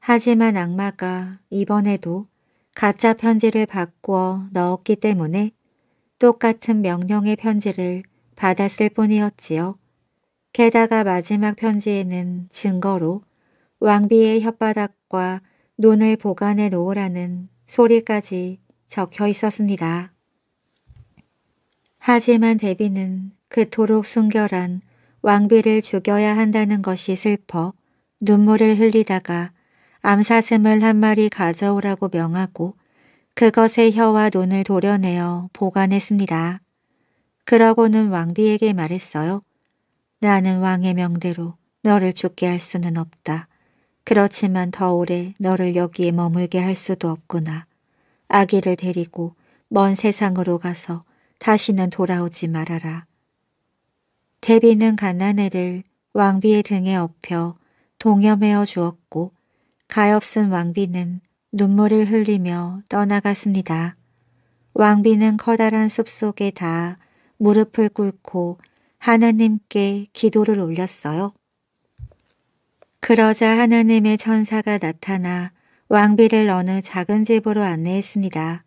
하지만 악마가 이번에도 가짜 편지를 바꾸어 넣었기 때문에 똑같은 명령의 편지를 받았을 뿐이었지요. 게다가 마지막 편지에는 증거로 왕비의 혓바닥과 눈을 보관해 놓으라는 소리까지 적혀 있었습니다. 하지만 데비는 그토록 순결한 왕비를 죽여야 한다는 것이 슬퍼 눈물을 흘리다가 암사슴을 한 마리 가져오라고 명하고 그것의 혀와 눈을 도려내어 보관했습니다. 그러고는 왕비에게 말했어요. 나는 왕의 명대로 너를 죽게 할 수는 없다. 그렇지만 더 오래 너를 여기에 머물게 할 수도 없구나. 아기를 데리고 먼 세상으로 가서 다시는 돌아오지 말아라. 데비는 가난애를 왕비의 등에 업혀 동여매어 주었고 가엾은 왕비는 눈물을 흘리며 떠나갔습니다. 왕비는 커다란 숲속에 다 무릎을 꿇고 하나님께 기도를 올렸어요. 그러자 하나님의 천사가 나타나 왕비를 어느 작은 집으로 안내했습니다.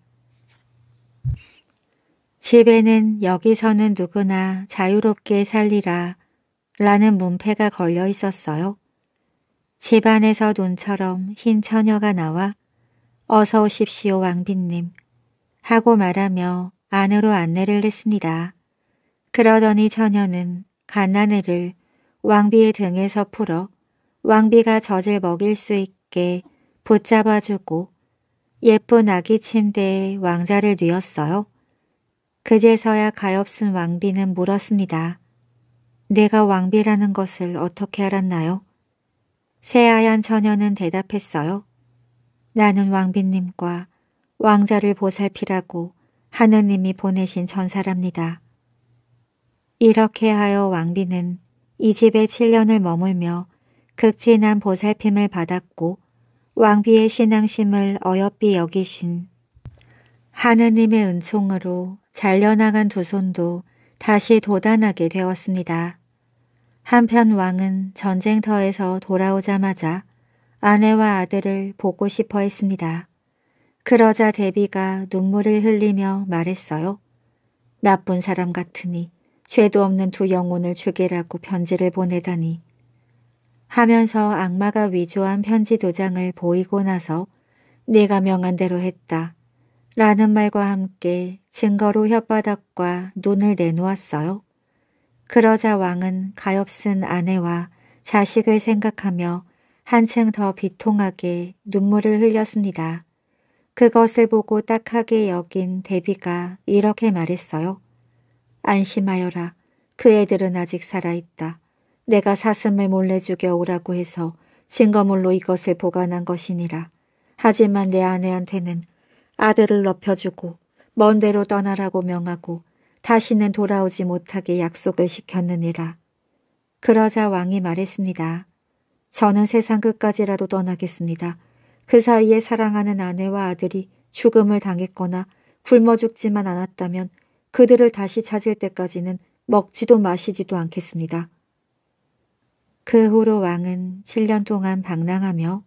집에는 여기서는 누구나 자유롭게 살리라 라는 문패가 걸려 있었어요. 집 안에서 눈처럼 흰 처녀가 나와 어서 오십시오 왕비님 하고 말하며 안으로 안내를 했습니다. 그러더니 처녀는 가난애를 왕비의 등에서 풀어 왕비가 젖을 먹일 수 있게 붙잡아주고 예쁜 아기 침대에 왕자를 뉘었어요. 그제서야 가엾은 왕비는 물었습니다. 내가 왕비라는 것을 어떻게 알았나요? 새하얀 처녀는 대답했어요. 나는 왕비님과 왕자를 보살피라고 하느님이 보내신 전사랍니다. 이렇게 하여 왕비는 이 집에 7년을 머물며 극진한 보살핌을 받았고 왕비의 신앙심을 어여삐 여기신 하느님의 은총으로 잘려나간 두 손도 다시 도단하게 되었습니다. 한편 왕은 전쟁터에서 돌아오자마자 아내와 아들을 보고 싶어 했습니다. 그러자 대비가 눈물을 흘리며 말했어요. 나쁜 사람 같으니 죄도 없는 두 영혼을 죽이라고 편지를 보내다니 하면서 악마가 위조한 편지 도장을 보이고 나서 네가 명한 대로 했다. 라는 말과 함께 증거로 혓바닥과 눈을 내놓았어요. 그러자 왕은 가엾은 아내와 자식을 생각하며 한층 더 비통하게 눈물을 흘렸습니다. 그것을 보고 딱하게 여긴 대비가 이렇게 말했어요. 안심하여라. 그 애들은 아직 살아있다. 내가 사슴을 몰래 죽여 오라고 해서 증거물로 이것을 보관한 것이니라. 하지만 내 아내한테는 아들을 넓혀주고 먼 데로 떠나라고 명하고 다시는 돌아오지 못하게 약속을 시켰느니라. 그러자 왕이 말했습니다. 저는 세상 끝까지라도 떠나겠습니다. 그 사이에 사랑하는 아내와 아들이 죽음을 당했거나 굶어 죽지만 않았다면 그들을 다시 찾을 때까지는 먹지도 마시지도 않겠습니다. 그 후로 왕은 7년 동안 방랑하며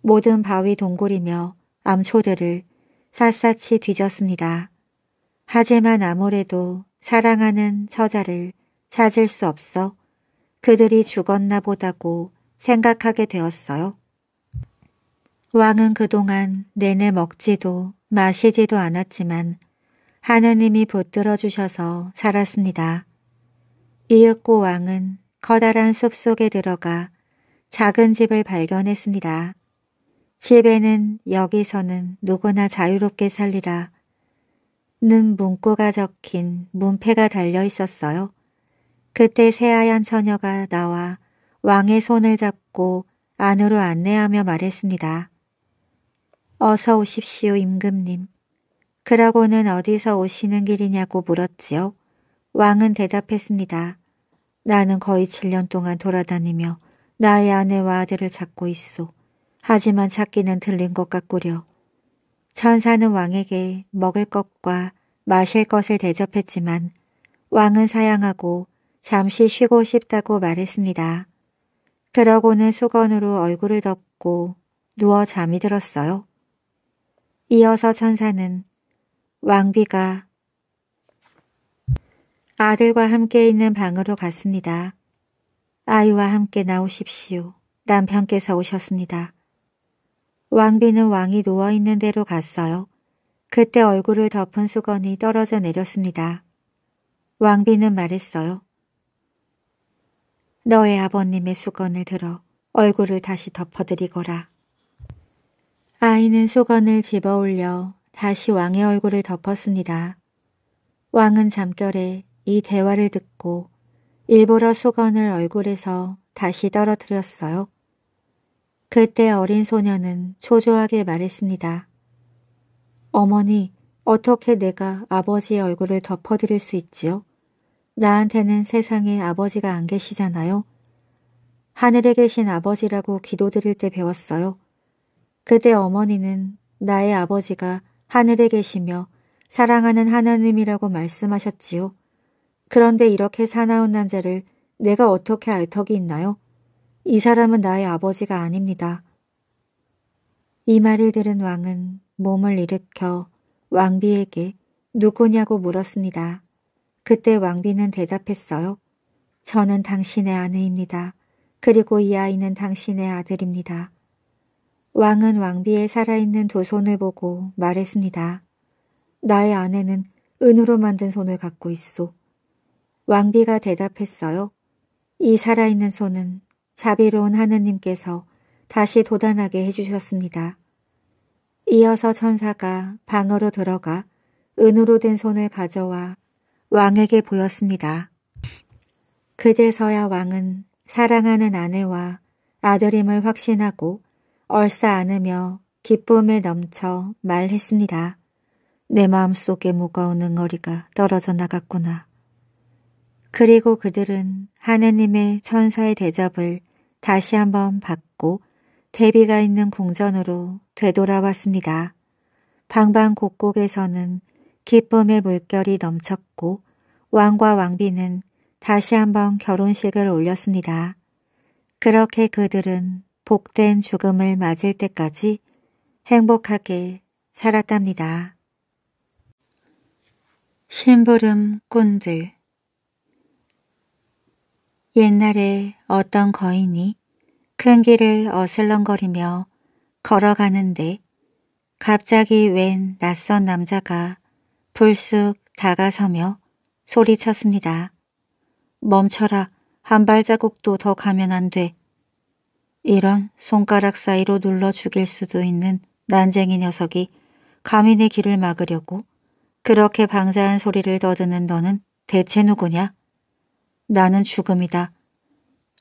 모든 바위 동굴이며 암초들을 샅샅이 뒤졌습니다. 하지만 아무래도 사랑하는 처자를 찾을 수 없어 그들이 죽었나 보다고 생각하게 되었어요. 왕은 그동안 내내 먹지도 마시지도 않았지만 하느님이 붙들어 주셔서 살았습니다. 이윽고 왕은 커다란 숲 속에 들어가 작은 집을 발견했습니다. 집에는 여기서는 누구나 자유롭게 살리라 는 문구가 적힌 문패가 달려 있었어요. 그때 새하얀 처녀가 나와 왕의 손을 잡고 안으로 안내하며 말했습니다. 어서 오십시오 임금님. 그러고는 어디서 오시는 길이냐고 물었지요. 왕은 대답했습니다. 나는 거의 7년 동안 돌아다니며 나의 아내와 아들을 찾고 있소. 하지만 찾기는 들린 것 같구려. 천사는 왕에게 먹을 것과 마실 것을 대접했지만 왕은 사양하고 잠시 쉬고 싶다고 말했습니다. 그러고는 수건으로 얼굴을 덮고 누워 잠이 들었어요. 이어서 천사는 왕비가 아들과 함께 있는 방으로 갔습니다. 아이와 함께 나오십시오. 남편께서 오셨습니다. 왕비는 왕이 누워있는 대로 갔어요. 그때 얼굴을 덮은 수건이 떨어져 내렸습니다. 왕비는 말했어요. 너의 아버님의 수건을 들어 얼굴을 다시 덮어드리거라. 아이는 수건을 집어올려 다시 왕의 얼굴을 덮었습니다. 왕은 잠결에 이 대화를 듣고 일부러 수건을 얼굴에서 다시 떨어뜨렸어요. 그때 어린 소녀는 초조하게 말했습니다. 어머니, 어떻게 내가 아버지의 얼굴을 덮어드릴 수 있지요? 나한테는 세상에 아버지가 안 계시잖아요. 하늘에 계신 아버지라고 기도드릴 때 배웠어요. 그때 어머니는 나의 아버지가 하늘에 계시며 사랑하는 하나님이라고 말씀하셨지요. 그런데 이렇게 사나운 남자를 내가 어떻게 알 턱이 있나요? 이 사람은 나의 아버지가 아닙니다. 이 말을 들은 왕은 몸을 일으켜 왕비에게 누구냐고 물었습니다. 그때 왕비는 대답했어요. 저는 당신의 아내입니다. 그리고 이 아이는 당신의 아들입니다. 왕은 왕비의 살아있는 두 손을 보고 말했습니다. 나의 아내는 은으로 만든 손을 갖고 있소. 왕비가 대답했어요. 이 살아있는 손은 자비로운 하느님께서 다시 도단하게 해주셨습니다. 이어서 천사가 방으로 들어가 은으로 된 손을 가져와 왕에게 보였습니다. 그제서야 왕은 사랑하는 아내와 아들임을 확신하고 얼싸 안으며 기쁨에 넘쳐 말했습니다. 내 마음속에 무거운 응어리가 떨어져 나갔구나. 그리고 그들은 하느님의 천사의 대접을 다시 한번 받고 대비가 있는 궁전으로 되돌아왔습니다. 방방 곡곡에서는 기쁨의 물결이 넘쳤고 왕과 왕비는 다시 한번 결혼식을 올렸습니다. 그렇게 그들은 복된 죽음을 맞을 때까지 행복하게 살았답니다. 심부름 꾼들 옛날에 어떤 거인이 큰 길을 어슬렁거리며 걸어가는데 갑자기 웬 낯선 남자가 불쑥 다가서며 소리쳤습니다. 멈춰라. 한 발자국도 더 가면 안 돼. 이런 손가락 사이로 눌러 죽일 수도 있는 난쟁이 녀석이 감히 내 길을 막으려고 그렇게 방자한 소리를 떠드는 너는 대체 누구냐? 나는 죽음이다.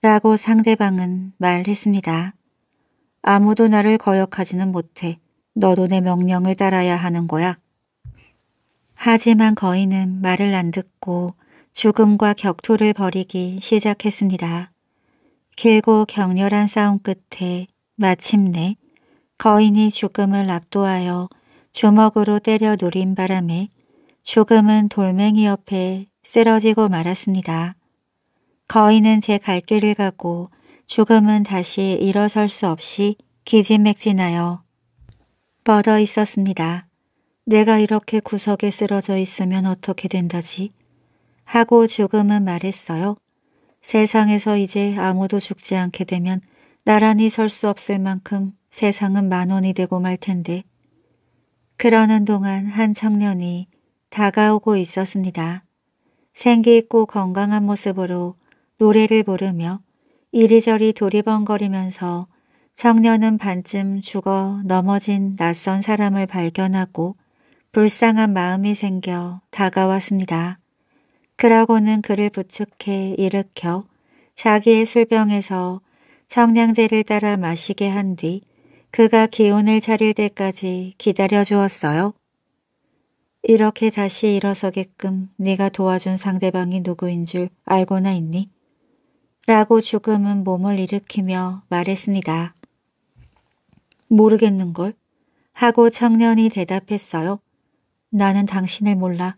라고 상대방은 말했습니다. 아무도 나를 거역하지는 못해. 너도 내 명령을 따라야 하는 거야. 하지만 거인은 말을 안 듣고 죽음과 격투를 벌이기 시작했습니다. 길고 격렬한 싸움 끝에 마침내 거인이 죽음을 압도하여 주먹으로 때려 누린 바람에 죽음은 돌멩이 옆에 쓰러지고 말았습니다. 거인은 제 갈 길을 가고 죽음은 다시 일어설 수 없이 기진맥진하여 뻗어 있었습니다. 내가 이렇게 구석에 쓰러져 있으면 어떻게 된다지? 하고 죽음은 말했어요. 세상에서 이제 아무도 죽지 않게 되면 나란히 설 수 없을 만큼 세상은 만원이 되고 말 텐데 그러는 동안 한 청년이 다가오고 있었습니다. 생기 있고 건강한 모습으로 노래를 부르며 이리저리 도리번거리면서 청년은 반쯤 죽어 넘어진 낯선 사람을 발견하고 불쌍한 마음이 생겨 다가왔습니다. 그러고는 그를 부축해 일으켜 자기의 술병에서 청량제를 따라 마시게 한 뒤 그가 기운을 차릴 때까지 기다려 주었어요. 이렇게 다시 일어서게끔 네가 도와준 상대방이 누구인 줄 알고나 있니? 라고 죽음은 몸을 일으키며 말했습니다. 모르겠는걸? 하고 청년이 대답했어요. 나는 당신을 몰라.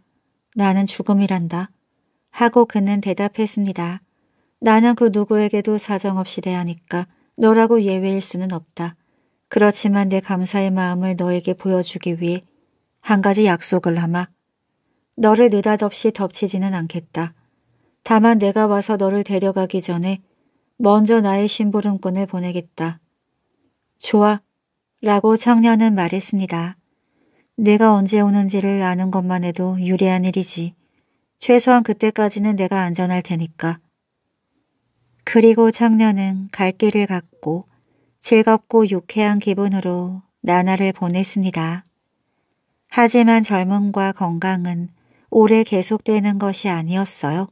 나는 죽음이란다. 하고 그는 대답했습니다. 나는 그 누구에게도 사정없이 대하니까 너라고 예외일 수는 없다. 그렇지만 내 감사의 마음을 너에게 보여주기 위해 한 가지 약속을 하마. 너를 느닷없이 덮치지는 않겠다. 다만 내가 와서 너를 데려가기 전에 먼저 나의 심부름꾼을 보내겠다. 좋아. 라고 청년은 말했습니다. 내가 언제 오는지를 아는 것만 해도 유리한 일이지. 최소한 그때까지는 내가 안전할 테니까. 그리고 청년은 갈 길을 갔고 즐겁고 유쾌한 기분으로 나날을 보냈습니다. 하지만 젊음과 건강은 오래 계속되는 것이 아니었어요.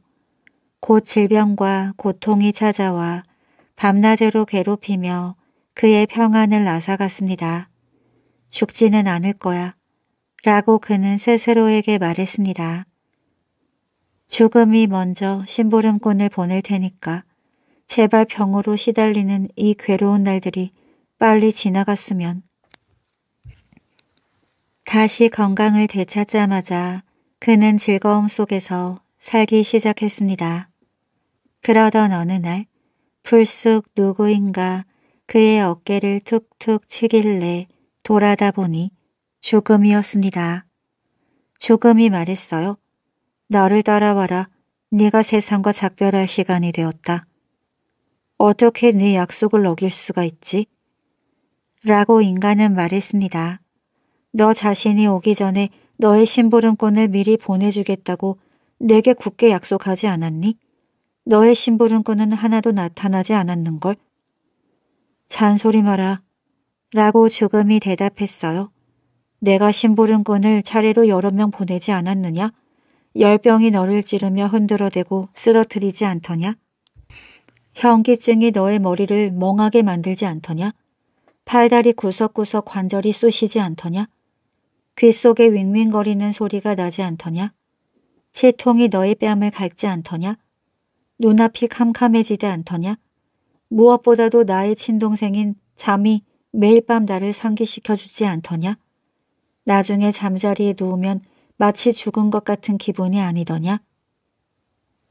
곧 질병과 고통이 찾아와 밤낮으로 괴롭히며 그의 평안을 나사갔습니다. 죽지는 않을 거야. 라고 그는 스스로에게 말했습니다. 죽음이 먼저 심부름꾼을 보낼 테니까 제발 병으로 시달리는 이 괴로운 날들이 빨리 지나갔으면 다시 건강을 되찾자마자 그는 즐거움 속에서 살기 시작했습니다. 그러던 어느 날 불쑥 누구인가 그의 어깨를 툭툭 치길래 돌아다 보니 죽음이었습니다. 죽음이 말했어요. 나를 따라와라. 네가 세상과 작별할 시간이 되었다. 어떻게 네 약속을 어길 수가 있지? 라고 인간은 말했습니다. 너 자신이 오기 전에 너의 심부름권을 미리 보내주겠다고 내게 굳게 약속하지 않았니? 너의 심부름꾼은 하나도 나타나지 않았는걸? 잔소리 마라. 라고 죽음이 대답했어요. 내가 심부름꾼을 차례로 여러 명 보내지 않았느냐? 열병이 너를 찌르며 흔들어대고 쓰러뜨리지 않더냐? 현기증이 너의 머리를 멍하게 만들지 않더냐? 팔다리 구석구석 관절이 쑤시지 않더냐? 귀 속에 윙윙거리는 소리가 나지 않더냐? 치통이 너의 뺨을 갈지 않더냐? 눈앞이 캄캄해지지 않더냐? 무엇보다도 나의 친동생인 잠이 매일 밤 나를 상기시켜주지 않더냐? 나중에 잠자리에 누우면 마치 죽은 것 같은 기분이 아니더냐?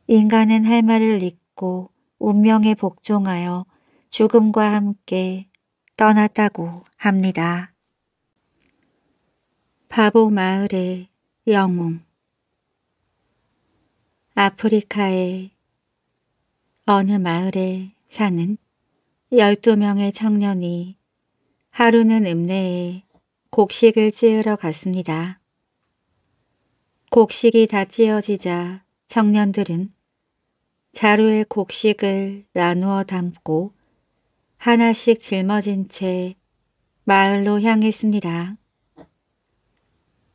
인간은 할 말을 잊고 운명에 복종하여 죽음과 함께 떠났다고 합니다. 바보 마을의 영웅 아프리카의 어느 마을에 사는 12명의 청년이 하루는 읍내에 곡식을 찌으러 갔습니다. 곡식이 다 찌어지자 청년들은 자루에 곡식을 나누어 담고 하나씩 짊어진 채 마을로 향했습니다.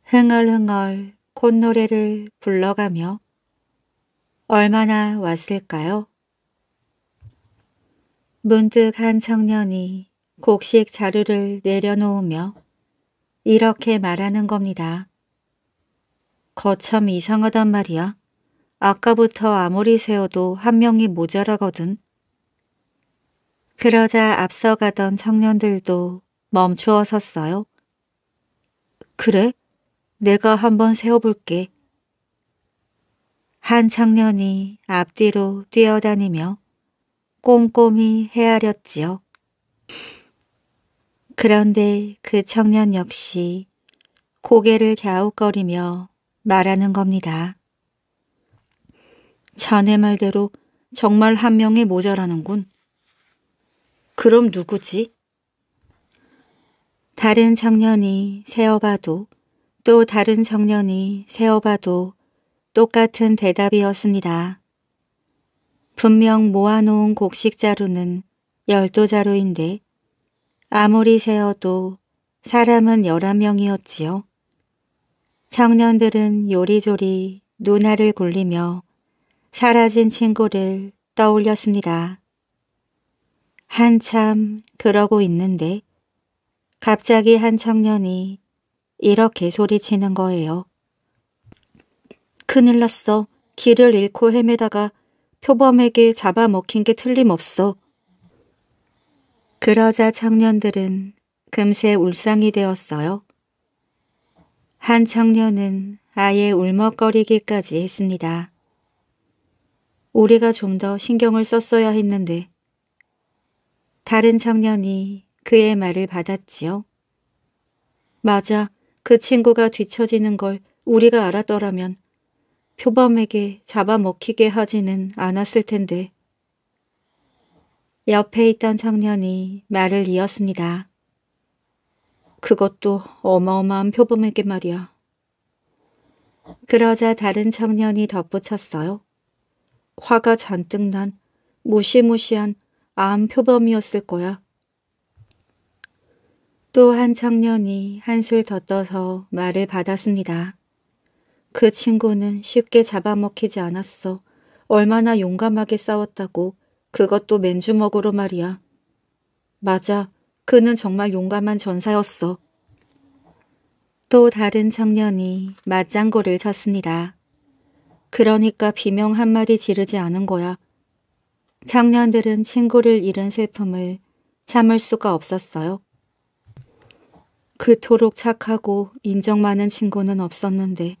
흥얼흥얼 콧노래를 불러가며 얼마나 왔을까요? 문득 한 청년이 곡식 자루를 내려놓으며 이렇게 말하는 겁니다. 거참 이상하단 말이야. 아까부터 아무리 세어도 한 명이 모자라거든. 그러자 앞서가던 청년들도 멈추어 섰어요. 그래? 내가 한번 세어볼게. 한 청년이 앞뒤로 뛰어다니며 꼼꼼히 헤아렸지요. 그런데 그 청년 역시 고개를 갸웃거리며 말하는 겁니다. 자네 말대로 정말 한 명이 모자라는군. 그럼 누구지? 다른 청년이 세어봐도 또 다른 청년이 세어봐도 똑같은 대답이었습니다. 분명 모아놓은 곡식 자루는 열도 자루인데 아무리 세어도 사람은 열한 명이었지요. 청년들은 요리조리 누나를 굴리며 사라진 친구를 떠올렸습니다. 한참 그러고 있는데 갑자기 한 청년이 이렇게 소리치는 거예요. 큰일 났어. 길을 잃고 헤매다가 표범에게 잡아먹힌 게 틀림없어. 그러자 청년들은 금세 울상이 되었어요. 한 청년은 아예 울먹거리기까지 했습니다. 우리가 좀 더 신경을 썼어야 했는데 다른 청년이 그의 말을 받았지요. 맞아, 그 친구가 뒤처지는 걸 우리가 알았더라면 표범에게 잡아먹히게 하지는 않았을 텐데. 옆에 있던 청년이 말을 이었습니다. 그것도 어마어마한 표범에게 말이야. 그러자 다른 청년이 덧붙였어요. 화가 잔뜩 난 무시무시한 암 표범이었을 거야. 또 한 청년이 한술 더 떠서 말을 받았습니다. 그 친구는 쉽게 잡아먹히지 않았어. 얼마나 용감하게 싸웠다고. 그것도 맨주먹으로 말이야. 맞아. 그는 정말 용감한 전사였어. 또 다른 청년이 맞장구를 쳤습니다. 그러니까 비명 한마디 지르지 않은 거야. 청년들은 친구를 잃은 슬픔을 참을 수가 없었어요. 그토록 착하고 인정 많은 친구는 없었는데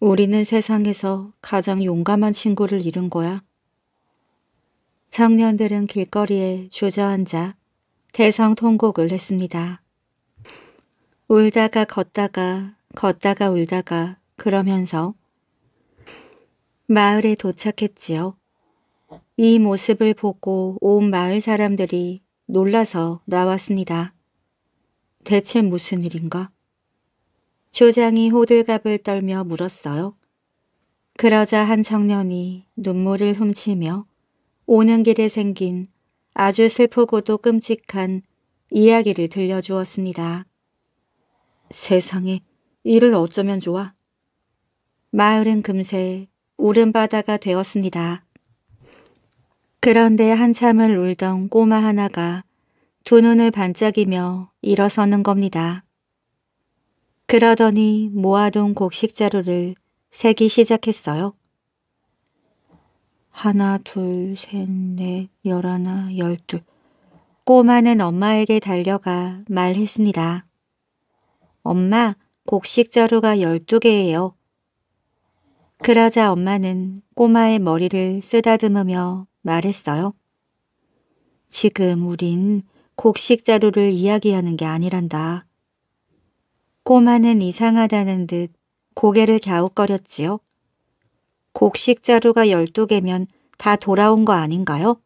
우리는 세상에서 가장 용감한 친구를 잃은 거야. 청년들은 길거리에 주저앉아 대성 통곡을 했습니다. 울다가 걷다가 걷다가 울다가 그러면서 마을에 도착했지요. 이 모습을 보고 온 마을 사람들이 놀라서 나왔습니다. 대체 무슨 일인가? 조장이 호들갑을 떨며 물었어요. 그러자 한 청년이 눈물을 훔치며 오는 길에 생긴 아주 슬프고도 끔찍한 이야기를 들려주었습니다. 세상에 이를 어쩌면 좋아? 마을은 금세 울음바다가 되었습니다. 그런데 한참을 울던 꼬마 하나가 두 눈을 반짝이며 일어서는 겁니다. 그러더니 모아둔 곡식자루를 세기 시작했어요. 하나, 둘, 셋, 넷, 열하나, 열 둘. 꼬마는 엄마에게 달려가 말했습니다. 엄마, 곡식 자루가 열두 개예요. 그러자 엄마는 꼬마의 머리를 쓰다듬으며 말했어요. 지금 우린 곡식 자루를 이야기하는 게 아니란다. 꼬마는 이상하다는 듯 고개를 갸웃거렸지요. 곡식 자루가 열두 개면다 돌아온 거 아닌가요?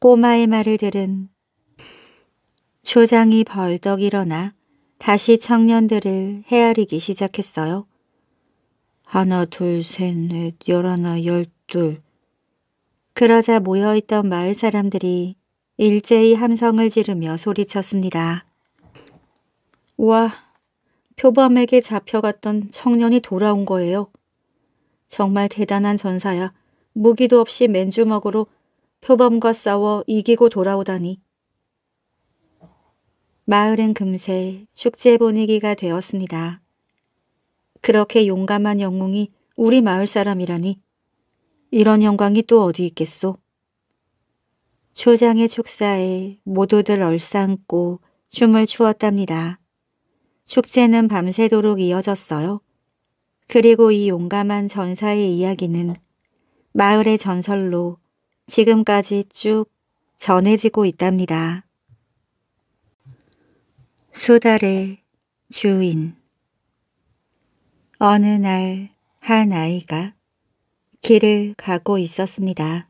꼬마의 말을 들은 초장이 벌떡 일어나 다시 청년들을 헤아리기 시작했어요. 하나, 둘, 셋, 넷, 열하나, 열둘. 그러자 모여있던 마을 사람들이 일제히 함성을 지르며 소리쳤습니다. 와, 표범에게 잡혀갔던 청년이 돌아온 거예요. 정말 대단한 전사야. 무기도 없이 맨주먹으로 표범과 싸워 이기고 돌아오다니. 마을은 금세 축제 분위기가 되었습니다. 그렇게 용감한 영웅이 우리 마을 사람이라니. 이런 영광이 또 어디 있겠소? 초장의 축사에 모두들 얼싸안고 춤을 추었답니다. 축제는 밤새도록 이어졌어요. 그리고 이 용감한 전사의 이야기는 마을의 전설로 지금까지 쭉 전해지고 있답니다. 수달의 주인 어느 날 한 아이가 길을 가고 있었습니다.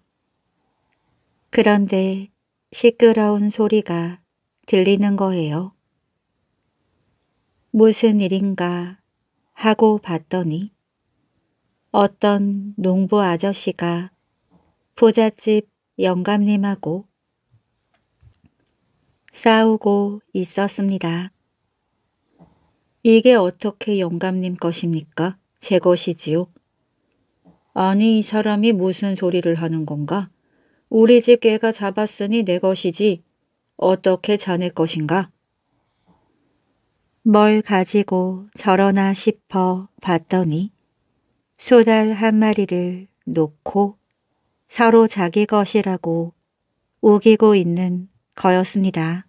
그런데 시끄러운 소리가 들리는 거예요. 무슨 일인가 하고 봤더니 어떤 농부 아저씨가 부잣집 영감님하고 싸우고 있었습니다. 이게 어떻게 영감님 것입니까? 제 것이지요. 아니 이 사람이 무슨 소리를 하는 건가? 우리 집 개가 잡았으니 내 것이지 어떻게 자네 것인가? 뭘 가지고 저러나 싶어 봤더니 수달 한 마리를 놓고 서로 자기 것이라고 우기고 있는 거였습니다.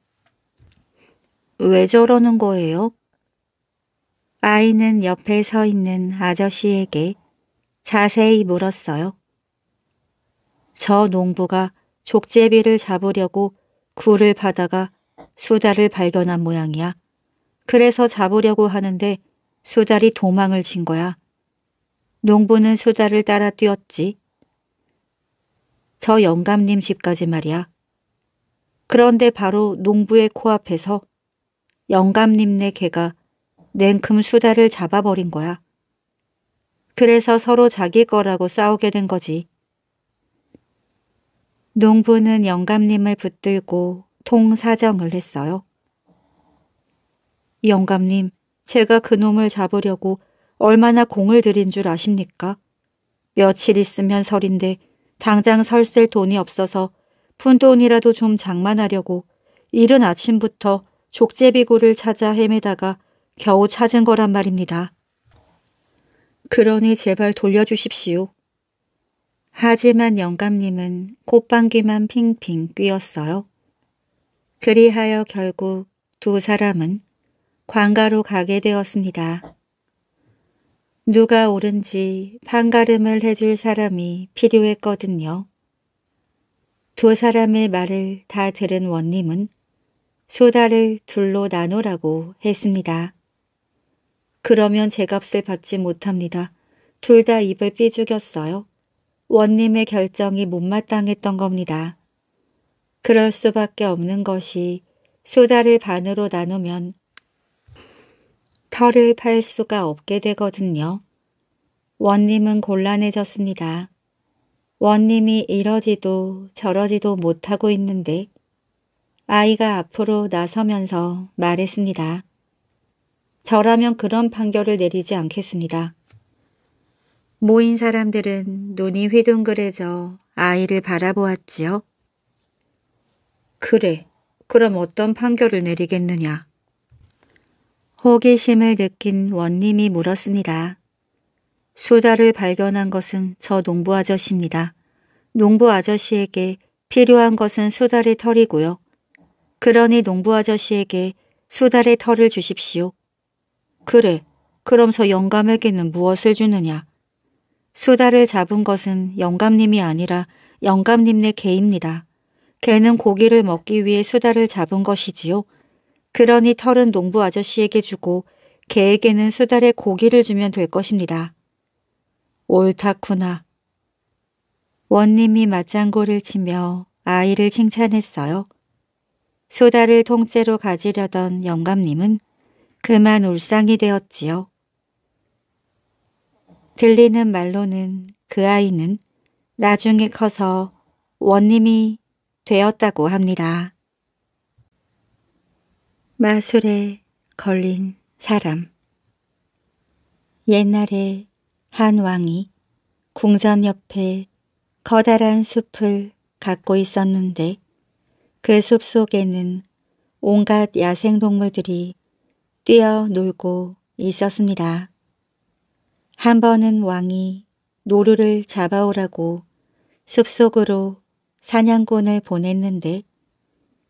왜 저러는 거예요? 아이는 옆에 서 있는 아저씨에게 자세히 물었어요. 저 농부가 족제비를 잡으려고 굴을 파다가 수달을 발견한 모양이야. 그래서 잡으려고 하는데 수달이 도망을 친 거야. 농부는 수달을 따라 뛰었지. 저 영감님 집까지 말이야. 그런데 바로 농부의 코앞에서 영감님네 개가 냉큼 수달을 잡아버린 거야. 그래서 서로 자기 거라고 싸우게 된 거지. 농부는 영감님을 붙들고 통사정을 했어요. 영감님, 제가 그놈을 잡으려고 얼마나 공을 들인 줄 아십니까? 며칠 있으면 설인데 당장 설 셀 돈이 없어서 푼돈이라도 좀 장만하려고 이른 아침부터 족제비고를 찾아 헤매다가 겨우 찾은 거란 말입니다. 그러니 제발 돌려주십시오. 하지만 영감님은 콧방귀만 핑핑 뀌었어요. 그리하여 결국 두 사람은 관가로 가게 되었습니다. 누가 옳은지 판가름을 해줄 사람이 필요했거든요. 두 사람의 말을 다 들은 원님은 수다를 둘로 나누라고 했습니다. 그러면 제값을 받지 못합니다. 둘 다 입을 삐죽였어요. 원님의 결정이 못마땅했던 겁니다. 그럴 수밖에 없는 것이 수다를 반으로 나누면 털을 팔 수가 없게 되거든요. 원님은 곤란해졌습니다. 원님이 이러지도 저러지도 못하고 있는데 아이가 앞으로 나서면서 말했습니다. 저라면 그런 판결을 내리지 않겠습니다. 모인 사람들은 눈이 휘둥그레져 아이를 바라보았지요. 그래, 그럼 어떤 판결을 내리겠느냐. 호기심을 느낀 원님이 물었습니다. 수다를 발견한 것은 저 농부 아저씨입니다. 농부 아저씨에게 필요한 것은 수달의 털이고요. 그러니 농부 아저씨에게 수달의 털을 주십시오. 그래, 그럼 저 영감에게는 무엇을 주느냐? 수달을 잡은 것은 영감님이 아니라 영감님네 개입니다. 개는 고기를 먹기 위해 수달을 잡은 것이지요. 그러니 털은 농부 아저씨에게 주고 개에게는 수달의 고기를 주면 될 것입니다. 옳다구나. 원님이 맞장구를 치며 아이를 칭찬했어요. 수달을 통째로 가지려던 영감님은 그만 울상이 되었지요. 들리는 말로는 그 아이는 나중에 커서 원님이 되었다고 합니다. 마술에 걸린 사람 옛날에 한 왕이 궁전 옆에 커다란 숲을 갖고 있었는데 그 숲 속에는 온갖 야생동물들이 뛰어놀고 있었습니다. 한 번은 왕이 노루를 잡아오라고 숲속으로 사냥꾼을 보냈는데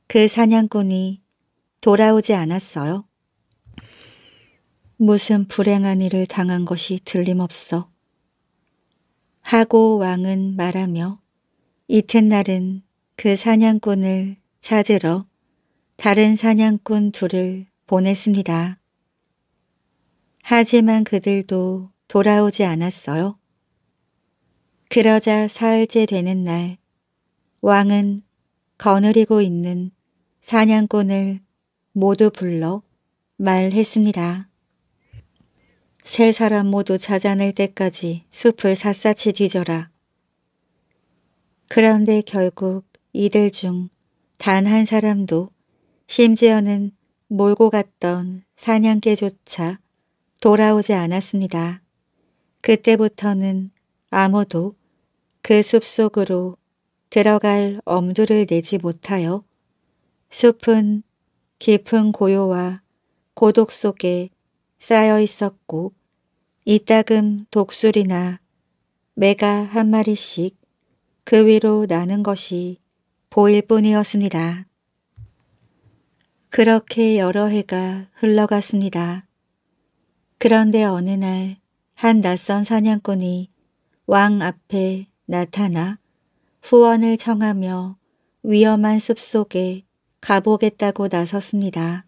그 사냥꾼이 돌아오지 않았어요. 무슨 불행한 일을 당한 것이 들림없어. 하고 왕은 말하며 이튿날은 그 사냥꾼을 찾으러 다른 사냥꾼 둘을 보냈습니다. 하지만 그들도 돌아오지 않았어요. 그러자 사흘째 되는 날 왕은 거느리고 있는 사냥꾼을 모두 불러 말했습니다. 세 사람 모두 찾아낼 때까지 숲을 샅샅이 뒤져라. 그런데 결국 이들 중 단 한 사람도 심지어는 몰고 갔던 사냥개조차 돌아오지 않았습니다. 그때부터는 아무도 그 숲속으로 들어갈 엄두를 내지 못하여 숲은 깊은 고요와 고독 속에 쌓여 있었고 이따금 독수리나 매가 한 마리씩 그 위로 나는 것이 보일 뿐이었습니다. 그렇게 여러 해가 흘러갔습니다. 그런데 어느 날 한 낯선 사냥꾼이 왕 앞에 나타나 후원을 청하며 위험한 숲속에 가보겠다고 나섰습니다.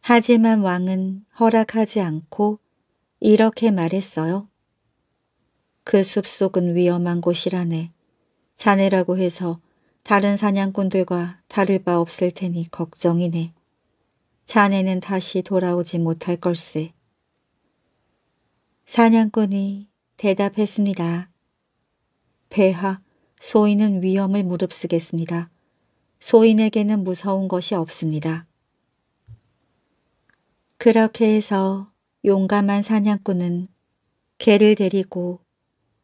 하지만 왕은 허락하지 않고 이렇게 말했어요. 그 숲속은 위험한 곳이라네. 자네라고 해서 다른 사냥꾼들과 다를 바 없을 테니 걱정이네. 자네는 다시 돌아오지 못할 걸세. 사냥꾼이 대답했습니다. 배하, 소인은 위험을 무릅쓰겠습니다. 소인에게는 무서운 것이 없습니다. 그렇게 해서 용감한 사냥꾼은 개를 데리고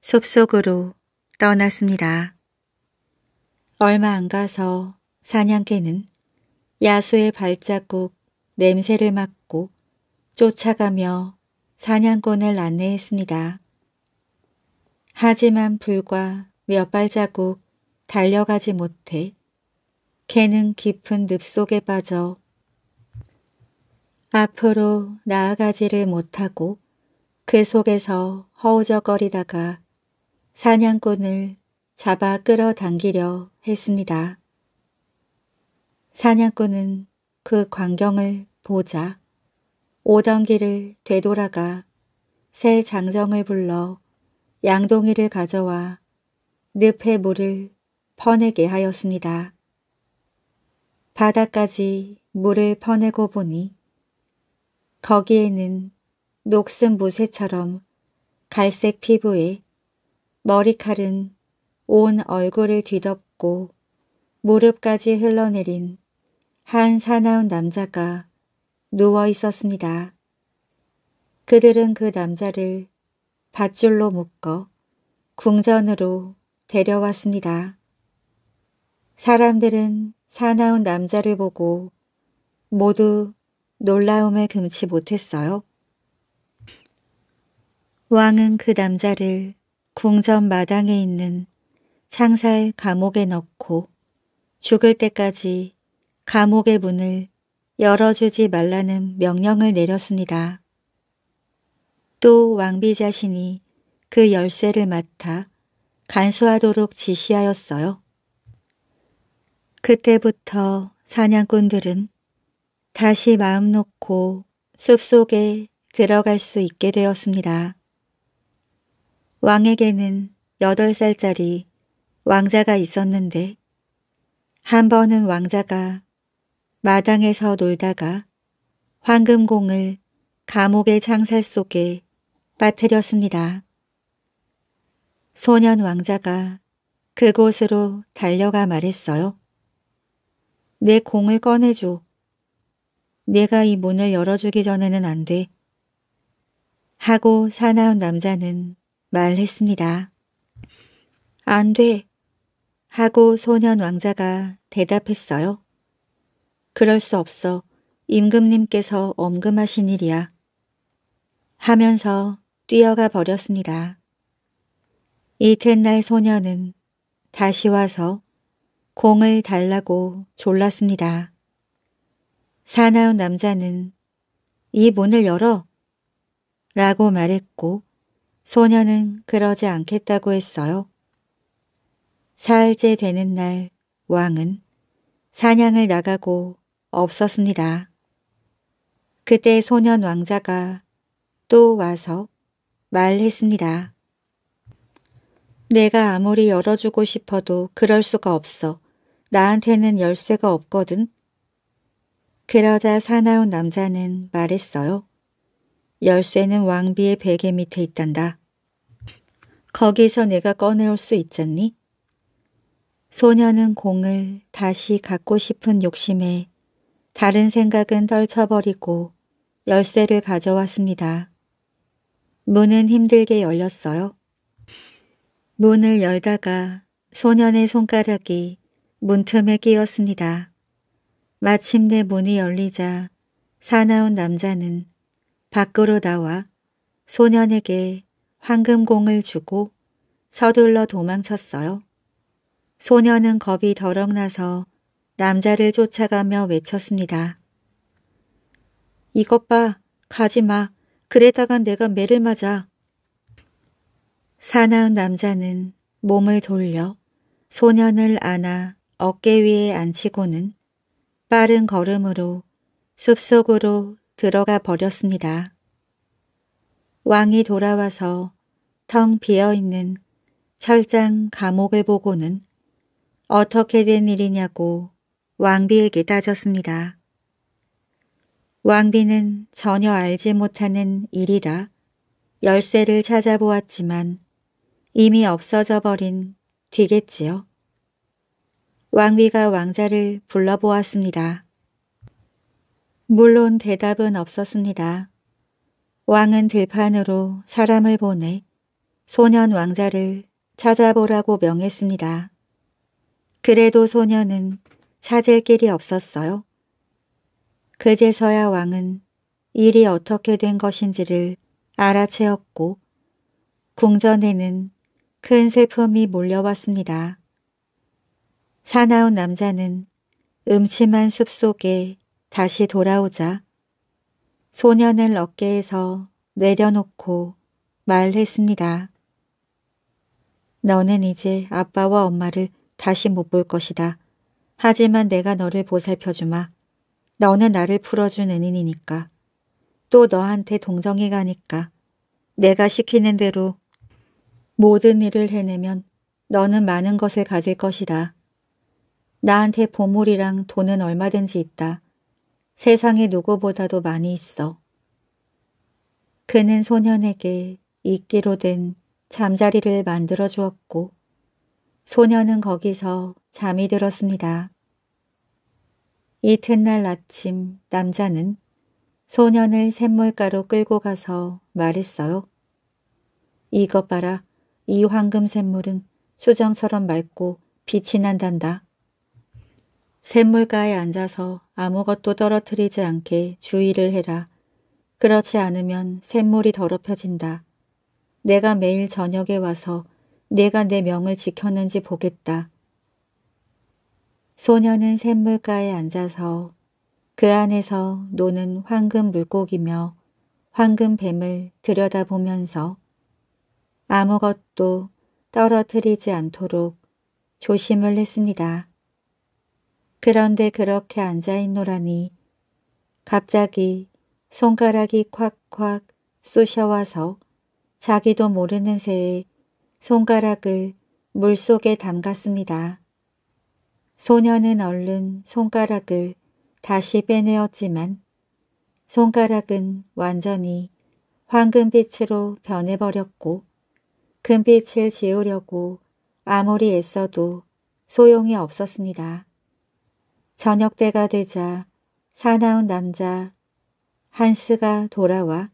숲속으로 떠났습니다. 얼마 안 가서 사냥개는 야수의 발자국 냄새를 맡고 쫓아가며 사냥꾼을 안내했습니다. 하지만 불과 몇 발자국 달려가지 못해 개는 깊은 늪 속에 빠져 앞으로 나아가지를 못하고 그 속에서 허우적거리다가 사냥꾼을 잡아 끌어당기려 했습니다. 사냥꾼은 그 광경을 보자 오던 길을 되돌아가 새 장정을 불러 양동이를 가져와 늪의 물을 퍼내게 하였습니다. 바다까지 물을 퍼내고 보니 거기에는 녹슨 무쇠처럼 갈색 피부에 머리칼은 온 얼굴을 뒤덮고 무릎까지 흘러내린 한 사나운 남자가 누워 있었습니다. 그들은 그 남자를 밧줄로 묶어 궁전으로 데려왔습니다. 사람들은 사나운 남자를 보고 모두 놀라움에 금치 못했어요. 왕은 그 남자를 궁전 마당에 있는 창살 감옥에 넣고 죽을 때까지 감옥의 문을 열어주지 말라는 명령을 내렸습니다. 또 왕비 자신이 그 열쇠를 맡아 간수하도록 지시하였어요. 그때부터 사냥꾼들은 다시 마음 놓고 숲속에 들어갈 수 있게 되었습니다. 왕에게는 8살짜리 왕자가 있었는데 한 번은 왕자가 마당에서 놀다가 황금공을 감옥의 창살 속에 빠뜨렸습니다. 소년 왕자가 그곳으로 달려가 말했어요. 내 공을 꺼내줘. 내가 이 문을 열어주기 전에는 안 돼. 하고 사나운 남자는 말했습니다. 안 돼. 하고 소년 왕자가 대답했어요. 그럴 수 없어. 임금님께서 엄금하신 일이야. 하면서 뛰어가 버렸습니다. 이튿날 소녀는 다시 와서 공을 달라고 졸랐습니다. 사나운 남자는 이 문을 열어 라고 말했고 소녀는 그러지 않겠다고 했어요. 사흘째 되는 날 왕은 사냥을 나가고 없었습니다. 그때 소년 왕자가 또 와서 말했습니다. 내가 아무리 열어주고 싶어도 그럴 수가 없어. 나한테는 열쇠가 없거든. 그러자 사나운 남자는 말했어요. 열쇠는 왕비의 베개 밑에 있단다. 거기서 내가 꺼내올 수 있잖니? 소녀는 공을 다시 갖고 싶은 욕심에 다른 생각은 떨쳐버리고 열쇠를 가져왔습니다. 문은 힘들게 열렸어요. 문을 열다가 소년의 손가락이 문틈에 끼었습니다. 마침내 문이 열리자 사나운 남자는 밖으로 나와 소년에게 황금공을 주고 서둘러 도망쳤어요. 소년은 겁이 더럭 나서 남자를 쫓아가며 외쳤습니다. 이것 봐, 가지마. 그러다간 내가 매를 맞아. 사나운 남자는 몸을 돌려 소년을 안아 어깨 위에 앉히고는 빠른 걸음으로 숲속으로 들어가 버렸습니다. 왕이 돌아와서 텅 비어있는 철장 감옥을 보고는 어떻게 된 일이냐고 왕비에게 따졌습니다. 왕비는 전혀 알지 못하는 일이라 열쇠를 찾아보았지만 이미 없어져 버린 뒤겠지요. 왕비가 왕자를 불러보았습니다. 물론 대답은 없었습니다. 왕은 들판으로 사람을 보내 소년 왕자를 찾아보라고 명했습니다. 그래도 소년은 찾을 길이 없었어요. 그제서야 왕은 일이 어떻게 된 것인지를 알아채었고 궁전에는 큰 슬픔이 몰려왔습니다. 사나운 남자는 음침한 숲속에 다시 돌아오자 소년을 어깨에서 내려놓고 말했습니다. 너는 이제 아빠와 엄마를 다시 못 볼 것이다. 하지만 내가 너를 보살펴주마. 너는 나를 풀어준 은인이니까. 또 너한테 동정이 가니까. 내가 시키는 대로 모든 일을 해내면 너는 많은 것을 가질 것이다. 나한테 보물이랑 돈은 얼마든지 있다. 세상에 누구보다도 많이 있어. 그는 소년에게 이끼로 된 잠자리를 만들어 주었고 소년은 거기서 잠이 들었습니다. 이튿날 아침 남자는 소년을 샘물가로 끌고 가서 말했어요. 이것 봐라. 이 황금 샘물은 수정처럼 맑고 빛이 난단다. 샘물가에 앉아서 아무것도 떨어뜨리지 않게 주의를 해라. 그렇지 않으면 샘물이 더럽혀진다. 내가 매일 저녁에 와서 내가 내 명을 지켰는지 보겠다. 소녀는 샘물가에 앉아서 그 안에서 노는 황금 물고기며 황금 뱀을 들여다보면서 아무것도 떨어뜨리지 않도록 조심을 했습니다. 그런데 그렇게 앉아있노라니 갑자기 손가락이 콱콱 쑤셔와서 자기도 모르는 새에 손가락을 물속에 담갔습니다. 소녀는 얼른 손가락을 다시 빼내었지만 손가락은 완전히 황금빛으로 변해버렸고 금빛을 지우려고 아무리 애써도 소용이 없었습니다. 저녁 때가 되자 사나운 남자 한스가 돌아와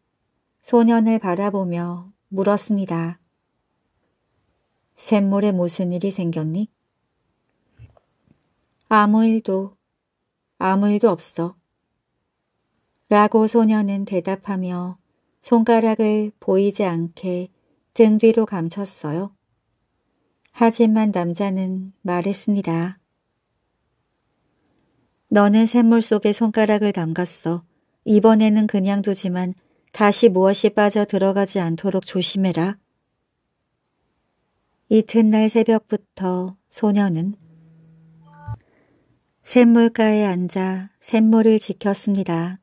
소년을 바라보며 물었습니다. 샘물에 무슨 일이 생겼니? 아무 일도, 아무 일도 없어. 라고 소년은 대답하며 손가락을 보이지 않게 등 뒤로 감췄어요. 하지만 남자는 말했습니다. 너는 샘물 속에 손가락을 담갔어. 이번에는 그냥 두지만 다시 무엇이 빠져 들어가지 않도록 조심해라. 이튿날 새벽부터 소녀는 샘물가에 앉아 샘물을 지켰습니다.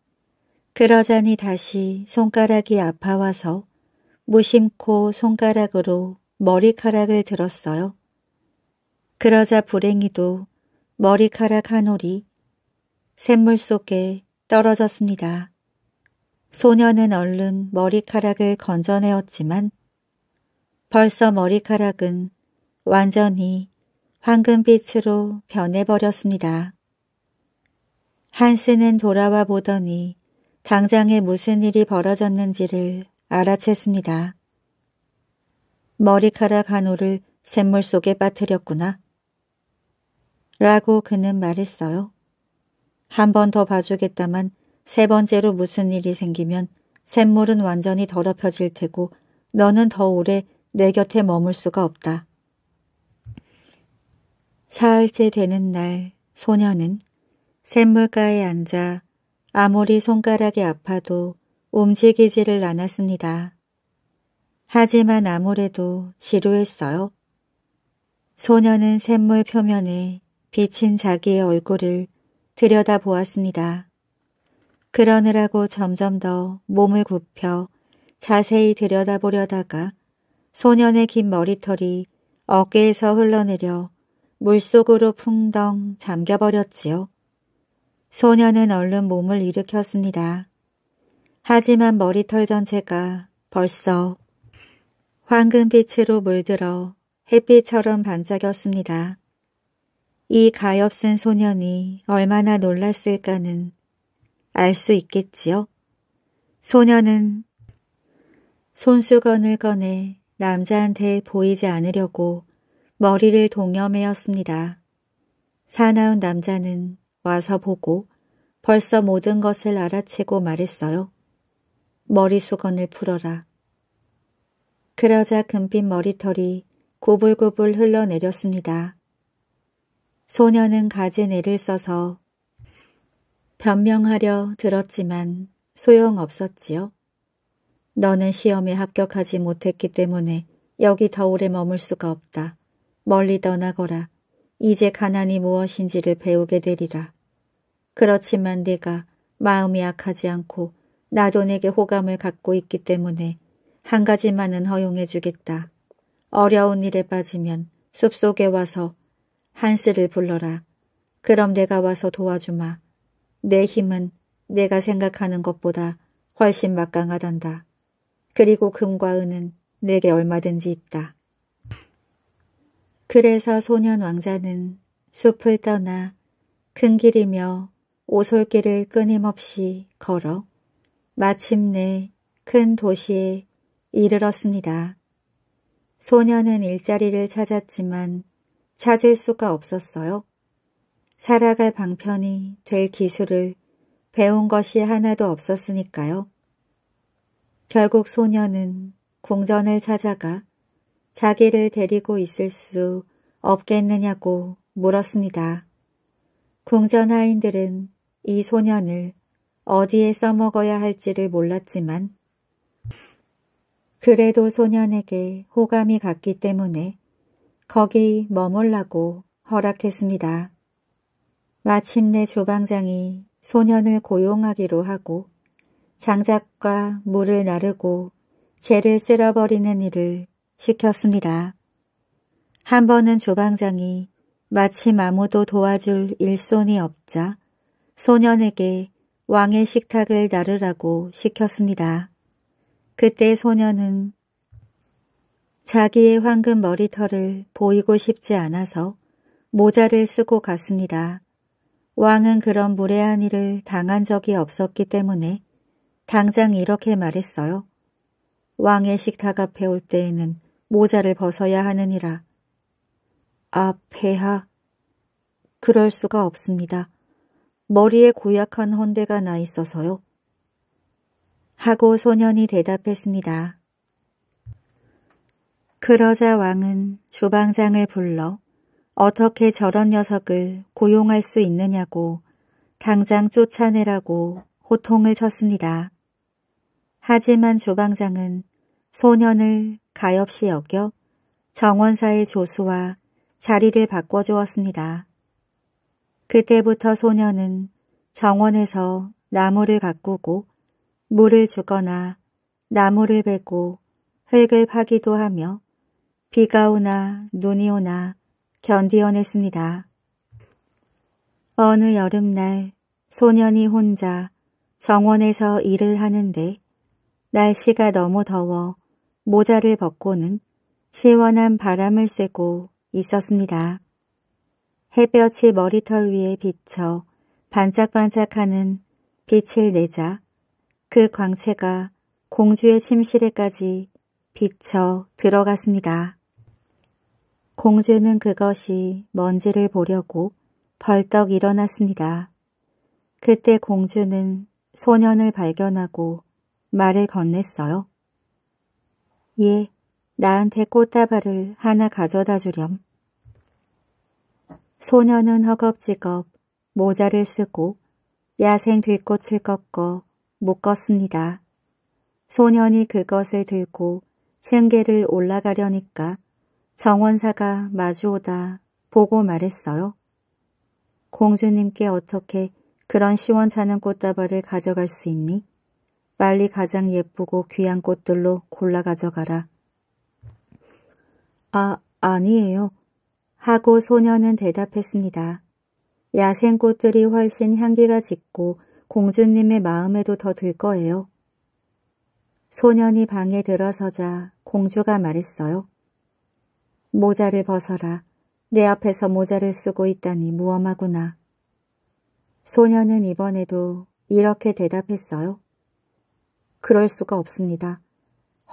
그러자니 다시 손가락이 아파와서 무심코 손가락으로 머리카락을 들었어요. 그러자 불행히도 머리카락 한 올이 샘물 속에 떨어졌습니다. 소녀는 얼른 머리카락을 건져내었지만 벌써 머리카락은 완전히 황금빛으로 변해버렸습니다. 한스는 돌아와 보더니 당장에 무슨 일이 벌어졌는지를 알아챘습니다. 머리카락 한 올을 샘물 속에 빠뜨렸구나. 라고 그는 말했어요. 한번더 봐주겠다만 세 번째로 무슨 일이 생기면 샘물은 완전히 더럽혀질 테고 너는 더 오래 내 곁에 머물 수가 없다. 사흘째 되는 날 소녀는 샘물가에 앉아 아무리 손가락이 아파도 움직이지를 않았습니다. 하지만 아무래도 지루했어요. 소녀는 샘물 표면에 비친 자기의 얼굴을 들여다보았습니다. 그러느라고 점점 더 몸을 굽혀 자세히 들여다보려다가 소년의 긴 머리털이 어깨에서 흘러내려 물속으로 풍덩 잠겨버렸지요. 소년은 얼른 몸을 일으켰습니다. 하지만 머리털 전체가 벌써 황금빛으로 물들어 햇빛처럼 반짝였습니다. 이 가엾은 소년이 얼마나 놀랐을까는 알 수 있겠지요. 소년은 손수건을 꺼내 남자한테 보이지 않으려고 머리를 동여매었습니다. 사나운 남자는 와서 보고 벌써 모든 것을 알아채고 말했어요. 머리 수건을 풀어라. 그러자 금빛 머리털이 구불구불 흘러내렸습니다. 소녀는 가지내를 써서 변명하려 들었지만 소용없었지요. 너는 시험에 합격하지 못했기 때문에 여기 더 오래 머물 수가 없다. 멀리 떠나거라. 이제 가난이 무엇인지를 배우게 되리라. 그렇지만 네가 마음이 약하지 않고 나도 내게 호감을 갖고 있기 때문에 한 가지만은 허용해 주겠다. 어려운 일에 빠지면 숲속에 와서 한스를 불러라. 그럼 내가 와서 도와주마. 내 힘은 내가 생각하는 것보다 훨씬 막강하단다. 그리고 금과 은은 내게 얼마든지 있다. 그래서 소년 왕자는 숲을 떠나 큰 길이며 오솔길을 끊임없이 걸어 마침내 큰 도시에 이르렀습니다. 소년은 일자리를 찾았지만 찾을 수가 없었어요. 살아갈 방편이 될 기술을 배운 것이 하나도 없었으니까요. 결국 소녀는 궁전을 찾아가 자기를 데리고 있을 수 없겠느냐고 물었습니다. 궁전 하인들은 이 소년을 어디에 써먹어야 할지를 몰랐지만 그래도 소년에게 호감이 갔기 때문에 거기 머물라고 허락했습니다. 마침내 주방장이 소년을 고용하기로 하고 장작과 물을 나르고 재를 쓸어버리는 일을 시켰습니다. 한 번은 주방장이 마침 아무도 도와줄 일손이 없자 소년에게 왕의 식탁을 나르라고 시켰습니다. 그때 소년은 자기의 황금 머리털을 보이고 싶지 않아서 모자를 쓰고 갔습니다. 왕은 그런 무례한 일을 당한 적이 없었기 때문에 당장 이렇게 말했어요. 왕의 식탁 앞에 올 때에는 모자를 벗어야 하느니라. 아, 폐하. 그럴 수가 없습니다. 머리에 고약한 헌대가나 있어서요. 하고 소년이 대답했습니다. 그러자 왕은 주방장을 불러 어떻게 저런 녀석을 고용할 수 있느냐고 당장 쫓아내라고 호통을 쳤습니다. 하지만 주방장은 소년을 가엾이 여겨 정원사의 조수와 자리를 바꿔주었습니다. 그때부터 소년은 정원에서 나무를 가꾸고 물을 주거나 나무를 베고 흙을 파기도 하며 비가 오나 눈이 오나 견디어냈습니다. 어느 여름날 소년이 혼자 정원에서 일을 하는데 날씨가 너무 더워 모자를 벗고는 시원한 바람을 쐬고 있었습니다. 햇볕이 머리털 위에 비쳐 반짝반짝하는 빛을 내자 그 광채가 공주의 침실에까지 비쳐 들어갔습니다. 공주는 그것이 뭔지를 보려고 벌떡 일어났습니다. 그때 공주는 소년을 발견하고 말을 건넸어요. 예, 나한테 꽃다발을 하나 가져다 주렴. 소년은 허겁지겁 모자를 쓰고 야생 들꽃을 꺾어 묶었습니다. 소년이 그것을 들고 층계를 올라가려니까 정원사가 마주오다 보고 말했어요. 공주님께 어떻게 그런 시원찮은 꽃다발을 가져갈 수 있니? 빨리 가장 예쁘고 귀한 꽃들로 골라 가져가라. 아, 아니에요. 하고 소녀는 대답했습니다. 야생꽃들이 훨씬 향기가 짙고 공주님의 마음에도 더 들 거예요. 소년이 방에 들어서자 공주가 말했어요. 모자를 벗어라. 내 앞에서 모자를 쓰고 있다니 무엄하구나. 소녀는 이번에도 이렇게 대답했어요. 그럴 수가 없습니다.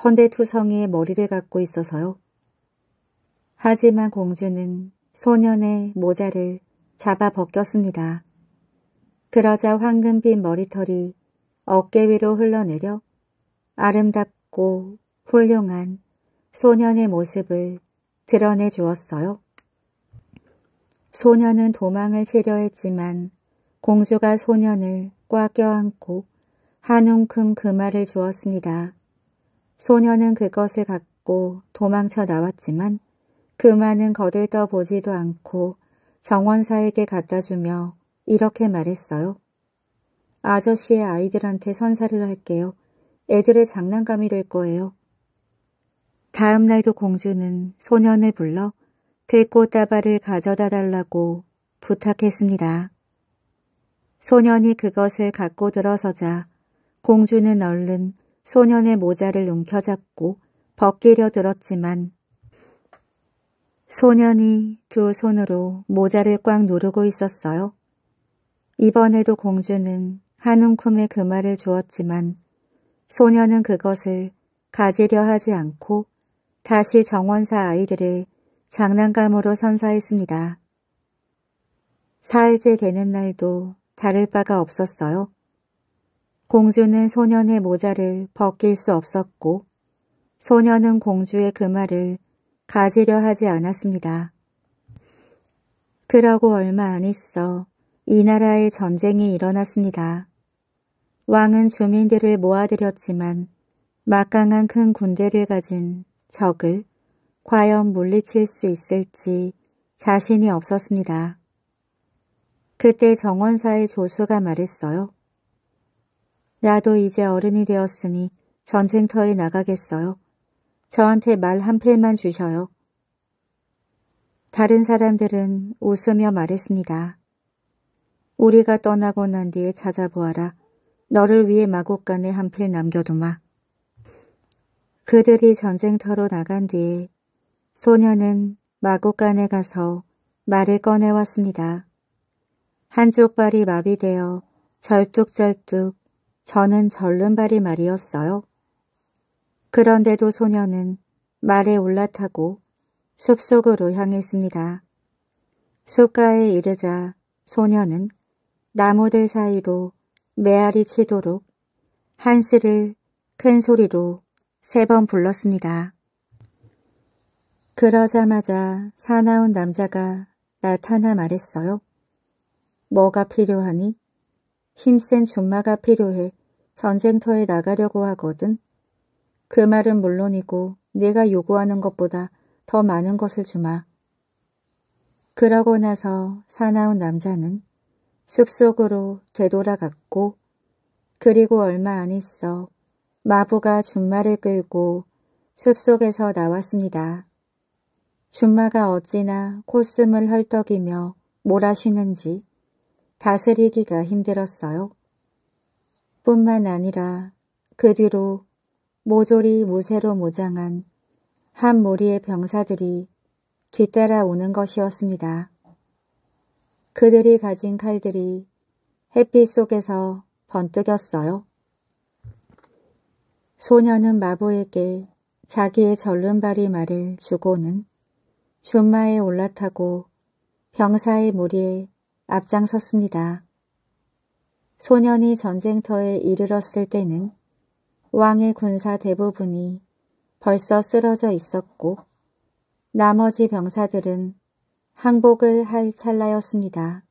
헌데투성이의 머리를 갖고 있어서요. 하지만 공주는 소년의 모자를 잡아 벗겼습니다. 그러자 황금빛 머리털이 어깨 위로 흘러내려 아름답고 훌륭한 소년의 모습을 드러내 주었어요. 소녀는 도망을 치려 했지만 공주가 소년을 꽉 껴안고 한 움큼 그말을 주었습니다. 소녀는 그것을 갖고 도망쳐 나왔지만 그말은 거들떠 보지도 않고 정원사에게 갖다 주며 이렇게 말했어요. 아저씨의 아이들한테 선사를 할게요. 애들의 장난감이 될 거예요. 다음 날도 공주는 소년을 불러 들꽃다발을 가져다 달라고 부탁했습니다. 소년이 그것을 갖고 들어서자 공주는 얼른 소년의 모자를 움켜잡고 벗기려 들었지만 소년이 두 손으로 모자를 꽉 누르고 있었어요. 이번에도 공주는 한 움큼의 그 말을 주었지만 소년은 그것을 가지려 하지 않고 다시 정원사 아이들을 장난감으로 선사했습니다. 사흘째 되는 날도 다를 바가 없었어요. 공주는 소년의 모자를 벗길 수 없었고 소년은 공주의 그 말을 가지려 하지 않았습니다. 그러고 얼마 안 있어 이 나라에 전쟁이 일어났습니다. 왕은 주민들을 모아들였지만 막강한 큰 군대를 가진 적을 과연 물리칠 수 있을지 자신이 없었습니다. 그때 정원사의 조수가 말했어요. 나도 이제 어른이 되었으니 전쟁터에 나가겠어요. 저한테 말 한 필만 주셔요. 다른 사람들은 웃으며 말했습니다. 우리가 떠나고 난 뒤에 찾아보아라. 너를 위해 마곡간에 한 필 남겨두마. 그들이 전쟁터로 나간 뒤 소녀는 마곡간에 가서 말을 꺼내왔습니다. 한쪽 발이 마비되어 절뚝절뚝 저는 절름발이 말이었어요. 그런데도 소녀는 말에 올라타고 숲속으로 향했습니다. 숲가에 이르자 소녀는 나무들 사이로 메아리 치도록 한스를 큰 소리로 세번 불렀습니다. 그러자마자 사나운 남자가 나타나 말했어요. 뭐가 필요하니? 힘센 준마가 필요해 전쟁터에 나가려고 하거든. 그 말은 물론이고 내가 요구하는 것보다 더 많은 것을 주마. 그러고 나서 사나운 남자는 숲속으로 되돌아갔고 그리고 얼마 안 있어 마부가 준마를 끌고 숲속에서 나왔습니다. 준마가 어찌나 콧숨을 헐떡이며 몰아쉬는지 다스리기가 힘들었어요. 뿐만 아니라 그 뒤로 모조리 무쇠로 무장한 한 무리의 병사들이 뒤따라 오는 것이었습니다. 그들이 가진 칼들이 햇빛 속에서 번뜩였어요. 소녀는 마부에게 자기의 절름발이말을 주고는 준마에 올라타고 병사의 무리에 앞장섰습니다. 소년이 전쟁터에 이르렀을 때는 왕의 군사 대부분이 벌써 쓰러져 있었고 나머지 병사들은 항복을 할 찰나였습니다.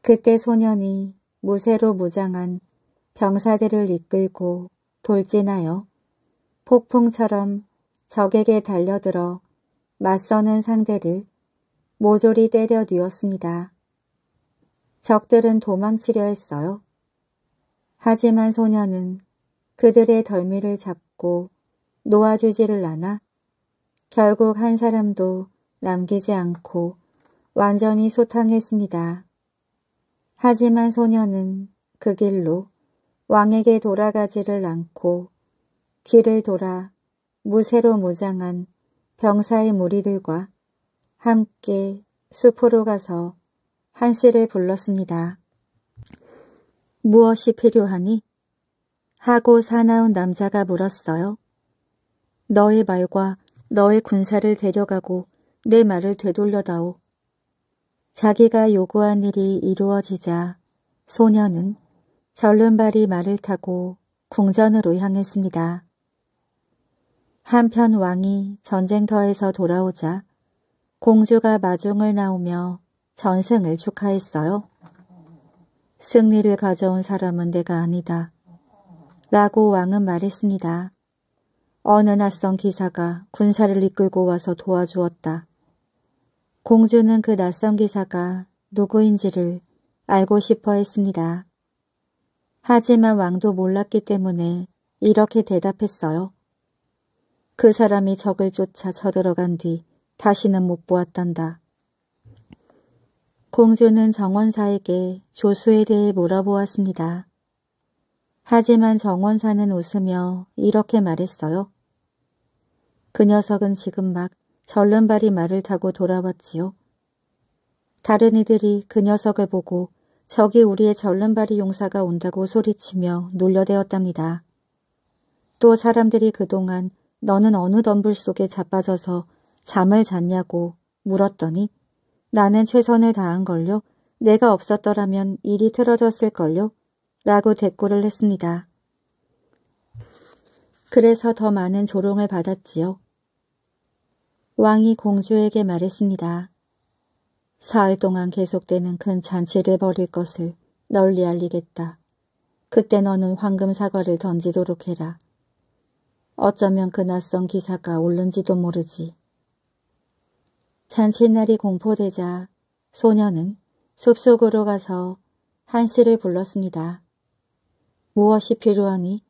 그때 소년이 무쇠로 무장한 병사들을 이끌고 돌진하여 폭풍처럼 적에게 달려들어 맞서는 상대를 모조리 때려 뉘었습니다. 적들은 도망치려 했어요. 하지만 소녀는 그들의 덜미를 잡고 놓아주지를 않아 결국 한 사람도 남기지 않고 완전히 소탕했습니다. 하지만 소녀는 그 길로 왕에게 돌아가지를 않고 길을 돌아 무쇠로 무장한 병사의 무리들과 함께 숲으로 가서 한씨를 불렀습니다. 무엇이 필요하니? 하고 사나운 남자가 물었어요. 너의 말과 너의 군사를 데려가고 내 말을 되돌려다오. 자기가 요구한 일이 이루어지자 소녀는 절름발이 말을 타고 궁전으로 향했습니다. 한편 왕이 전쟁터에서 돌아오자 공주가 마중을 나오며 전승을 축하했어요. 승리를 가져온 사람은 내가 아니다. 라고 왕은 말했습니다. 어느 낯선 기사가 군사를 이끌고 와서 도와주었다. 공주는 그 낯선 기사가 누구인지를 알고 싶어 했습니다. 하지만 왕도 몰랐기 때문에 이렇게 대답했어요. 그 사람이 적을 쫓아 쳐들어간 뒤 다시는 못 보았단다. 공주는 정원사에게 조수에 대해 물어보았습니다. 하지만 정원사는 웃으며 이렇게 말했어요. 그 녀석은 지금 막 절름발이 말을 타고 돌아왔지요. 다른 이들이 그 녀석을 보고 저기 우리의 절름발이 용사가 온다고 소리치며 놀려대었답니다. 또 사람들이 그동안 너는 어느 덤불 속에 자빠져서 잠을 잤냐고 물었더니 나는 최선을 다한 걸요. 내가 없었더라면 일이 틀어졌을 걸요. 라고 대꾸를 했습니다. 그래서 더 많은 조롱을 받았지요. 왕이 공주에게 말했습니다. 사흘 동안 계속되는 큰 잔치를 벌일 것을 널리 알리겠다. 그때 너는 황금 사과를 던지도록 해라. 어쩌면 그 낯선 기사가 오른지도 모르지. 잔칫날이 공포되자 소녀는 숲속으로 가서 한스를 불렀습니다. 무엇이 필요하니?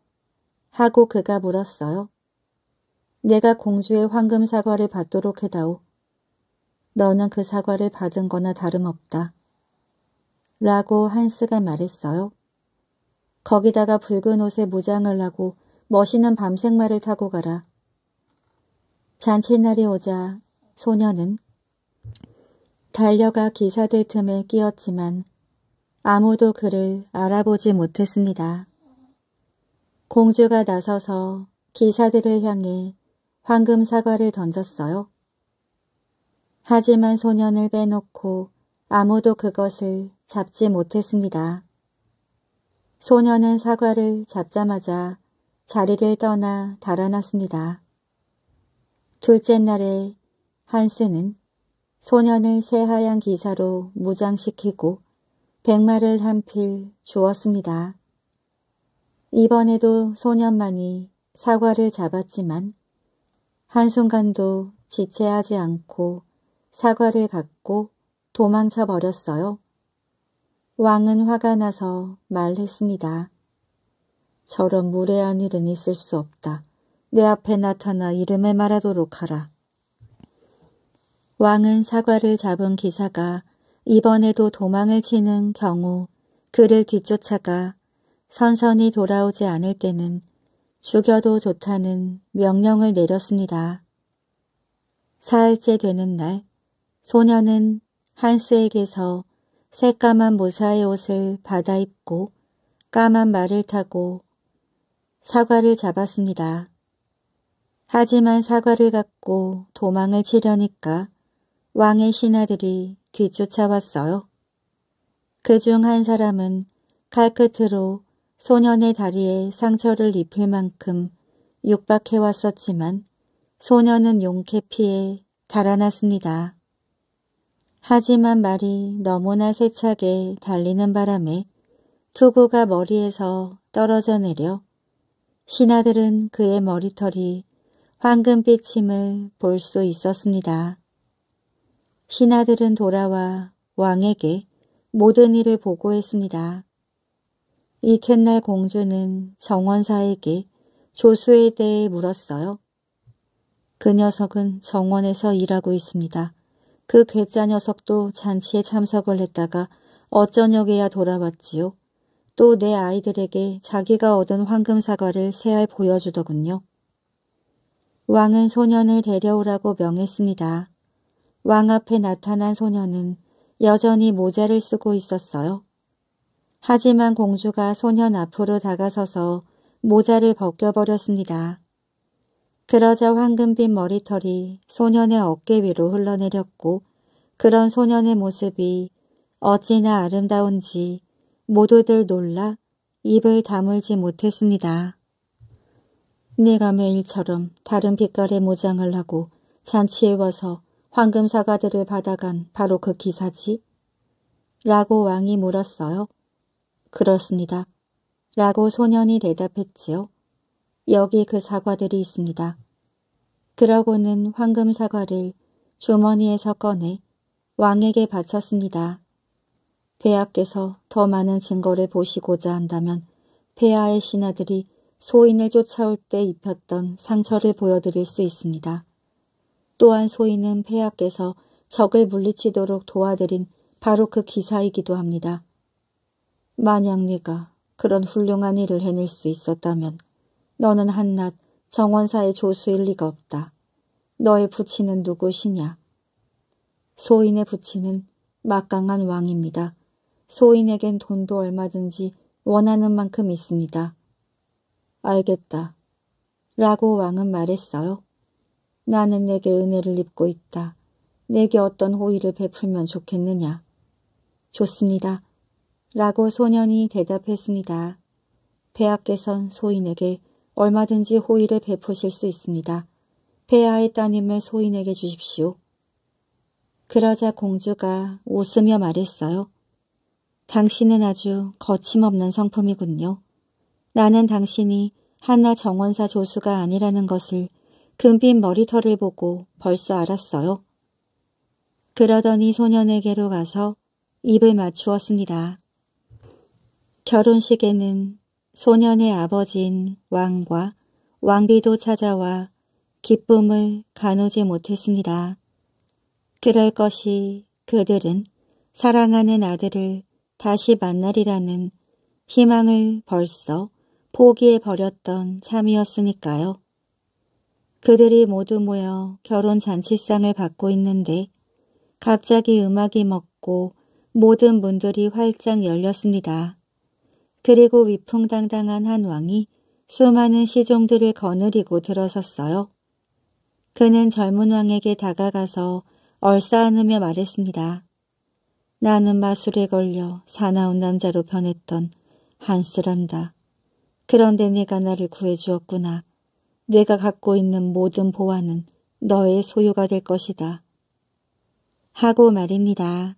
하고 그가 물었어요. 내가 공주의 황금 사과를 받도록 해다오. 너는 그 사과를 받은 거나 다름없다. 라고 한스가 말했어요. 거기다가 붉은 옷에 무장을 하고 멋있는 밤색마를 타고 가라. 잔칫날이 오자 소녀는 달려가 기사들 틈에 끼었지만 아무도 그를 알아보지 못했습니다. 공주가 나서서 기사들을 향해 황금 사과를 던졌어요. 하지만 소년을 빼놓고 아무도 그것을 잡지 못했습니다. 소년은 사과를 잡자마자 자리를 떠나 달아났습니다. 둘째 날에 한스는 소년을 새하얀 기사로 무장시키고 백마를 한 필 주었습니다. 이번에도 소년만이 사과를 잡았지만 한순간도 지체하지 않고 사과를 갖고 도망쳐 버렸어요. 왕은 화가 나서 말했습니다. 저런 무례한 일은 있을 수 없다. 내 앞에 나타나 이름을 말하도록 하라. 왕은 사과를 잡은 기사가 이번에도 도망을 치는 경우 그를 뒤쫓아가 선선히 돌아오지 않을 때는 죽여도 좋다는 명령을 내렸습니다. 사흘째 되는 날 소녀는 한스에게서 새까만 모사의 옷을 받아 입고 까만 말을 타고 사과를 잡았습니다. 하지만 사과를 갖고 도망을 치려니까 왕의 신하들이 뒤쫓아왔어요. 그 중 한 사람은 칼 끝으로 소년의 다리에 상처를 입힐 만큼 육박해왔었지만 소년은 용케 피해 달아났습니다. 하지만 말이 너무나 세차게 달리는 바람에 투구가 머리에서 떨어져 내려 신하들은 그의 머리털이 황금빛임을 볼 수 있었습니다. 신하들은 돌아와 왕에게 모든 일을 보고했습니다. 이튿날 공주는 정원사에게 조수에 대해 물었어요. 그 녀석은 정원에서 일하고 있습니다. 그 괴짜 녀석도 잔치에 참석을 했다가 어쩌녁에야 돌아왔지요. 또 내 아이들에게 자기가 얻은 황금사과를 새알 보여주더군요. 왕은 소년을 데려오라고 명했습니다. 왕 앞에 나타난 소년은 여전히 모자를 쓰고 있었어요. 하지만 공주가 소년 앞으로 다가서서 모자를 벗겨버렸습니다. 그러자 황금빛 머리털이 소년의 어깨 위로 흘러내렸고 그런 소년의 모습이 어찌나 아름다운지 모두들 놀라 입을 다물지 못했습니다. 내가 매일처럼 다른 빛깔의 모장을 하고 잔치에 와서 황금 사과들을 받아간 바로 그 기사지? 라고 왕이 물었어요. 그렇습니다. 라고 소년이 대답했지요. 여기 그 사과들이 있습니다. 그러고는 황금 사과를 주머니에서 꺼내 왕에게 바쳤습니다. 폐하께서 더 많은 증거를 보시고자 한다면 폐하의 신하들이 소인을 쫓아올 때 입혔던 상처를 보여드릴 수 있습니다. 또한 소인은 폐하께서 적을 물리치도록 도와드린 바로 그 기사이기도 합니다. 만약 네가 그런 훌륭한 일을 해낼 수 있었다면 너는 한낱 정원사의 조수일 리가 없다. 너의 부친은 누구시냐? 소인의 부친은 막강한 왕입니다. 소인에겐 돈도 얼마든지 원하는 만큼 있습니다. 알겠다. 라고 왕은 말했어요. 나는 내게 은혜를 입고 있다. 내게 어떤 호의를 베풀면 좋겠느냐. 좋습니다. 라고 소년이 대답했습니다. 배하께선 소인에게 얼마든지 호의를 베푸실 수 있습니다. 폐하의 따님을 소인에게 주십시오. 그러자 공주가 웃으며 말했어요. 당신은 아주 거침없는 성품이군요. 나는 당신이 하나 정원사 조수가 아니라는 것을 금빛 머리털을 보고 벌써 알았어요. 그러더니 소년에게로 가서 입을 맞추었습니다. 결혼식에는 소년의 아버지인 왕과 왕비도 찾아와 기쁨을 가누지 못했습니다. 그럴 것이 그들은 사랑하는 아들을 다시 만나리라는 희망을 벌써 포기해버렸던 참이었으니까요. 그들이 모두 모여 결혼 잔치상을 받고 있는데 갑자기 음악이 먹고 모든 문들이 활짝 열렸습니다. 그리고 위풍당당한 한 왕이 수많은 시종들을 거느리고 들어섰어요. 그는 젊은 왕에게 다가가서 얼싸안으며 말했습니다. 나는 마술에 걸려 사나운 남자로 변했던 한스란다. 그런데 네가 나를 구해주었구나. 내가 갖고 있는 모든 보화는 너의 소유가 될 것이다. 하고 말입니다.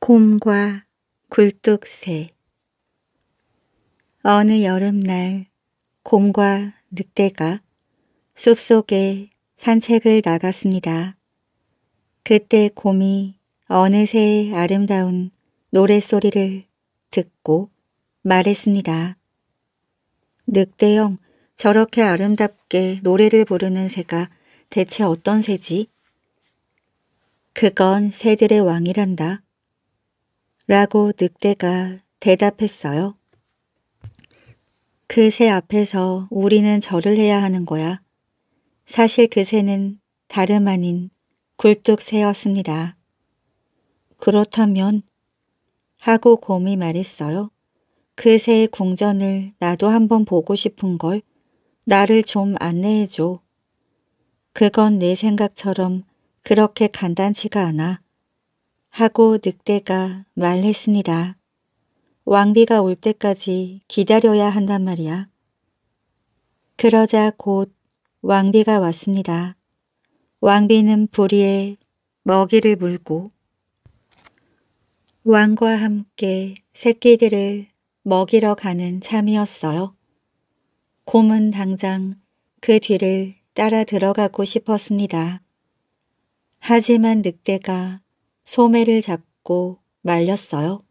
곰과 굴뚝새 어느 여름날 곰과 늑대가 숲속에 산책을 나갔습니다. 그때 곰이 어느 새 아름다운 노랫소리를 듣고 말했습니다. 늑대형 저렇게 아름답게 노래를 부르는 새가 대체 어떤 새지? 그건 새들의 왕이란다. 라고 늑대가 대답했어요. 그 새 앞에서 우리는 절을 해야 하는 거야. 사실 그 새는 다름 아닌 굴뚝새였습니다. 그렇다면 하고 곰이 말했어요. 그 새의 궁전을 나도 한번 보고 싶은 걸 나를 좀 안내해줘. 그건 내 생각처럼 그렇게 간단치가 않아. 하고 늑대가 말했습니다. 왕비가 올 때까지 기다려야 한단 말이야. 그러자 곧 왕비가 왔습니다. 왕비는 부리에 먹이를 물고 왕과 함께 새끼들을 먹이러 가는 참이었어요. 곰은 당장 그 뒤를 따라 들어가고 싶었습니다. 하지만 늑대가 소매를 잡고 말렸어요.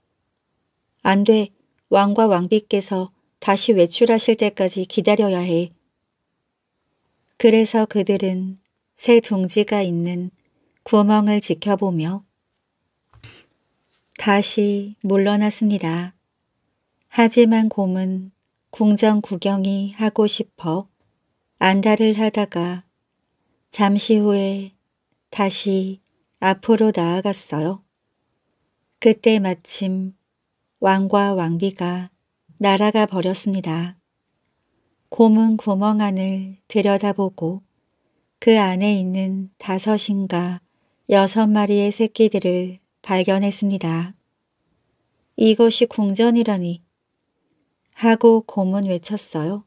안 돼. 왕과 왕비께서 다시 외출하실 때까지 기다려야 해. 그래서 그들은 새 둥지가 있는 구멍을 지켜보며 다시 물러났습니다. 하지만 곰은 궁전 구경이 하고 싶어 안달을 하다가 잠시 후에 다시 앞으로 나아갔어요. 그때 마침 왕과 왕비가 날아가 버렸습니다. 고문 구멍 안을 들여다보고 그 안에 있는 다섯인가 여섯 마리의 새끼들을 발견했습니다. 이것이 궁전이라니 하고 고문 외쳤어요.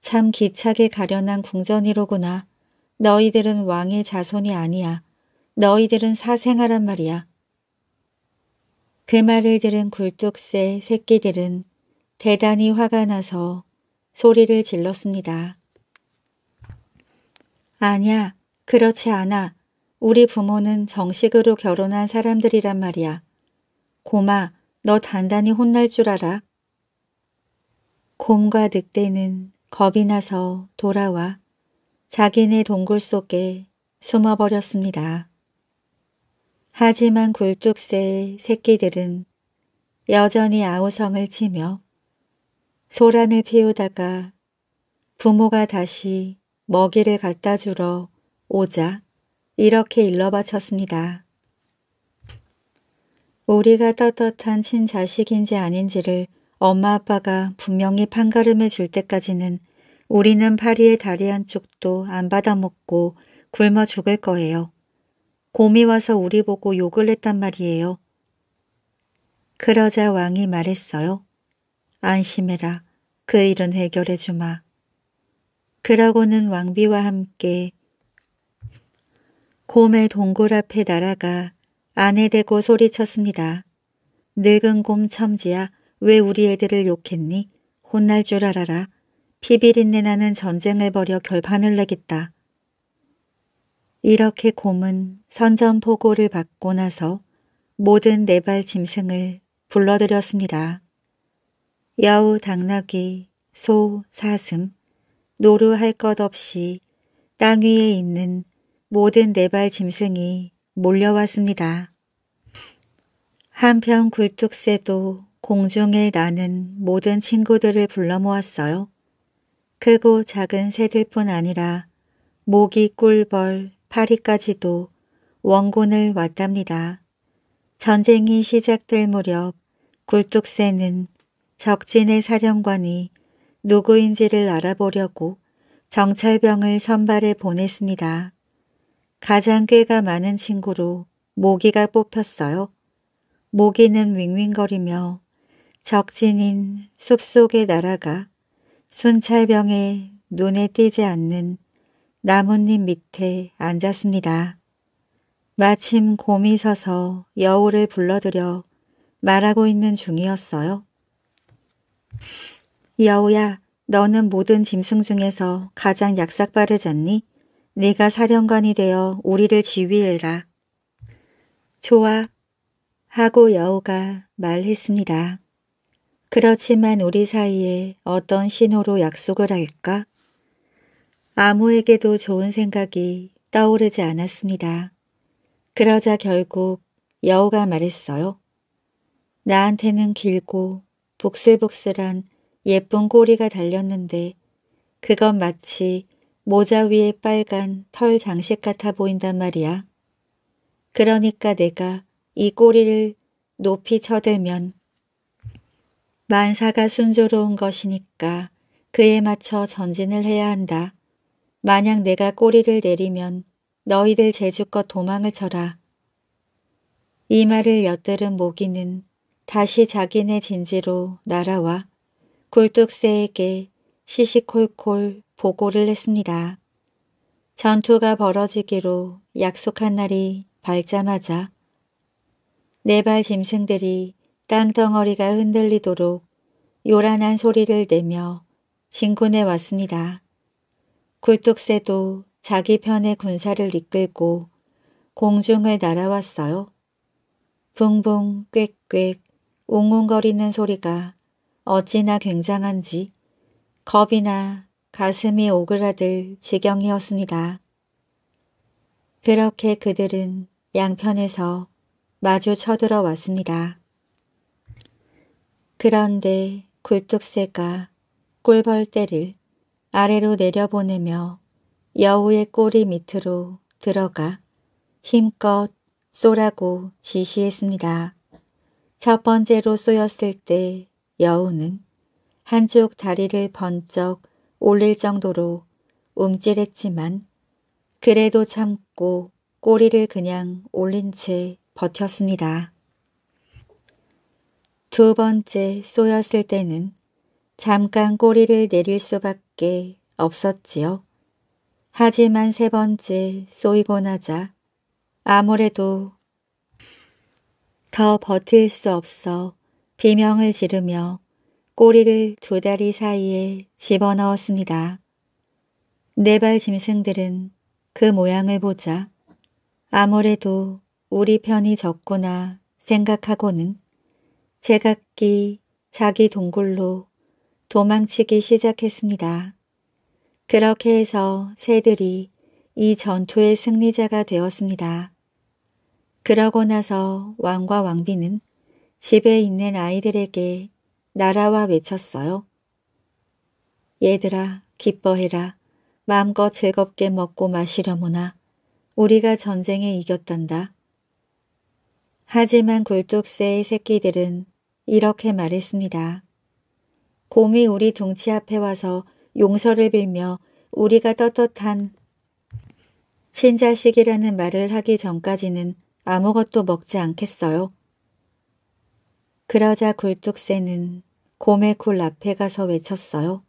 참 기차게 가련한 궁전이로구나. 너희들은 왕의 자손이 아니야. 너희들은 사생하란 말이야. 그 말을 들은 굴뚝새 새끼들은 대단히 화가 나서 소리를 질렀습니다. 아니야, 그렇지 않아. 우리 부모는 정식으로 결혼한 사람들이란 말이야. 고마, 너 단단히 혼날 줄 알아. 곰과 늑대는 겁이 나서 돌아와 자기네 동굴 속에 숨어버렸습니다. 하지만 굴뚝새의 새끼들은 여전히 아우성을 치며 소란을 피우다가 부모가 다시 먹이를 갖다 주러 오자 이렇게 일러바쳤습니다. 우리가 떳떳한 친자식인지 아닌지를 엄마 아빠가 분명히 판가름해 줄 때까지는 우리는 파리의 다리 한쪽도 안 받아먹고 굶어 죽을 거예요. 곰이 와서 우리 보고 욕을 했단 말이에요. 그러자 왕이 말했어요. 안심해라. 그 일은 해결해 주마. 그러고는 왕비와 함께 곰의 동굴 앞에 날아가 아내 대고 소리쳤습니다. 늙은 곰 첨지야 왜 우리 애들을 욕했니? 혼날 줄 알아라. 피비린내 나는 전쟁을 벌여 결판을 내겠다. 이렇게 곰은 선전포고를 받고 나서 모든 네발 짐승을 불러들였습니다. 여우 당나귀, 소, 사슴, 노루 할 것 없이 땅 위에 있는 모든 네발 짐승이 몰려왔습니다. 한편 굴뚝새도 공중에 나는 모든 친구들을 불러 모았어요. 크고 작은 새들뿐 아니라 모기, 꿀벌, 파리까지도 원군을 왔답니다. 전쟁이 시작될 무렵 굴뚝새는 적진의 사령관이 누구인지를 알아보려고 정찰병을 선발해 보냈습니다. 가장 꾀가 많은 친구로 모기가 뽑혔어요. 모기는 윙윙거리며 적진인 숲속에 날아가 순찰병의 눈에 띄지 않는 나뭇잎 밑에 앉았습니다. 마침 곰이 서서 여우를 불러들여 말하고 있는 중이었어요. 여우야, 너는 모든 짐승 중에서 가장 약삭빠르잖니? 네가 사령관이 되어 우리를 지휘해라. 좋아. 하고 여우가 말했습니다. 그렇지만 우리 사이에 어떤 신호로 약속을 할까? 아무에게도 좋은 생각이 떠오르지 않았습니다. 그러자 결국 여우가 말했어요. 나한테는 길고 복슬복슬한 예쁜 꼬리가 달렸는데 그건 마치 모자 위에 빨간 털 장식 같아 보인단 말이야. 그러니까 내가 이 꼬리를 높이 쳐들면 만사가 순조로운 것이니까 그에 맞춰 전진을 해야 한다. 만약 내가 꼬리를 내리면 너희들 재주껏 도망을 쳐라. 이 말을 엿들은 모기는 다시 자기네 진지로 날아와 굴뚝새에게 시시콜콜 보고를 했습니다. 전투가 벌어지기로 약속한 날이 밝자마자 네 발 짐승들이 땅덩어리가 흔들리도록 요란한 소리를 내며 진군해 왔습니다. 굴뚝새도 자기 편의 군사를 이끌고 공중을 날아왔어요. 붕붕 꽥꽥 웅웅거리는 소리가 어찌나 굉장한지 겁이나 가슴이 오그라들 지경이었습니다. 그렇게 그들은 양편에서 마주 쳐들어 왔습니다. 그런데 굴뚝새가 꿀벌떼를 아래로 내려보내며 여우의 꼬리 밑으로 들어가 힘껏 쏘라고 지시했습니다. 첫 번째로 쏘였을 때 여우는 한쪽 다리를 번쩍 올릴 정도로 움찔했지만 그래도 참고 꼬리를 그냥 올린 채 버텼습니다. 두 번째 쏘였을 때는 잠깐 꼬리를 내릴 수밖에 밖에 없었지요. 하지만 세 번째 쏘이고 나자 아무래도 더 버틸 수 없어 비명을 지르며 꼬리를 두 다리 사이에 집어넣었습니다. 네발 짐승들은 그 모양을 보자 아무래도 우리 편이 적구나 생각하고는 제각기 자기 동굴로 도망치기 시작했습니다. 그렇게 해서 새들이 이 전투의 승리자가 되었습니다. 그러고 나서 왕과 왕비는 집에 있는 아이들에게 나라와 외쳤어요. 얘들아 기뻐해라. 마음껏 즐겁게 먹고 마시려무나 우리가 전쟁에 이겼단다. 하지만 굴뚝새의 새끼들은 이렇게 말했습니다. 곰이 우리 둥치 앞에 와서 용서를 빌며 우리가 떳떳한 친자식이라는 말을 하기 전까지는 아무것도 먹지 않겠어요. 그러자 굴뚝새는 곰의 굴 앞에 가서 외쳤어요.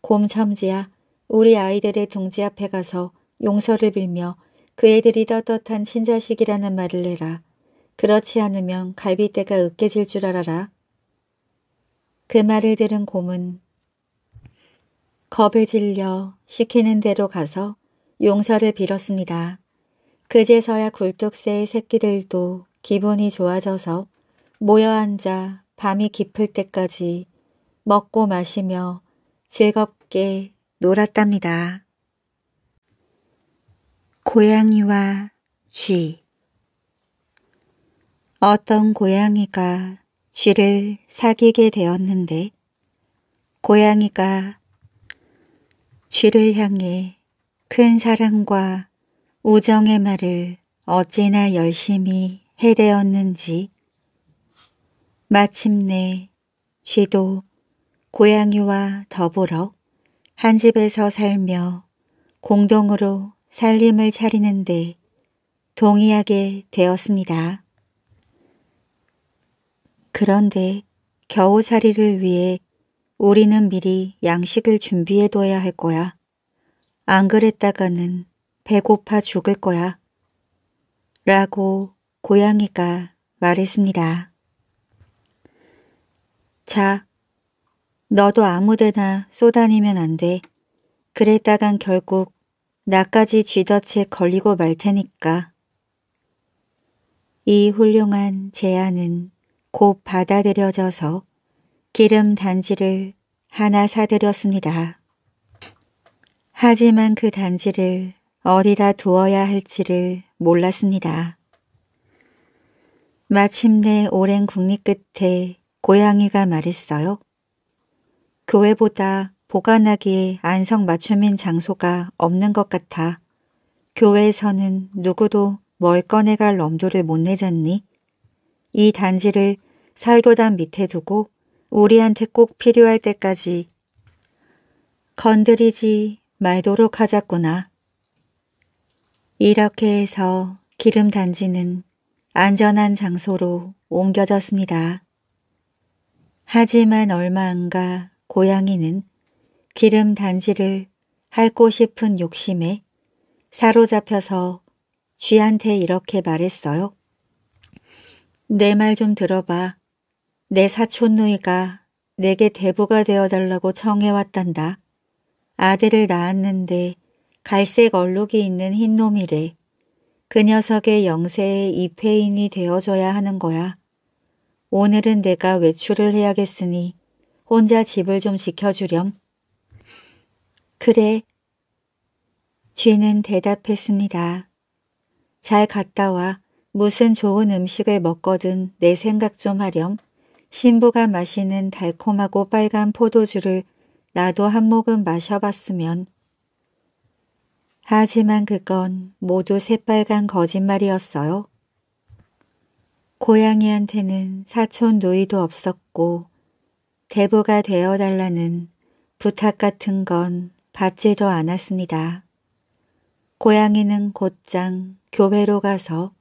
곰 참지야, 우리 아이들의 둥지 앞에 가서 용서를 빌며 그 애들이 떳떳한 친자식이라는 말을 해라. 그렇지 않으면 갈비대가 으깨질 줄 알아라. 그 말을 들은 곰은 겁에 질려 시키는 대로 가서 용서를 빌었습니다. 그제서야 굴뚝새의 새끼들도 기분이 좋아져서 모여 앉아 밤이 깊을 때까지 먹고 마시며 즐겁게 놀았답니다. 고양이와 쥐 어떤 고양이가 쥐를 사귀게 되었는데 고양이가 쥐를 향해 큰 사랑과 우정의 말을 어찌나 열심히 해대었는지 마침내 쥐도 고양이와 더불어 한 집에서 살며 공동으로 살림을 차리는데 동의하게 되었습니다. 그런데 겨우살이를 위해 우리는 미리 양식을 준비해둬야 할 거야. 안 그랬다가는 배고파 죽을 거야. 라고 고양이가 말했습니다. 자, 너도 아무데나 쏘다니면 안 돼. 그랬다간 결국 나까지 쥐덫에 걸리고 말 테니까. 이 훌륭한 제안은 곧 받아들여져서 기름 단지를 하나 사들였습니다. 하지만 그 단지를 어디다 두어야 할지를 몰랐습니다. 마침내 오랜 국립 끝에 고양이가 말했어요. 교회보다 그 보관하기에 안성맞춤인 장소가 없는 것 같아. 교회에서는 누구도 뭘 꺼내갈 엄두를 못 내잖니? 이 단지를 설교단 밑에 두고 우리한테 꼭 필요할 때까지 건드리지 말도록 하자꾸나. 이렇게 해서 기름 단지는 안전한 장소로 옮겨졌습니다. 하지만 얼마 안가 고양이는 기름 단지를 핥고 싶은 욕심에 사로잡혀서 쥐한테 이렇게 말했어요. 내 말 좀 들어봐. 내 사촌누이가 내게 대부가 되어달라고 청해왔단다. 아들을 낳았는데 갈색 얼룩이 있는 흰놈이래. 그 녀석의 영세의 입회인이 되어줘야 하는 거야. 오늘은 내가 외출을 해야겠으니 혼자 집을 좀 지켜주렴. 그래. 쥐는 대답했습니다. 잘 갔다 와. 무슨 좋은 음식을 먹거든 내 생각 좀 하렴. 신부가 마시는 달콤하고 빨간 포도주를 나도 한 모금 마셔봤으면. 하지만 그건 모두 새빨간 거짓말이었어요. 고양이한테는 사촌 누이도 없었고 대부가 되어달라는 부탁 같은 건 받지도 않았습니다. 고양이는 곧장 교회로 가서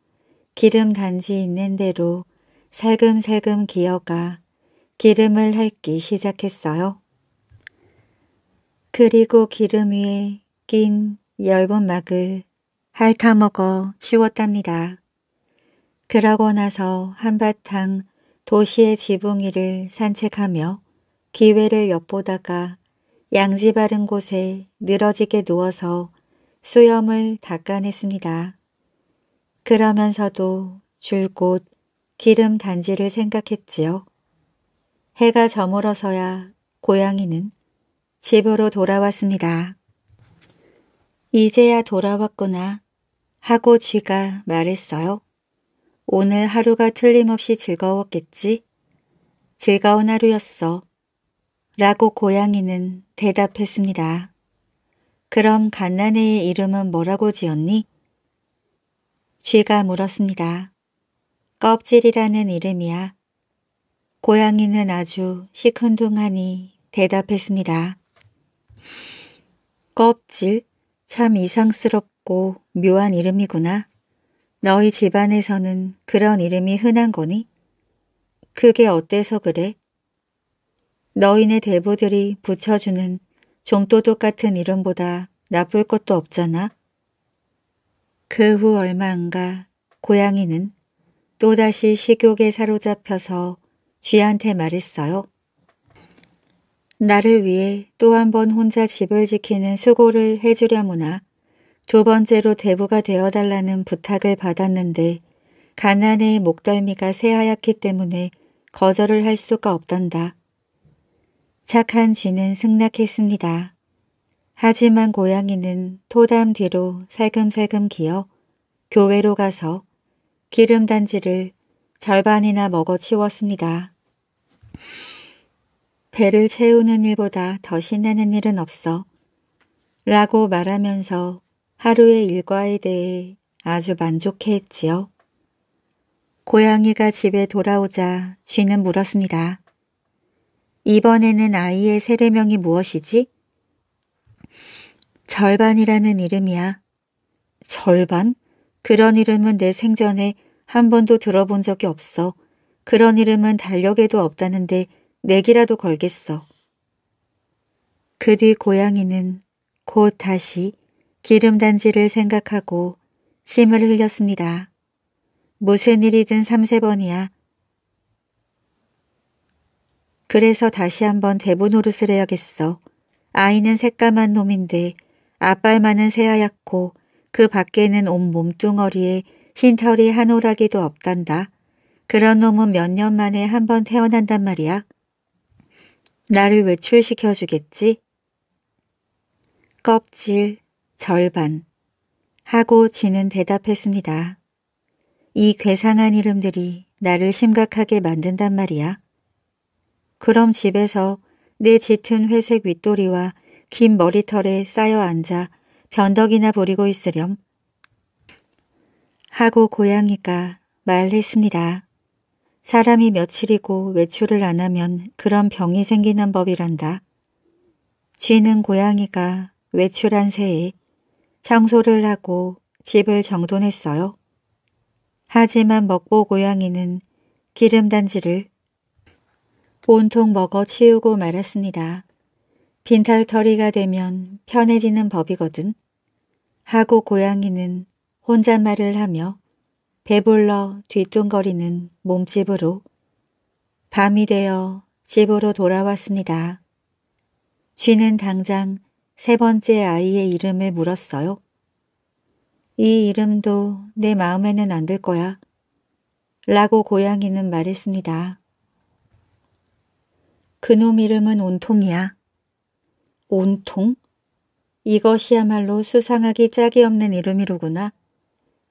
기름 단지 있는 대로 살금살금 기어가 기름을 핥기 시작했어요. 그리고 기름 위에 낀열은 막을 핥아먹어 치웠답니다. 그러고 나서 한바탕 도시의 지붕 위를 산책하며 기회를 엿보다가 양지 바른 곳에 늘어지게 누워서 수염을 닦아냈습니다. 그러면서도 줄곧 기름 단지를 생각했지요. 해가 저물어서야 고양이는 집으로 돌아왔습니다. 이제야 돌아왔구나 하고 쥐가 말했어요. 오늘 하루가 틀림없이 즐거웠겠지? 즐거운 하루였어. 라고 고양이는 대답했습니다. 그럼 갓난애의 이름은 뭐라고 지었니? 쥐가 물었습니다. 껍질이라는 이름이야. 고양이는 아주 시큰둥하니 대답했습니다. 껍질? 참 이상스럽고 묘한 이름이구나. 너희 집안에서는 그런 이름이 흔한 거니? 그게 어때서 그래? 너희네 대부들이 붙여주는 종도둑 같은 이름보다 나쁠 것도 없잖아. 그 후 얼마 안가 고양이는 또다시 식욕에 사로잡혀서 쥐한테 말했어요. 나를 위해 또 한 번 혼자 집을 지키는 수고를 해주려무나 두 번째로 대부가 되어달라는 부탁을 받았는데 가난의 목덜미가 새하얗기 때문에 거절을 할 수가 없단다. 착한 쥐는 승낙했습니다. 하지만 고양이는 토담 뒤로 살금살금 기어 교회로 가서 기름단지를 절반이나 먹어 치웠습니다. 배를 채우는 일보다 더 신나는 일은 없어 라고 말하면서 하루의 일과에 대해 아주 만족해했지요. 고양이가 집에 돌아오자 쥐는 물었습니다. 이번에는 아이의 세례명이 무엇이지? 절반이라는 이름이야. 절반? 그런 이름은 내 생전에 한 번도 들어본 적이 없어. 그런 이름은 달력에도 없다는데 내기라도 걸겠어. 그 뒤 고양이는 곧 다시 기름단지를 생각하고 침을 흘렸습니다. 무슨 일이든 삼세 번이야. 그래서 다시 한번 대본 노릇을 해야겠어. 아이는 새까만 놈인데 앞발만은 새하얗고 그 밖에는 온 몸뚱어리에 흰털이 한 오라기도 없단다. 그런 놈은 몇 년 만에 한 번 태어난단 말이야. 나를 외출시켜 주겠지? 껍질 절반 하고 지는 대답했습니다. 이 괴상한 이름들이 나를 심각하게 만든단 말이야. 그럼 집에서 내 짙은 회색 윗도리와 긴 머리털에 쌓여 앉아 변덕이나 부리고 있으렴. 하고 고양이가 말했습니다. 사람이 며칠이고 외출을 안 하면 그런 병이 생기는 법이란다. 쥐는 고양이가 외출한 새에 청소를 하고 집을 정돈했어요. 하지만 먹보 고양이는 기름단지를 온통 먹어 치우고 말았습니다. 빈털터리가 되면 편해지는 법이거든. 하고 고양이는 혼잣말을 하며 배불러 뒤뚱거리는 몸집으로 밤이 되어 집으로 돌아왔습니다. 쥐는 당장 세 번째 아이의 이름을 물었어요. 이 이름도 내 마음에는 안 들 거야. 라고 고양이는 말했습니다. 그놈 이름은 온통이야. 온통? 이것이야말로 수상하기 짝이 없는 이름이로구나.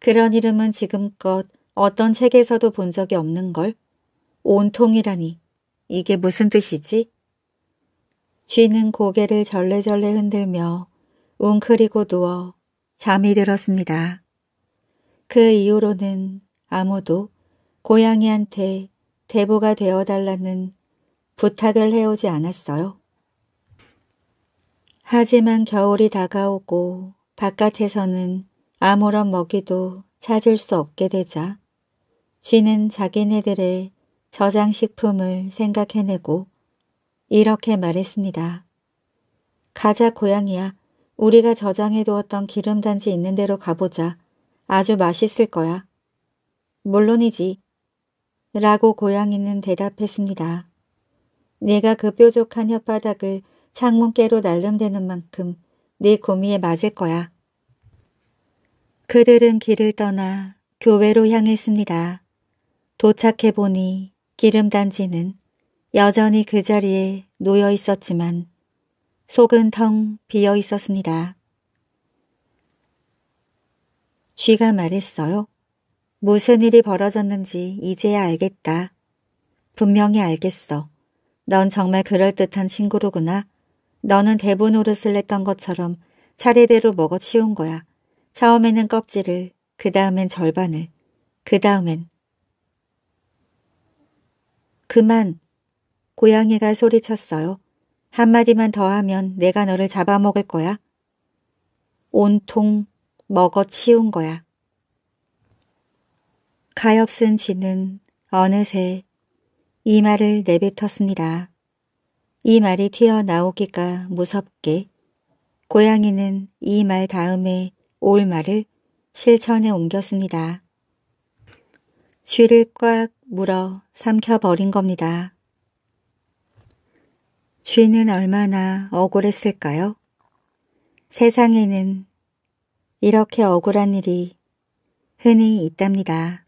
그런 이름은 지금껏 어떤 책에서도 본 적이 없는걸. 온통이라니. 이게 무슨 뜻이지? 쥐는 고개를 절레절레 흔들며 웅크리고 누워 잠이 들었습니다. 그 이후로는 아무도 고양이한테 대보가 되어달라는 부탁을 해오지 않았어요. 하지만 겨울이 다가오고 바깥에서는 아무런 먹이도 찾을 수 없게 되자 쥐는 자기네들의 저장식품을 생각해내고 이렇게 말했습니다. 가자 고양이야. 우리가 저장해두었던 기름단지 있는 대로 가보자. 아주 맛있을 거야. 물론이지. 라고 고양이는 대답했습니다. 내가 그 뾰족한 혓바닥을 창문깨로 날름대는 만큼 네 고미에 맞을 거야. 그들은 길을 떠나 교회로 향했습니다. 도착해 보니 기름단지는 여전히 그 자리에 놓여 있었지만 속은 텅 비어 있었습니다. 쥐가 말했어요. 무슨 일이 벌어졌는지 이제야 알겠다. 분명히 알겠어. 넌 정말 그럴듯한 친구로구나. 너는 대본 노릇을 했던 것처럼 차례대로 먹어치운 거야. 처음에는 껍질을, 그 다음엔 절반을, 그 다음엔 그만! 고양이가 소리쳤어요. 한마디만 더 하면 내가 너를 잡아먹을 거야. 온통 먹어치운 거야. 가엾은 쥐는 어느새 이 말을 내뱉었습니다. 이 말이 튀어나오기가 무섭게 고양이는 이 말 다음에 올말을 실천에 옮겼습니다. 쥐를 꽉 물어 삼켜버린 겁니다. 쥐는 얼마나 억울했을까요? 세상에는 이렇게 억울한 일이 흔히 있답니다.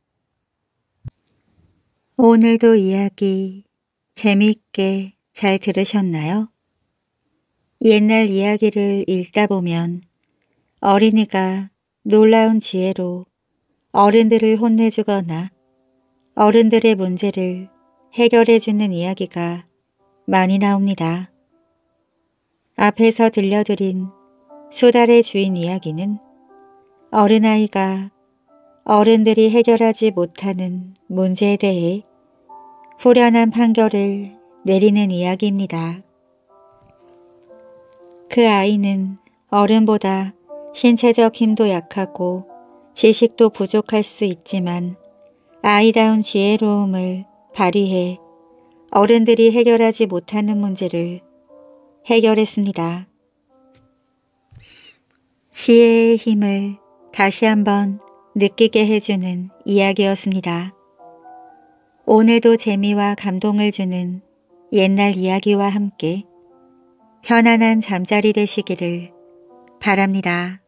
오늘도 이야기 재미있게 잘 들으셨나요? 옛날 이야기를 읽다 보면 어린이가 놀라운 지혜로 어른들을 혼내주거나 어른들의 문제를 해결해주는 이야기가 많이 나옵니다. 앞에서 들려드린 수달의 주인 이야기는 어른아이가 어른들이 해결하지 못하는 문제에 대해 후련한 판결을 내리는 이야기입니다. 그 아이는 어른보다 신체적 힘도 약하고 지식도 부족할 수 있지만 아이다운 지혜로움을 발휘해 어른들이 해결하지 못하는 문제를 해결했습니다. 지혜의 힘을 다시 한번 느끼게 해주는 이야기였습니다. 오늘도 재미와 감동을 주는 옛날 이야기와 함께 편안한 잠자리 되시기를 바랍니다.